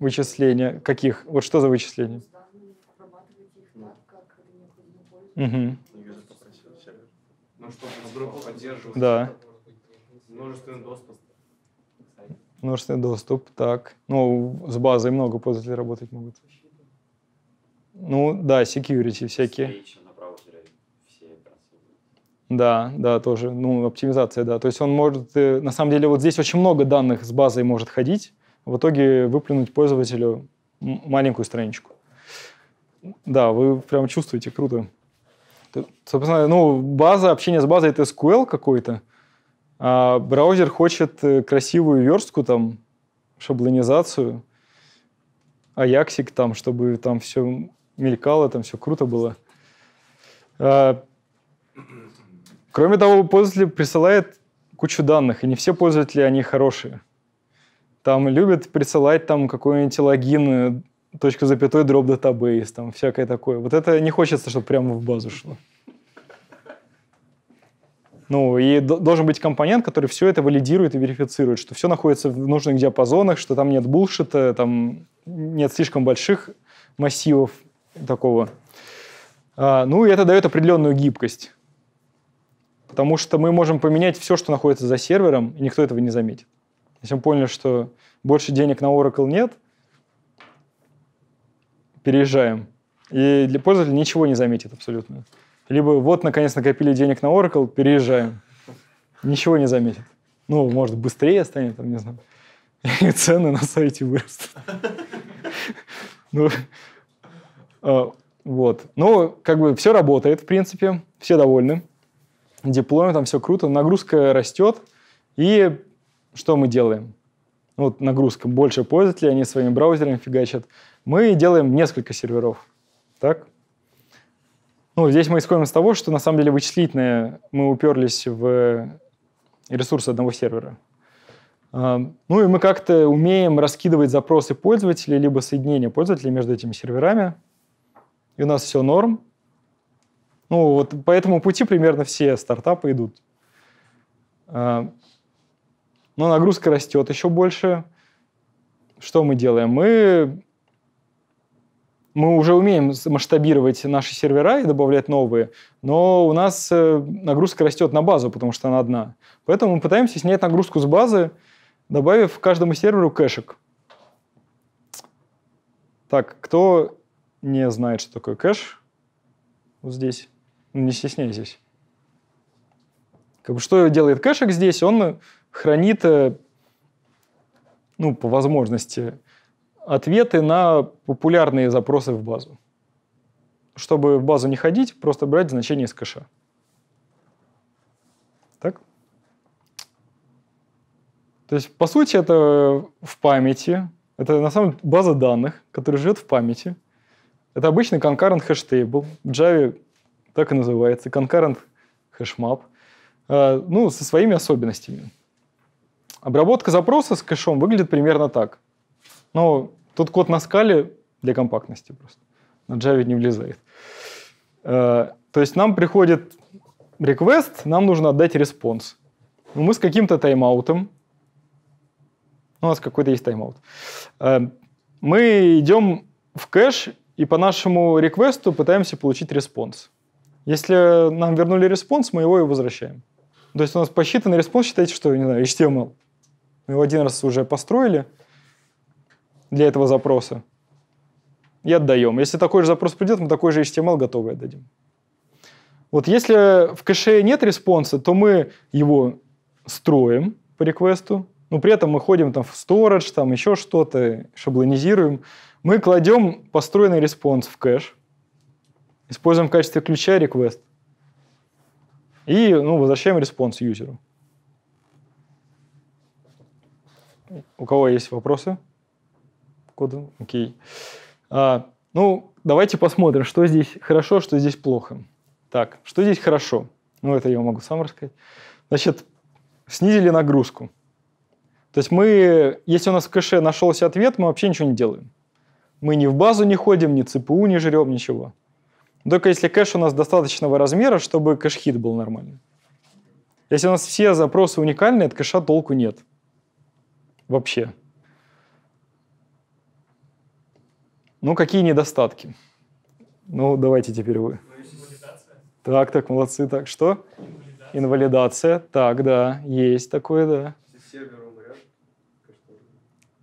Вычисления. Каких? Вот что за вычисления? Угу. Ну, чтобы вдруг поддерживать. Да. Множественный доступ. Множественный доступ, так. Ну, с базой много пользователей работать могут. Ну, да, security всякие. Да, да, тоже. Ну, оптимизация, да. То есть он может, э, на самом деле, вот здесь очень много данных с базой может ходить, в итоге выплюнуть пользователю маленькую страничку. Да, вы прям чувствуете, круто. Собственно, ну, база, общение с базой — это SQL какой-то. А браузер хочет э, красивую верстку, там, шаблонизацию, аяксик там, чтобы там все мелькало, там все круто было. А, кроме того, пользователь присылает кучу данных, и не все пользователи, они хорошие. Там любят присылать там какой-нибудь логин, э, точку запятой, дроп датабейс, там всякое такое. Вот это не хочется, чтобы прямо в базу шло. Ну, и должен быть компонент, который все это валидирует и верифицирует, что все находится в нужных диапазонах, что там нет булшита, там нет слишком больших массивов такого. А, ну, и это дает определенную гибкость. Потому что мы можем поменять все, что находится за сервером, и никто этого не заметит. Если мы поняли, что больше денег на Oracle нет, переезжаем. И для пользователя ничего не заметит абсолютно либо вот, наконец, накопили денег на Oracle, переезжаем. Ничего не заметят. Ну, может, быстрее станет, там, не знаю. И цены на сайте вырастут. Ну, а, вот. Ну, как бы все работает, в принципе. Все довольны. Диплоем там все круто. Нагрузка растет. И что мы делаем? Вот нагрузка. Больше пользователей, они своими браузерами фигачат. Мы делаем несколько серверов. Так? Ну, здесь мы исходим из того, что на самом деле вычислительные мы уперлись в ресурсы одного сервера. А, ну и мы как-то умеем раскидывать запросы пользователей, либо соединения пользователей между этими серверами. И у нас все норм. Ну вот по этому пути примерно все стартапы идут. А, но нагрузка растет еще больше. Что мы делаем? Мы мы уже умеем масштабировать наши сервера и добавлять новые, но у нас э, нагрузка растет на базу, потому что она одна. Поэтому мы пытаемся снять нагрузку с базы, добавив каждому серверу кэшек. Так, кто не знает, что такое кэш? Вот здесь. Ну, не стесняйтесь. Как бы, что делает кэшек здесь? Он хранит э, ну, по возможности ответы на популярные запросы в базу. Чтобы в базу не ходить, просто брать значение из кэша. Так? То есть, по сути, это в памяти. Это на самом деле база данных, которая живет в памяти. Это обычный concurrent hash table. В Java так и называется. Concurrent hashmap. А, ну, со своими особенностями. Обработка запроса с кэшом выглядит примерно так. Но тут код на скале для компактности просто. На Java не влезает. Э, то есть нам приходит request, нам нужно отдать респонс. Ну, мы с каким-то тайм-аутом. У нас какой-то есть тайм-аут. Э, мы идем в кэш и по нашему реквесту пытаемся получить респонс. Если нам вернули респонс, мы его и возвращаем. То есть у нас посчитанный респонс, считайте, что, не знаю, HTML. Эм мы его один раз уже построили, для этого запроса и отдаем. Если такой же запрос придет, мы такой же HTML эм готовый отдадим. Вот если в кэше нет респонса, то мы его строим по реквесту, но при этом мы ходим там в storage, там еще что-то, шаблонизируем. Мы кладем построенный респонс в кэш, используем в качестве ключа request и ну, возвращаем респонс юзеру. У кого есть вопросы? кодом, окей. А, ну, давайте посмотрим, что здесь хорошо, что здесь плохо. Так, что здесь хорошо? Ну, это я могу сам рассказать. Значит, снизили нагрузку. То есть мы, если у нас в кэше нашелся ответ, мы вообще ничего не делаем. Мы ни в базу не ходим, ни ЦПУ не жрем, ничего. Только если кэш у нас достаточного размера, чтобы кэш-хит был нормальный. Если у нас все запросы уникальные, от кэша толку нет. Вообще. Ну, какие недостатки? Ну, давайте теперь вы. Так, так, молодцы, так, что? Инвалидация. Так, да, есть такое, да. Сервер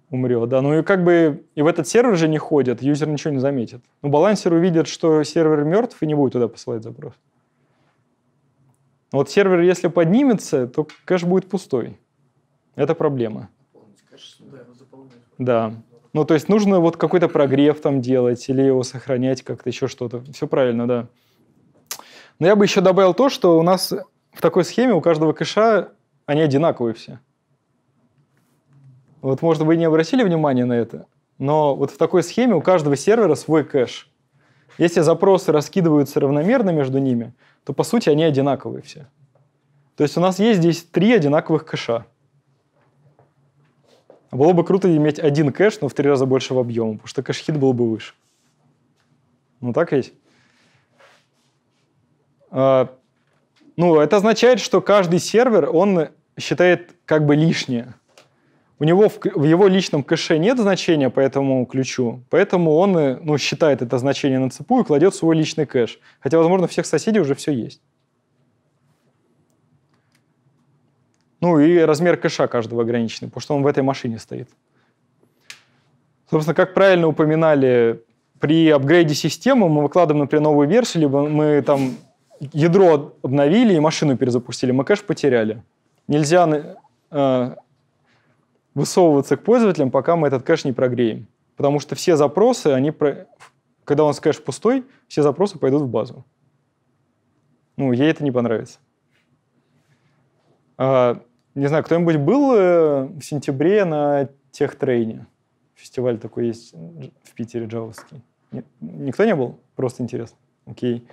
умрет. да. Ну и как бы и в этот сервер же не ходят, юзер ничего не заметит. Но ну, балансер увидит, что сервер мертв и не будет туда посылать запрос. вот сервер, если поднимется, то кэш будет пустой. Это проблема. да. Ну, то есть нужно вот какой-то прогрев там делать или его сохранять как-то, еще что-то. Все правильно, да. Но я бы еще добавил то, что у нас в такой схеме у каждого кэша они одинаковые все. Вот, может, вы не обратили внимания на это, но вот в такой схеме у каждого сервера свой кэш. Если запросы раскидываются равномерно между ними, то, по сути, они одинаковые все. То есть у нас есть здесь три одинаковых кэша – было бы круто иметь один кэш, но в три раза больше в объема, потому что кэш-хит был бы выше. Ну так ведь? А, ну, это означает, что каждый сервер, он считает как бы лишнее. У него в, в его личном кэше нет значения по этому ключу, поэтому он э, ну, считает это значение на цепу и кладет в свой личный кэш. Хотя, возможно, у всех соседей уже все есть. Ну и размер кэша каждого ограниченный, потому что он в этой машине стоит. Собственно, как правильно упоминали, при апгрейде системы мы выкладываем, например, новую версию, либо мы там ядро обновили и машину перезапустили, мы кэш потеряли. Нельзя э, высовываться к пользователям, пока мы этот кэш не прогреем. Потому что все запросы, они, про... когда у нас кэш пустой, все запросы пойдут в базу. Ну, ей это не понравится. А, не знаю, кто-нибудь был э, в сентябре на техтрейне? Фестиваль такой есть в Питере джавовский. никто не был? Просто интересно. Окей.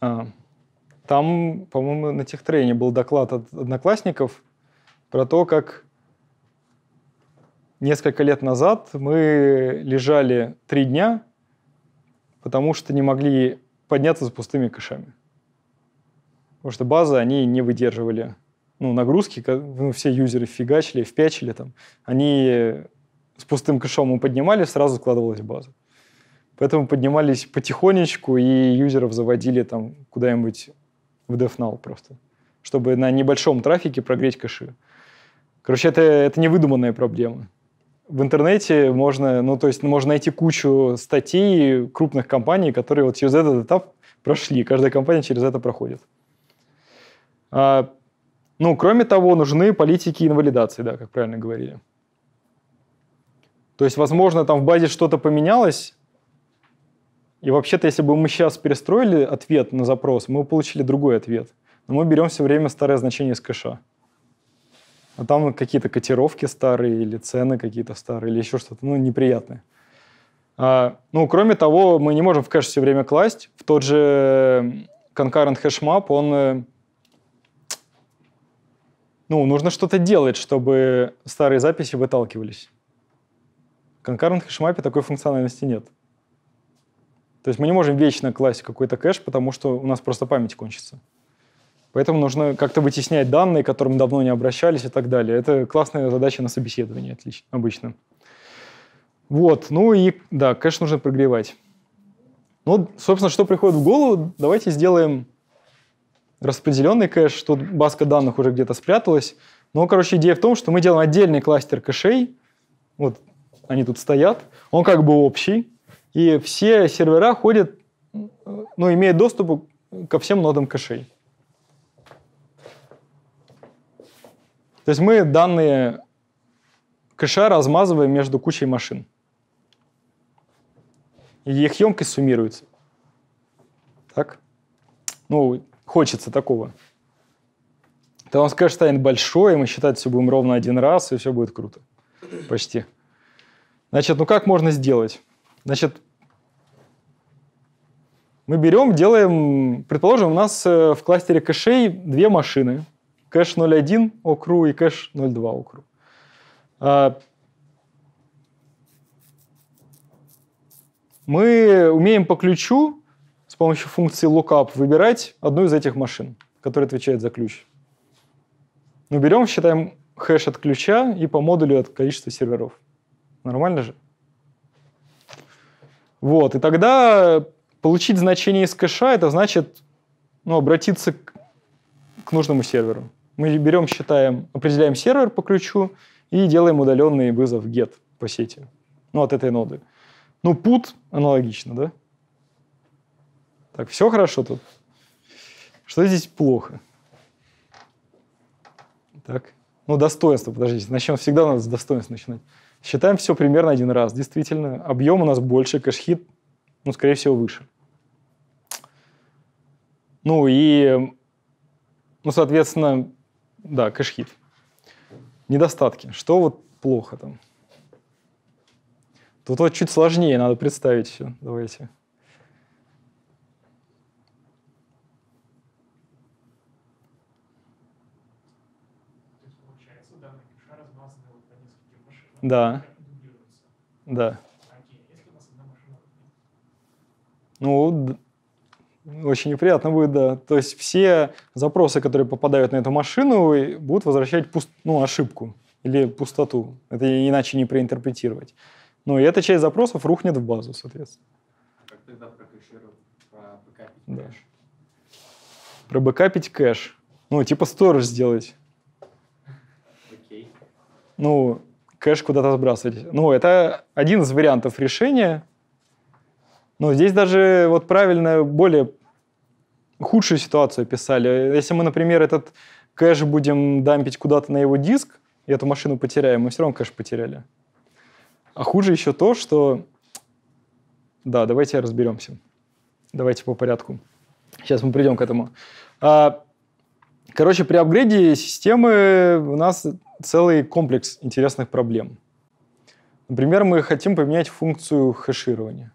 А, там, по-моему, на техтрейне был доклад от одноклассников про то, как несколько лет назад мы лежали три дня, потому что не могли подняться с пустыми кэшами. Потому что базы, они не выдерживали ну, нагрузки, ну, все юзеры фигачили, впячили там. Они с пустым кэшом мы поднимали, сразу складывалась база. Поэтому поднимались потихонечку, и юзеров заводили там куда-нибудь в DevNull просто, чтобы на небольшом трафике прогреть кэши. Короче, это, это невыдуманная проблема. В интернете можно, ну, то есть можно найти кучу статей крупных компаний, которые вот через этот этап прошли. Каждая компания через это проходит. А, ну, кроме того, нужны политики инвалидации, да, как правильно говорили. То есть, возможно, там в базе что-то поменялось, и вообще-то, если бы мы сейчас перестроили ответ на запрос, мы бы получили другой ответ. Но мы берем все время старое значение из кэша. А там какие-то котировки старые, или цены какие-то старые, или еще что-то, ну, неприятное. А, ну, кроме того, мы не можем в кэш все время класть. В тот же concurrent hash map он э, ну, нужно что-то делать, чтобы старые записи выталкивались. В конкарных хэшмапе такой функциональности нет. То есть мы не можем вечно класть какой-то кэш, потому что у нас просто память кончится. Поэтому нужно как-то вытеснять данные, к которым давно не обращались и так далее. Это классная задача на собеседовании отлично, обычно. Вот, ну и да, кэш нужно прогревать. Ну, собственно, что приходит в голову, давайте сделаем распределенный кэш, тут баска данных уже где-то спряталась. Но, короче, идея в том, что мы делаем отдельный кластер кэшей, вот они тут стоят, он как бы общий, и все сервера ходят, ну, имеют доступ ко всем нодам кэшей. То есть мы данные кэша размазываем между кучей машин. И их емкость суммируется. Так? Ну, Хочется такого. Тогда у конечно, станет большой, и мы считать все будем ровно один раз, и все будет круто. Почти. Значит, ну как можно сделать? Значит, мы берем, делаем, предположим, у нас э, в кластере кэшей две машины. Кэш 01 окру и кэш 02 окру. А, мы умеем по ключу помощью функции lookup выбирать одну из этих машин, которая отвечает за ключ. Ну, берем, считаем хэш от ключа и по модулю от количества серверов. Нормально же? Вот, и тогда получить значение из кэша, это значит ну, обратиться к, к нужному серверу. Мы берем, считаем, определяем сервер по ключу и делаем удаленный вызов get по сети, ну, от этой ноды. Ну, put аналогично, да? Так, все хорошо тут? Что здесь плохо? Так, ну, достоинство, подождите, начнем, всегда надо с достоинства начинать. Считаем все примерно один раз, действительно. Объем у нас больше, кэшхит, ну, скорее всего, выше. Ну и, ну, соответственно, да, кэшхит. Недостатки. Что вот плохо там? Тут вот чуть сложнее надо представить все. Давайте. Да. Да. Ну, очень неприятно будет, да. То есть все запросы, которые попадают на эту машину, будут возвращать пуст... ну, ошибку или пустоту. Это иначе не проинтерпретировать. Ну, и эта часть запросов рухнет в базу, соответственно. Как тогда про да. кэш? Про кэш. Ну, типа сторож сделать. Окей. Okay. Ну, кэш куда-то сбрасывать. Ну, это один из вариантов решения. Но здесь даже вот правильно более худшую ситуацию писали. Если мы, например, этот кэш будем дампить куда-то на его диск, и эту машину потеряем, мы все равно кэш потеряли. А хуже еще то, что... Да, давайте разберемся. Давайте по порядку. Сейчас мы придем к этому. А, короче, при апгрейде системы у нас целый комплекс интересных проблем. Например, мы хотим поменять функцию хэширования.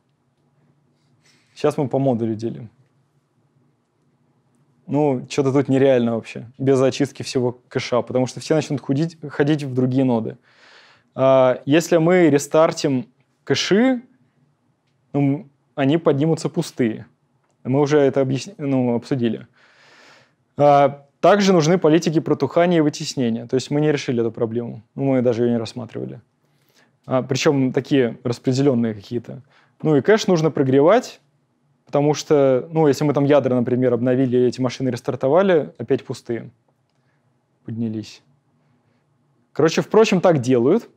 Сейчас мы по модулю делим. Ну, что-то тут нереально вообще, без очистки всего кэша, потому что все начнут худить, ходить в другие ноды. А если мы рестартим кэши, ну, они поднимутся пустые. Мы уже это объясни... ну, обсудили. А также нужны политики протухания и вытеснения. То есть мы не решили эту проблему. Ну, мы даже ее не рассматривали. А, причем такие распределенные какие-то. Ну и кэш нужно прогревать, потому что, ну, если мы там ядра, например, обновили, эти машины рестартовали, опять пустые поднялись. Короче, впрочем, так делают.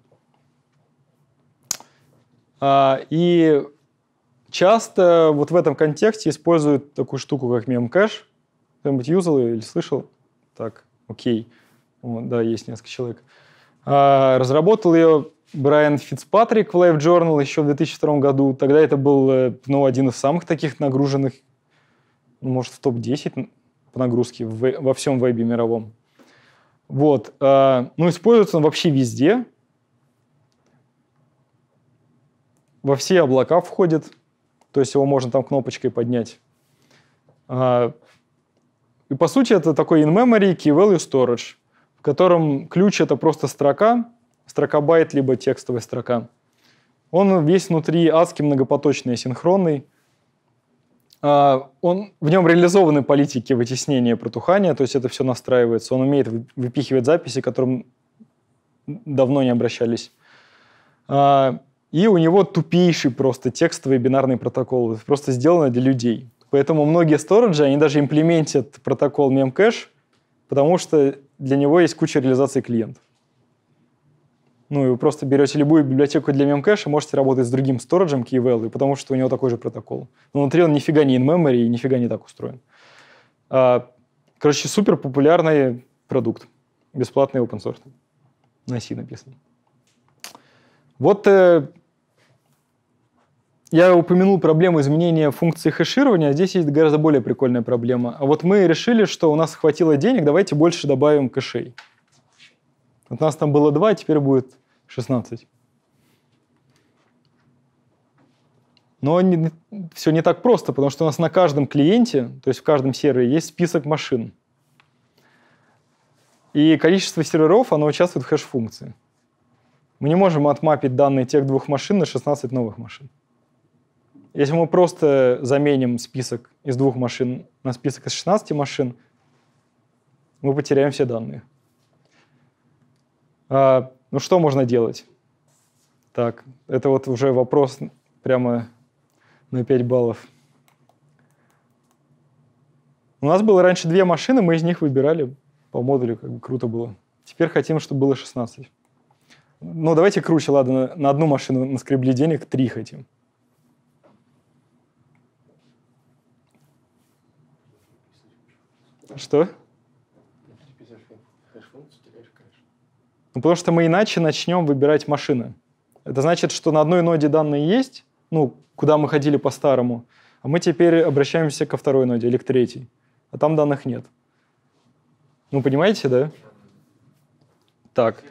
А, и часто вот в этом контексте используют такую штуку, как мем-кэш – кто-нибудь юзал ее или слышал? Так, окей. Вот, да, есть несколько человек. А, разработал ее Брайан Фицпатрик в Life Journal еще в 2002 году. Тогда это был э, ну, один из самых таких нагруженных, ну, может, в топ-10 по нагрузке в, во всем вебе мировом. Вот. А, ну, используется он вообще везде. Во все облака входит. То есть его можно там кнопочкой поднять. А, и по сути это такой in-memory key-value storage, в котором ключ это просто строка, строка байт, либо текстовая строка. Он весь внутри адски многопоточный, синхронный. А, он, в нем реализованы политики вытеснения протухания, то есть это все настраивается. Он умеет выпихивать записи, к которым давно не обращались. А, и у него тупейший просто текстовый бинарный протокол. Это просто сделано для людей. Поэтому многие сториджи, они даже имплементят протокол memcache, потому что для него есть куча реализаций клиентов. Ну, и вы просто берете любую библиотеку для мемкэша, можете работать с другим сториджем key value, потому что у него такой же протокол. Но внутри он нифига не in-memory и нифига не так устроен. А, короче, супер популярный продукт. Бесплатный open source. На C написан. Вот э, я упомянул проблему изменения функции хеширования, а здесь есть гораздо более прикольная проблема. А вот мы решили, что у нас хватило денег, давайте больше добавим кэшей. Вот нас там было 2, а теперь будет 16. Но не, все не так просто, потому что у нас на каждом клиенте, то есть в каждом сервере, есть список машин. И количество серверов, оно участвует в хэш-функции. Мы не можем отмапить данные тех двух машин на 16 новых машин. Если мы просто заменим список из двух машин на список из 16 машин, мы потеряем все данные. А, ну что можно делать? Так, это вот уже вопрос прямо на 5 баллов. У нас было раньше две машины, мы из них выбирали по модулю, как бы круто было. Теперь хотим, чтобы было 16. Ну, давайте круче, ладно, на одну машину наскребли денег, три хотим. Что? Ну, потому что мы иначе начнем выбирать машины. Это значит, что на одной ноде данные есть, ну, куда мы ходили по-старому, а мы теперь обращаемся ко второй ноде или к третьей, а там данных нет. Ну, понимаете, да? Так.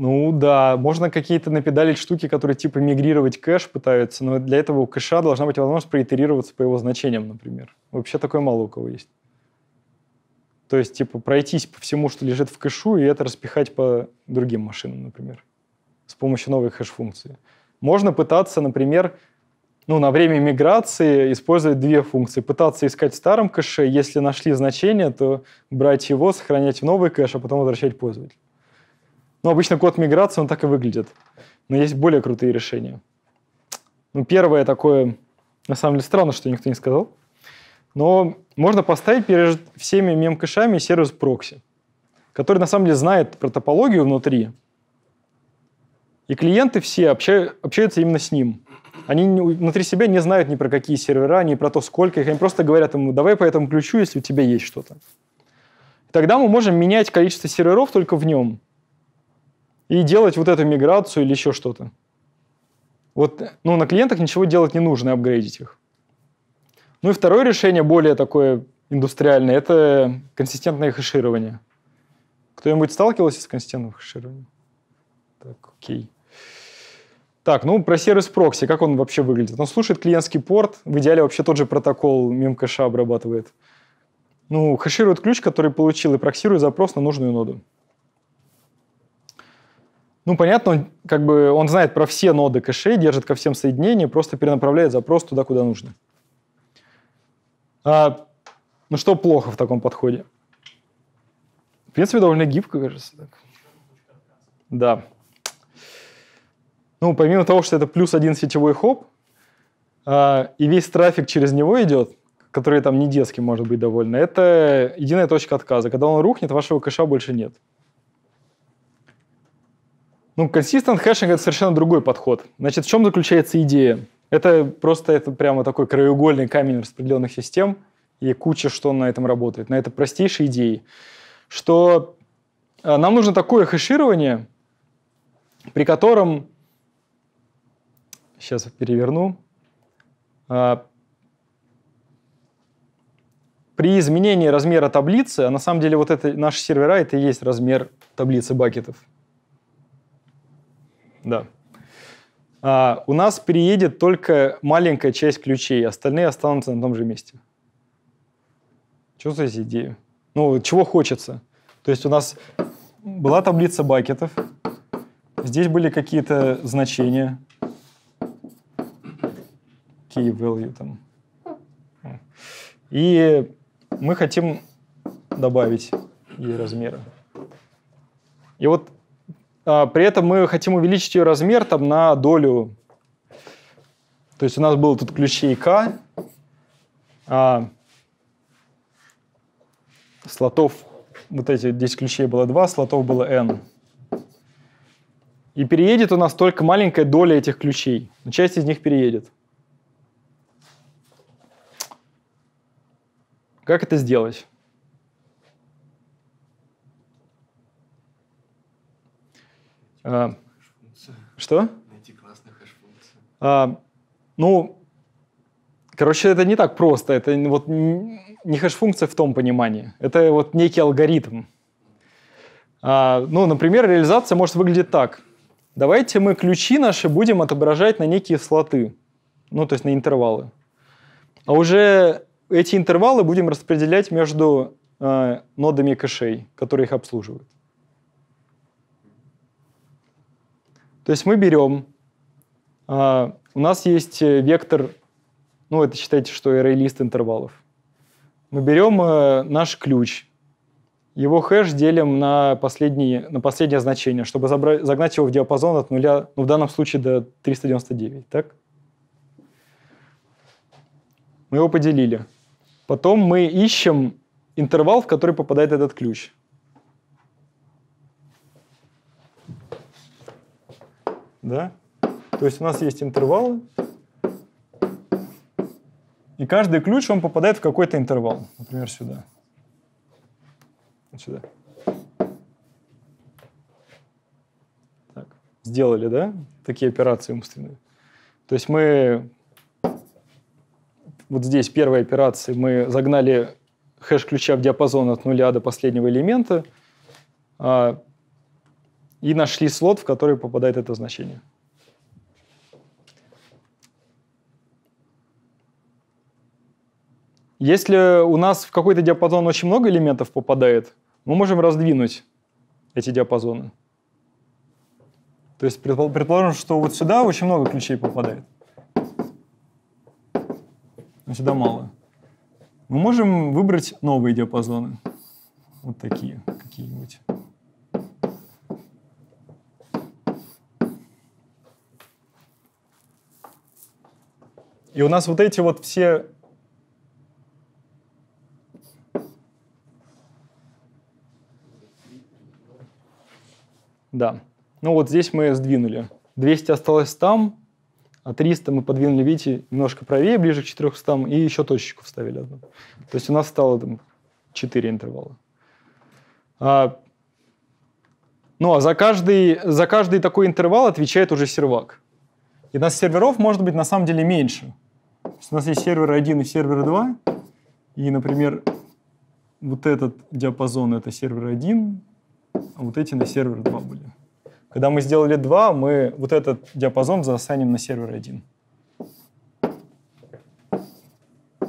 Ну да, можно какие-то напедалить штуки, которые типа мигрировать кэш пытаются, но для этого у кэша должна быть возможность проитерироваться по его значениям, например. Вообще такое мало у кого есть. То есть, типа, пройтись по всему, что лежит в кэшу, и это распихать по другим машинам, например, с помощью новой хэш-функции. Можно пытаться, например, ну, на время миграции использовать две функции. Пытаться искать в старом кэше, если нашли значение, то брать его, сохранять в новый кэш, а потом возвращать пользователю. Но ну, обычно код миграции, он так и выглядит. Но есть более крутые решения. Ну, первое такое, на самом деле, странно, что никто не сказал. Но можно поставить перед всеми мем-кэшами сервис прокси, который на самом деле знает про топологию внутри. И клиенты все общаются именно с ним. Они внутри себя не знают ни про какие сервера, ни про то, сколько их. Они просто говорят ему, давай по этому ключу, если у тебя есть что-то. Тогда мы можем менять количество серверов только в нем и делать вот эту миграцию или еще что-то. Вот, ну, на клиентах ничего делать не нужно, апгрейдить их. Ну и второе решение, более такое индустриальное, это консистентное хеширование. Кто-нибудь сталкивался с консистентным хешированием? Так, окей. Так, ну про сервис прокси, как он вообще выглядит? Он слушает клиентский порт, в идеале вообще тот же протокол мем обрабатывает. Ну, хеширует ключ, который получил, и проксирует запрос на нужную ноду. Ну, понятно, он, как бы, он знает про все ноды кэшей, держит ко всем соединения, просто перенаправляет запрос туда, куда нужно. А, ну, что плохо в таком подходе? В принципе, довольно гибко, кажется. Так. Да. Ну, помимо того, что это плюс один сетевой хоп, а, и весь трафик через него идет, который там не детский может быть довольно, это единая точка отказа. Когда он рухнет, вашего кэша больше нет. Ну, consistent хэшинг – это совершенно другой подход. Значит, в чем заключается идея? Это просто это прямо такой краеугольный камень распределенных систем и куча, что на этом работает, на это простейшие идеи, что э, нам нужно такое хэширование, при котором, сейчас переверну, э, при изменении размера таблицы, а на самом деле вот это наши сервера, это и есть размер таблицы бакетов – да. А, у нас переедет только маленькая часть ключей, остальные останутся на том же месте. Что за идея? Ну, чего хочется? То есть у нас была таблица бакетов, здесь были какие-то значения, key value там. И мы хотим добавить ей размера. И вот а, при этом мы хотим увеличить ее размер там, на долю. То есть у нас было тут ключей k, а слотов, вот эти 10 ключей было 2, слотов было n. И переедет у нас только маленькая доля этих ключей. Часть из них переедет. Как это сделать? А, что? Найти классную хэш-функцию. А, ну, короче, это не так просто. Это вот не хэш-функция в том понимании. Это вот некий алгоритм. А, ну, например, реализация может выглядеть так. Давайте мы ключи наши будем отображать на некие слоты, ну, то есть на интервалы. А уже эти интервалы будем распределять между э, нодами кэшей, которые их обслуживают. То есть мы берем, э, у нас есть э, вектор, ну это считайте, что array-лист интервалов. Мы берем э, наш ключ, его хэш делим на, последние на последнее значение, чтобы забрать, загнать его в диапазон от нуля, ну в данном случае до 399, так? Мы его поделили. Потом мы ищем интервал, в который попадает этот ключ. Да? То есть у нас есть интервалы, и каждый ключ, он попадает в какой-то интервал. Например, сюда. Вот сюда. Так. Сделали, да, такие операции умственные? То есть мы вот здесь первой операции мы загнали хэш ключа в диапазон от нуля до последнего элемента, а и нашли слот, в который попадает это значение. Если у нас в какой-то диапазон очень много элементов попадает, мы можем раздвинуть эти диапазоны. То есть предположим, что вот сюда очень много ключей попадает, но сюда мало. Мы можем выбрать новые диапазоны, вот такие какие-нибудь. И у нас вот эти вот все Да. Ну вот здесь мы сдвинули. 200 осталось там, а 300 мы подвинули, видите, немножко правее, ближе к 400, и еще точечку вставили одну. То есть у нас стало там 4 интервала. А, ну а за каждый, за каждый такой интервал отвечает уже сервак. И у нас серверов может быть на самом деле меньше. То есть у нас есть сервер 1 и сервер 2. И, например, вот этот диапазон — это сервер 1, а вот эти на сервер 2 были. Когда мы сделали 2, мы вот этот диапазон засаним на сервер 1.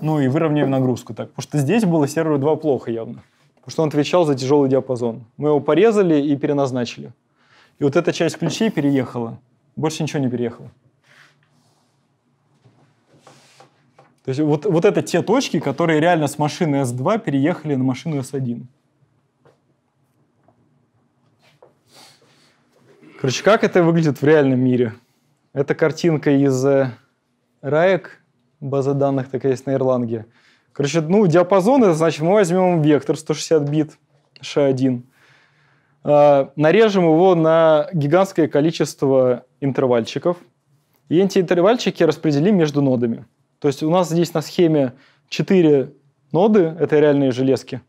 Ну и выровняем нагрузку так. Потому что здесь было серверу 2 плохо явно. Потому что он отвечал за тяжелый диапазон. Мы его порезали и переназначили. И вот эта часть ключей переехала. Больше ничего не переехало. То есть вот, вот это те точки, которые реально с машины S2 переехали на машину S1. Короче, как это выглядит в реальном мире? Это картинка из э, Раек, базы данных такая есть на Ирланге. Короче, ну, диапазон, это значит, мы возьмем вектор 160 бит, ш 1 а, нарежем его на гигантское количество интервальчиков, и эти интервальчики распределим между нодами. То есть у нас здесь на схеме 4 ноды, это реальные железки,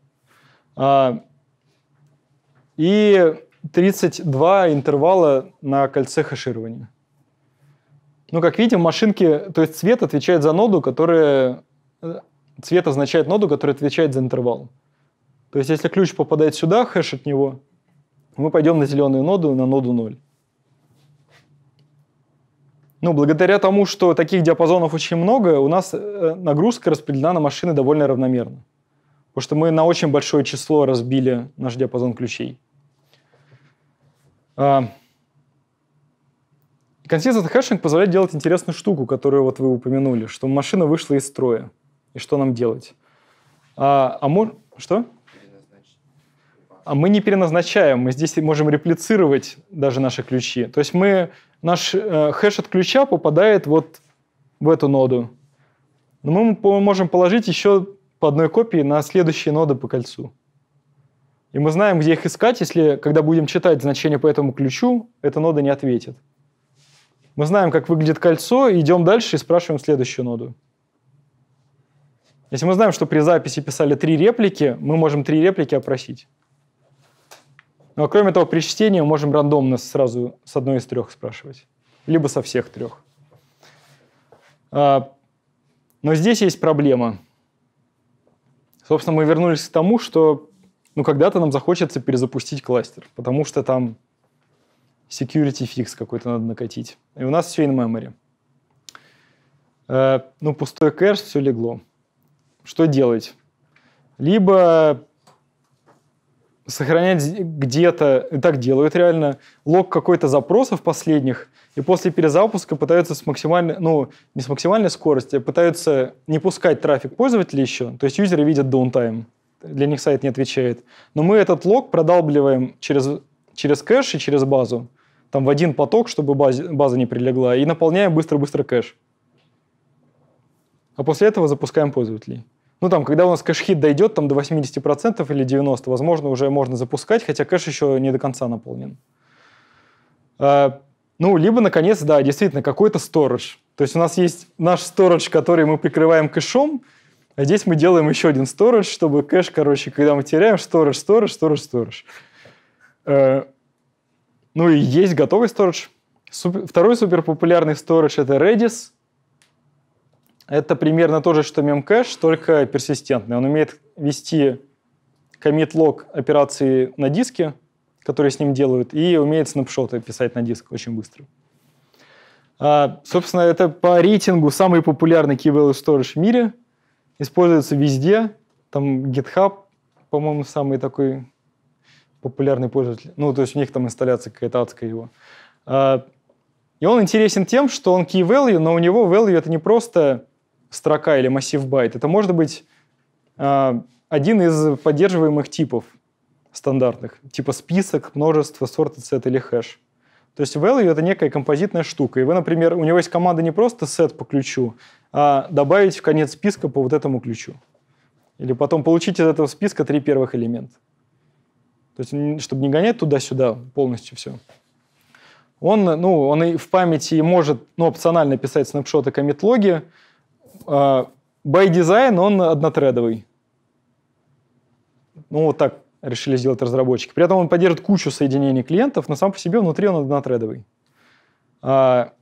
а, и 32 интервала на кольце хэширования. Ну, как видим, машинки, то есть цвет отвечает за ноду, которая... Э, цвет означает ноду, которая отвечает за интервал. То есть, если ключ попадает сюда, хэш от него, мы пойдем на зеленую ноду, на ноду 0. Ну, благодаря тому, что таких диапазонов очень много, у нас э, нагрузка распределена на машины довольно равномерно. Потому что мы на очень большое число разбили наш диапазон ключей. Consistent а, хэшинг позволяет делать интересную штуку, которую вот вы упомянули, что машина вышла из строя. И что нам делать? А, а мор... Что? А мы не переназначаем, мы здесь можем реплицировать даже наши ключи. То есть мы, наш э, хэш от ключа попадает вот в эту ноду. Но мы можем положить еще по одной копии на следующие ноды по кольцу. И мы знаем, где их искать, если, когда будем читать значение по этому ключу, эта нода не ответит. Мы знаем, как выглядит кольцо, идем дальше и спрашиваем следующую ноду. Если мы знаем, что при записи писали три реплики, мы можем три реплики опросить. Ну, а кроме того, при чтении мы можем рандомно сразу с одной из трех спрашивать, либо со всех трех. А, но здесь есть проблема. Собственно, мы вернулись к тому, что ну, когда-то нам захочется перезапустить кластер, потому что там security fix какой-то надо накатить. И у нас все in-memory. Э, ну, пустой кэш, все легло. Что делать? Либо сохранять где-то, и э, так делают реально, лог какой-то запросов последних, и после перезапуска пытаются с максимальной, ну, не с максимальной скоростью, а пытаются не пускать трафик пользователей еще, то есть юзеры видят downtime для них сайт не отвечает. Но мы этот лог продалбливаем через, через кэш и через базу, там в один поток, чтобы база, база не прилегла, и наполняем быстро-быстро кэш. А после этого запускаем пользователей ну, там, когда у нас кэш-хит дойдет там, до 80% или 90%, возможно, уже можно запускать, хотя кэш еще не до конца наполнен. А, ну, либо, наконец, да, действительно, какой-то сторож. То есть у нас есть наш сторож, который мы прикрываем кэшом, а здесь мы делаем еще один сторож, чтобы кэш, короче, когда мы теряем, сторож, сторож, сторож, сторож. А, ну и есть готовый сторож. Супер, второй суперпопулярный сторож — это Redis — это примерно то же, что мемкэш, только персистентный. Он умеет вести commit-лог операции на диске, которые с ним делают, и умеет снапшоты писать на диск очень быстро. А, собственно, это по рейтингу самый популярный Key Value Storage в мире. Используется везде. Там GitHub, по-моему, самый такой популярный пользователь. Ну, то есть у них там инсталляция какая-то адская его. А, и он интересен тем, что он Key Value, но у него Value — это не просто строка или массив байт, это может быть а, один из поддерживаемых типов стандартных, типа список, множество, сорт, сет или хэш. То есть value — это некая композитная штука. И вы, например, у него есть команда не просто set по ключу, а добавить в конец списка по вот этому ключу. Или потом получить из этого списка три первых элемента. То есть, чтобы не гонять туда-сюда полностью все. Он, ну, он и в памяти может ну, опционально писать снапшоты комит-логи, а, by design он однотредовый. Ну, вот так решили сделать разработчики. При этом он поддержит кучу соединений клиентов, но сам по себе внутри он однотредовый. А,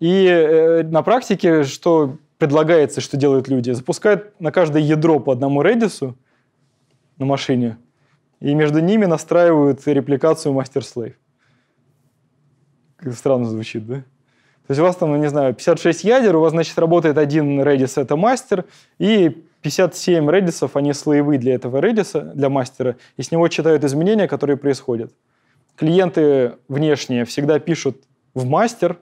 и э, на практике, что предлагается, что делают люди, запускают на каждое ядро по одному Redis на машине, и между ними настраивают репликацию мастер-слейв. Странно звучит, да? То есть у вас там, ну, не знаю, 56 ядер, у вас, значит, работает один Redis, это мастер, и 57 Redis, они слоевые для этого Redis, для мастера, и с него читают изменения, которые происходят. Клиенты внешние всегда пишут в мастер,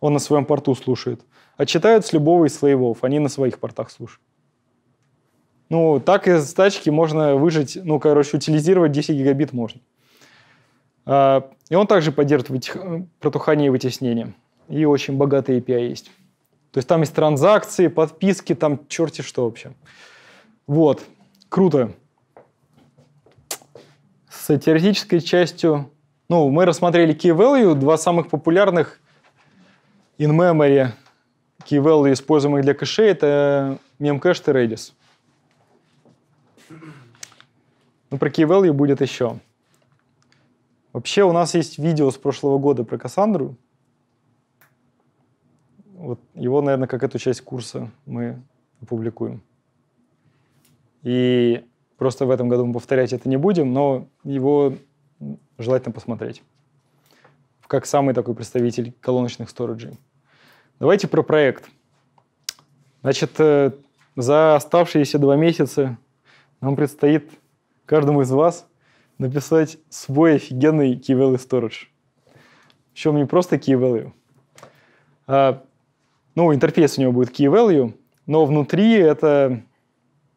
он на своем порту слушает, а читают с любого из слоевов, они на своих портах слушают. Ну, так из тачки можно выжить, ну, короче, утилизировать 10 гигабит можно. А, и он также поддерживает э, протухание и вытеснение и очень богатые API есть. То есть там есть транзакции, подписки, там черти что вообще. Вот, круто. С теоретической частью, ну, мы рассмотрели Key Value, два самых популярных in-memory Key Value, используемых для кэшей, это Memcached и Redis. Но ну, про Key Value будет еще. Вообще у нас есть видео с прошлого года про Кассандру, вот его, наверное, как эту часть курса мы опубликуем. И просто в этом году мы повторять это не будем, но его желательно посмотреть. Как самый такой представитель колоночных сториджей. Давайте про проект. Значит, э, за оставшиеся два месяца нам предстоит каждому из вас написать свой офигенный key value storage. Причем не просто key ну, интерфейс у него будет key value, но внутри это...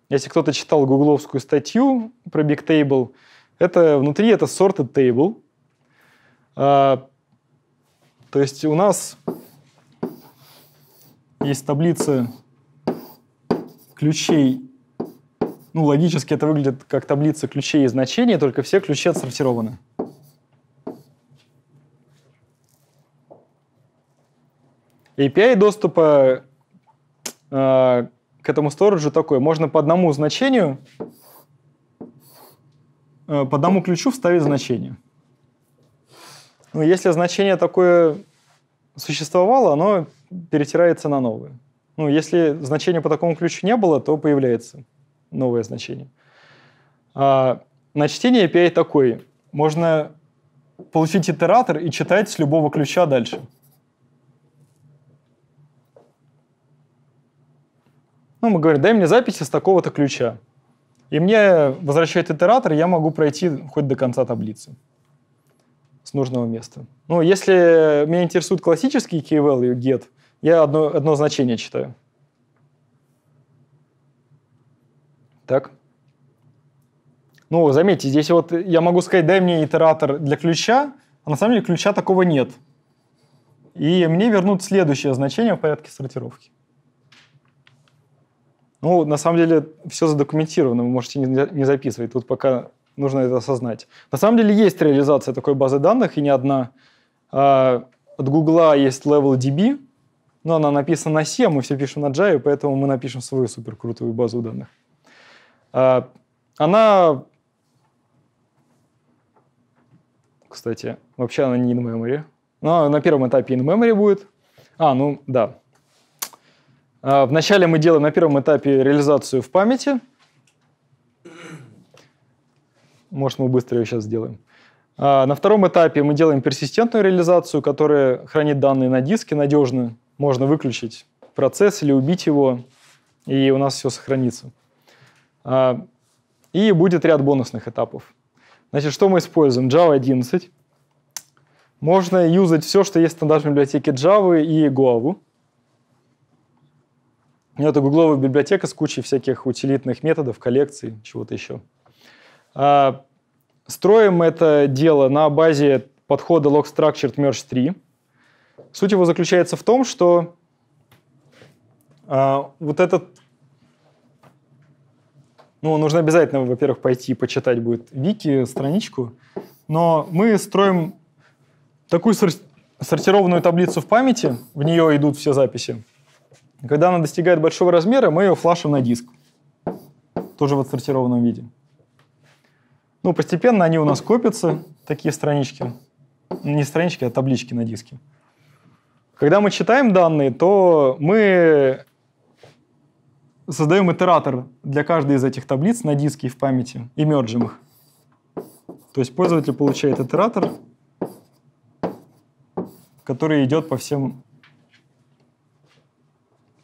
Если кто-то читал гугловскую статью про Bigtable, это внутри это sorted table. А, то есть у нас есть таблица ключей. Ну, логически это выглядит как таблица ключей и значений, только все ключи отсортированы. API доступа э, к этому сторожу такой. Можно по одному значению, э, по одному ключу вставить значение. Но ну, если значение такое существовало, оно перетирается на новое. Ну, если значения по такому ключу не было, то появляется новое значение. А на чтение API такой. Можно получить итератор и читать с любого ключа дальше. Ну, мы говорим, дай мне записи с такого-то ключа. И мне возвращает итератор, я могу пройти хоть до конца таблицы с нужного места. Ну, если меня интересует классический key value get, я одно, одно значение читаю. Так. Ну, заметьте, здесь вот я могу сказать, дай мне итератор для ключа, а на самом деле ключа такого нет. И мне вернут следующее значение в порядке сортировки. Ну, на самом деле, все задокументировано, вы можете не записывать. Тут пока нужно это осознать. На самом деле есть реализация такой базы данных, и не одна. А, от Гугла есть LevelDB, но она написана на C, а мы все пишем на Java, поэтому мы напишем свою суперкрутую базу данных. А, она... Кстати, вообще она не in-memory. Но на первом этапе in-memory будет. А, ну да, а, вначале мы делаем на первом этапе реализацию в памяти. Может, мы быстро ее сейчас сделаем. А, на втором этапе мы делаем персистентную реализацию, которая хранит данные на диске надежно. Можно выключить процесс или убить его, и у нас все сохранится. А, и будет ряд бонусных этапов. Значит, что мы используем? Java 11. Можно юзать все, что есть в стандартной библиотеке Java и Goa. Ну, это гугловая библиотека с кучей всяких утилитных методов, коллекций, чего-то еще. А, строим это дело на базе подхода Log Structured Merge 3. Суть его заключается в том, что а, вот этот... Ну, нужно обязательно, во-первых, пойти и почитать будет вики, страничку. Но мы строим такую сор- сортированную таблицу в памяти, в нее идут все записи, когда она достигает большого размера, мы ее флашим на диск. Тоже в отсортированном виде. Ну, постепенно они у нас копятся, такие странички. Не странички, а таблички на диске. Когда мы читаем данные, то мы создаем итератор для каждой из этих таблиц на диске и в памяти, и мерджим их. То есть пользователь получает итератор, который идет по всем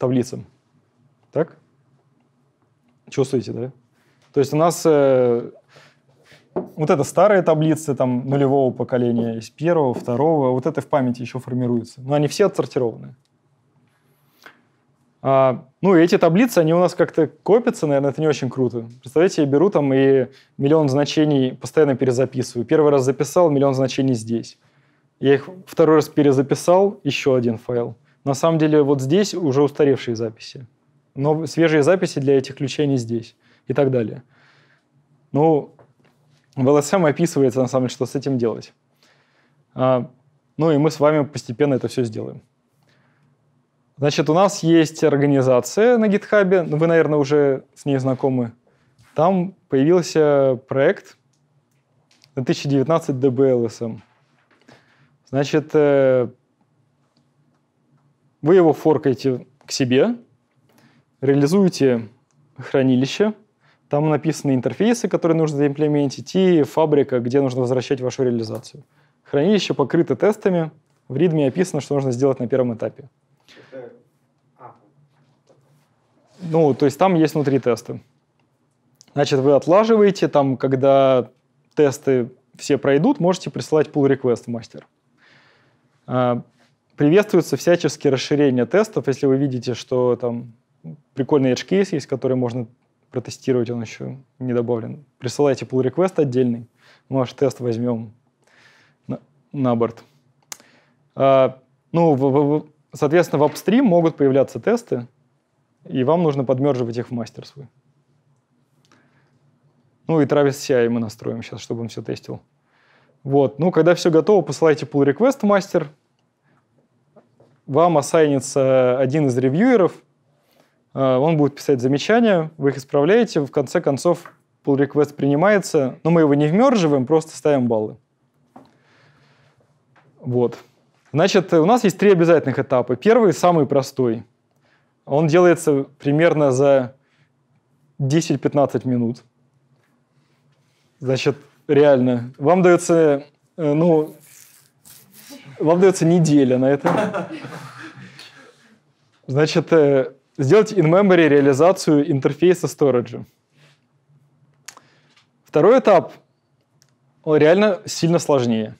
таблицам. Так? Чувствуете, да? То есть у нас э, вот это старые таблицы там нулевого поколения, из первого, второго, вот это в памяти еще формируется. Но они все отсортированы. А, ну, эти таблицы, они у нас как-то копятся, наверное, это не очень круто. Представляете, я беру там и миллион значений постоянно перезаписываю. Первый раз записал, миллион значений здесь. Я их второй раз перезаписал, еще один файл. На самом деле вот здесь уже устаревшие записи, но свежие записи для этих ключей не здесь и так далее. Ну, в LSM описывается, на самом деле, что с этим делать. А, ну и мы с вами постепенно это все сделаем. Значит, у нас есть организация на GitHub, вы, наверное, уже с ней знакомы. Там появился проект 2019 DBLSM. Эм. Значит, э, вы его форкаете к себе, реализуете хранилище, там написаны интерфейсы, которые нужно заимплементить, и фабрика, где нужно возвращать вашу реализацию. Хранилище покрыто тестами, в ритме описано, что нужно сделать на первом этапе. Ну, то есть там есть внутри тесты. Значит, вы отлаживаете, там, когда тесты все пройдут, можете присылать pull request в мастер. А, Приветствуются всяческие расширения тестов. Если вы видите, что там прикольный edge Case есть, который можно протестировать, он еще не добавлен. Присылайте pull request отдельный, мы ваш тест возьмем на, на борт. А, ну, в, в, соответственно, в апстрим могут появляться тесты, и вам нужно подмерживать их в мастер свой. Ну и Travis CI мы настроим сейчас, чтобы он все тестил. Вот. Ну, когда все готово, посылайте pull request мастер, вам ассайнится один из ревьюеров, э, он будет писать замечания, вы их исправляете, в конце концов pull request принимается, но мы его не вмерживаем, просто ставим баллы. Вот. Значит, у нас есть три обязательных этапа. Первый, самый простой. Он делается примерно за 10-15 минут. Значит, реально. Вам дается, э, ну, вам дается неделя на это. Значит, э, сделать in-memory реализацию интерфейса storage. Второй этап, он реально сильно сложнее.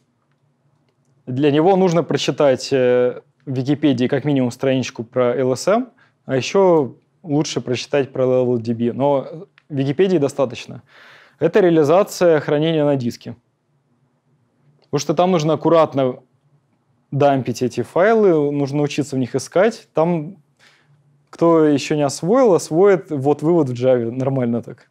Для него нужно прочитать э, в Википедии как минимум страничку про LSM, а еще лучше прочитать про LLDB. Но Википедии достаточно. Это реализация хранения на диске. Потому что там нужно аккуратно дампить эти файлы, нужно учиться в них искать. Там, кто еще не освоил, освоит вот вывод в Java, нормально так.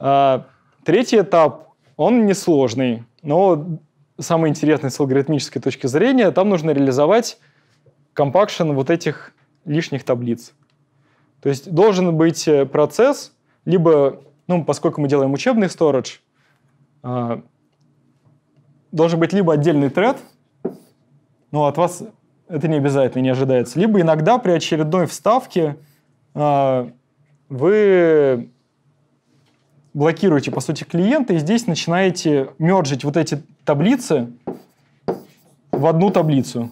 А, третий этап, он несложный, но самый интересный с алгоритмической точки зрения, там нужно реализовать компакшн вот этих лишних таблиц. То есть должен быть э, процесс, либо, ну, поскольку мы делаем учебный storage, а, должен быть либо отдельный тред, но ну, от вас это не обязательно, не ожидается. Либо иногда при очередной вставке э, вы блокируете, по сути, клиента, и здесь начинаете мержить вот эти таблицы в одну таблицу.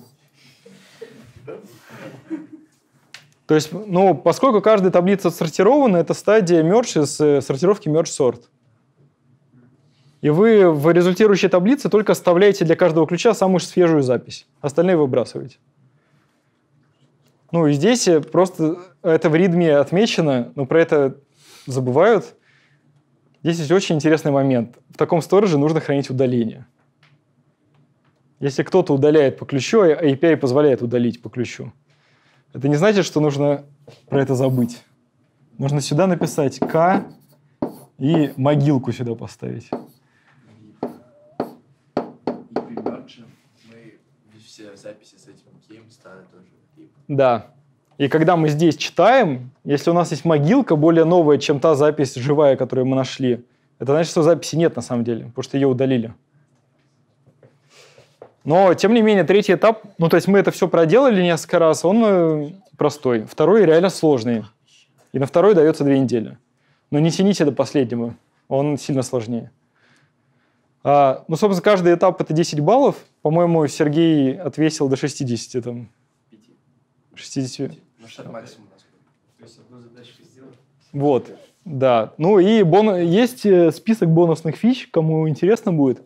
То есть, ну, поскольку каждая таблица отсортирована, это стадия мерч из э, сортировки мерч-сорт. И вы в результирующей таблице только вставляете для каждого ключа самую свежую запись. Остальные выбрасываете. Ну и здесь э, просто это в ритме отмечено, но про это забывают. Здесь есть очень интересный момент. В таком стороже нужно хранить удаление. Если кто-то удаляет по ключу, а API позволяет удалить по ключу. Это не значит, что нужно про это забыть. Нужно сюда написать К и могилку сюда поставить. Да. И когда мы здесь читаем, если у нас есть могилка более новая, чем та запись живая, которую мы нашли, это значит, что записи нет на самом деле, потому что ее удалили. Но, тем не менее, третий этап, ну, то есть мы это все проделали несколько раз, он э, простой. Второй реально сложный. И на второй дается две недели. Но не тяните до последнего, он сильно сложнее. А, ну, собственно, каждый этап это 10 баллов. По-моему, Сергей отвесил до 60 там. 60. максимум. Вот, да. Ну и бон... есть э, список бонусных фич, кому интересно будет.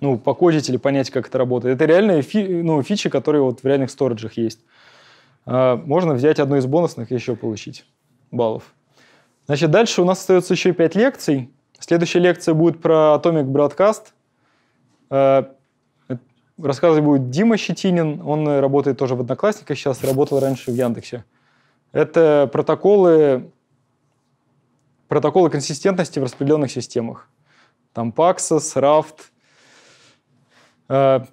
Ну, покодить или понять, как это работает. Это реальные фи... ну, фичи, которые вот в реальных сториджах есть. А, можно взять одну из бонусных и еще получить баллов. Значит, дальше у нас остается еще 5 лекций. Следующая лекция будет про Atomic Broadcast. Э, Рассказывать будет Дима Щетинин, он э, работает тоже в Одноклассниках, сейчас работал раньше в Яндексе. Это протоколы, протоколы консистентности в распределенных системах. Там Paxos, Raft. Э,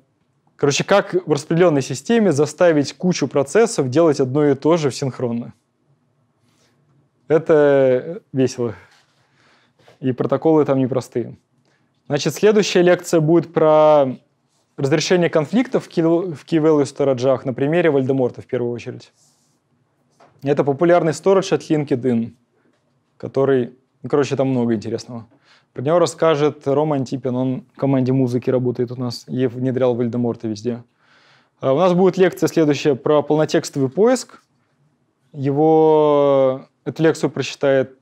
короче, как в распределенной системе заставить кучу процессов делать одно и то же синхронно. Это весело. И протоколы там непростые. Значит, следующая лекция будет про Разрешение конфликтов в key-value сторожах на примере Вальдеморта в первую очередь. Это популярный сторож от LinkedIn, который... Ну, короче, там много интересного. Про него расскажет Рома Антипин, он в команде музыки работает у нас и внедрял Вальдеморта везде. А у нас будет лекция следующая про полнотекстовый поиск. Его... Эту лекцию прочитает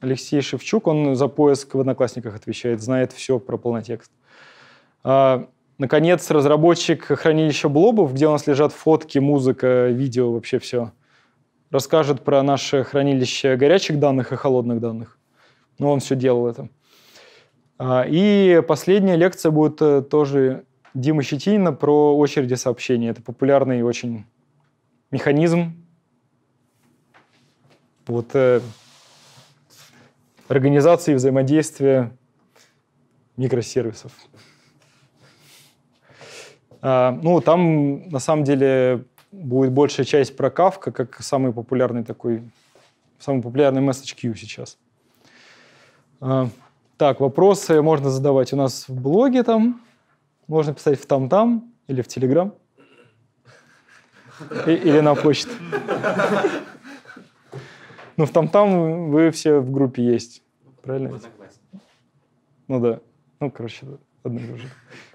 Алексей Шевчук, он за поиск в Одноклассниках отвечает, знает все про полнотекст. А Наконец, разработчик хранилища блобов, где у нас лежат фотки, музыка, видео, вообще все, расскажет про наше хранилище горячих данных и холодных данных. Но ну, он все делал это. А, и последняя лекция будет э, тоже Дима Щетинина про очереди сообщений. Это популярный очень механизм. Вот э, организации взаимодействия микросервисов. А, ну, там, на самом деле, будет большая часть про Кавка, как самый популярный такой, самый популярный message Q сейчас. А, так, вопросы можно задавать у нас в блоге там, можно писать в там-там или в Телеграм. Или на почту. Ну, в там-там вы все в группе есть. Правильно? Ну да. Ну, короче, одна и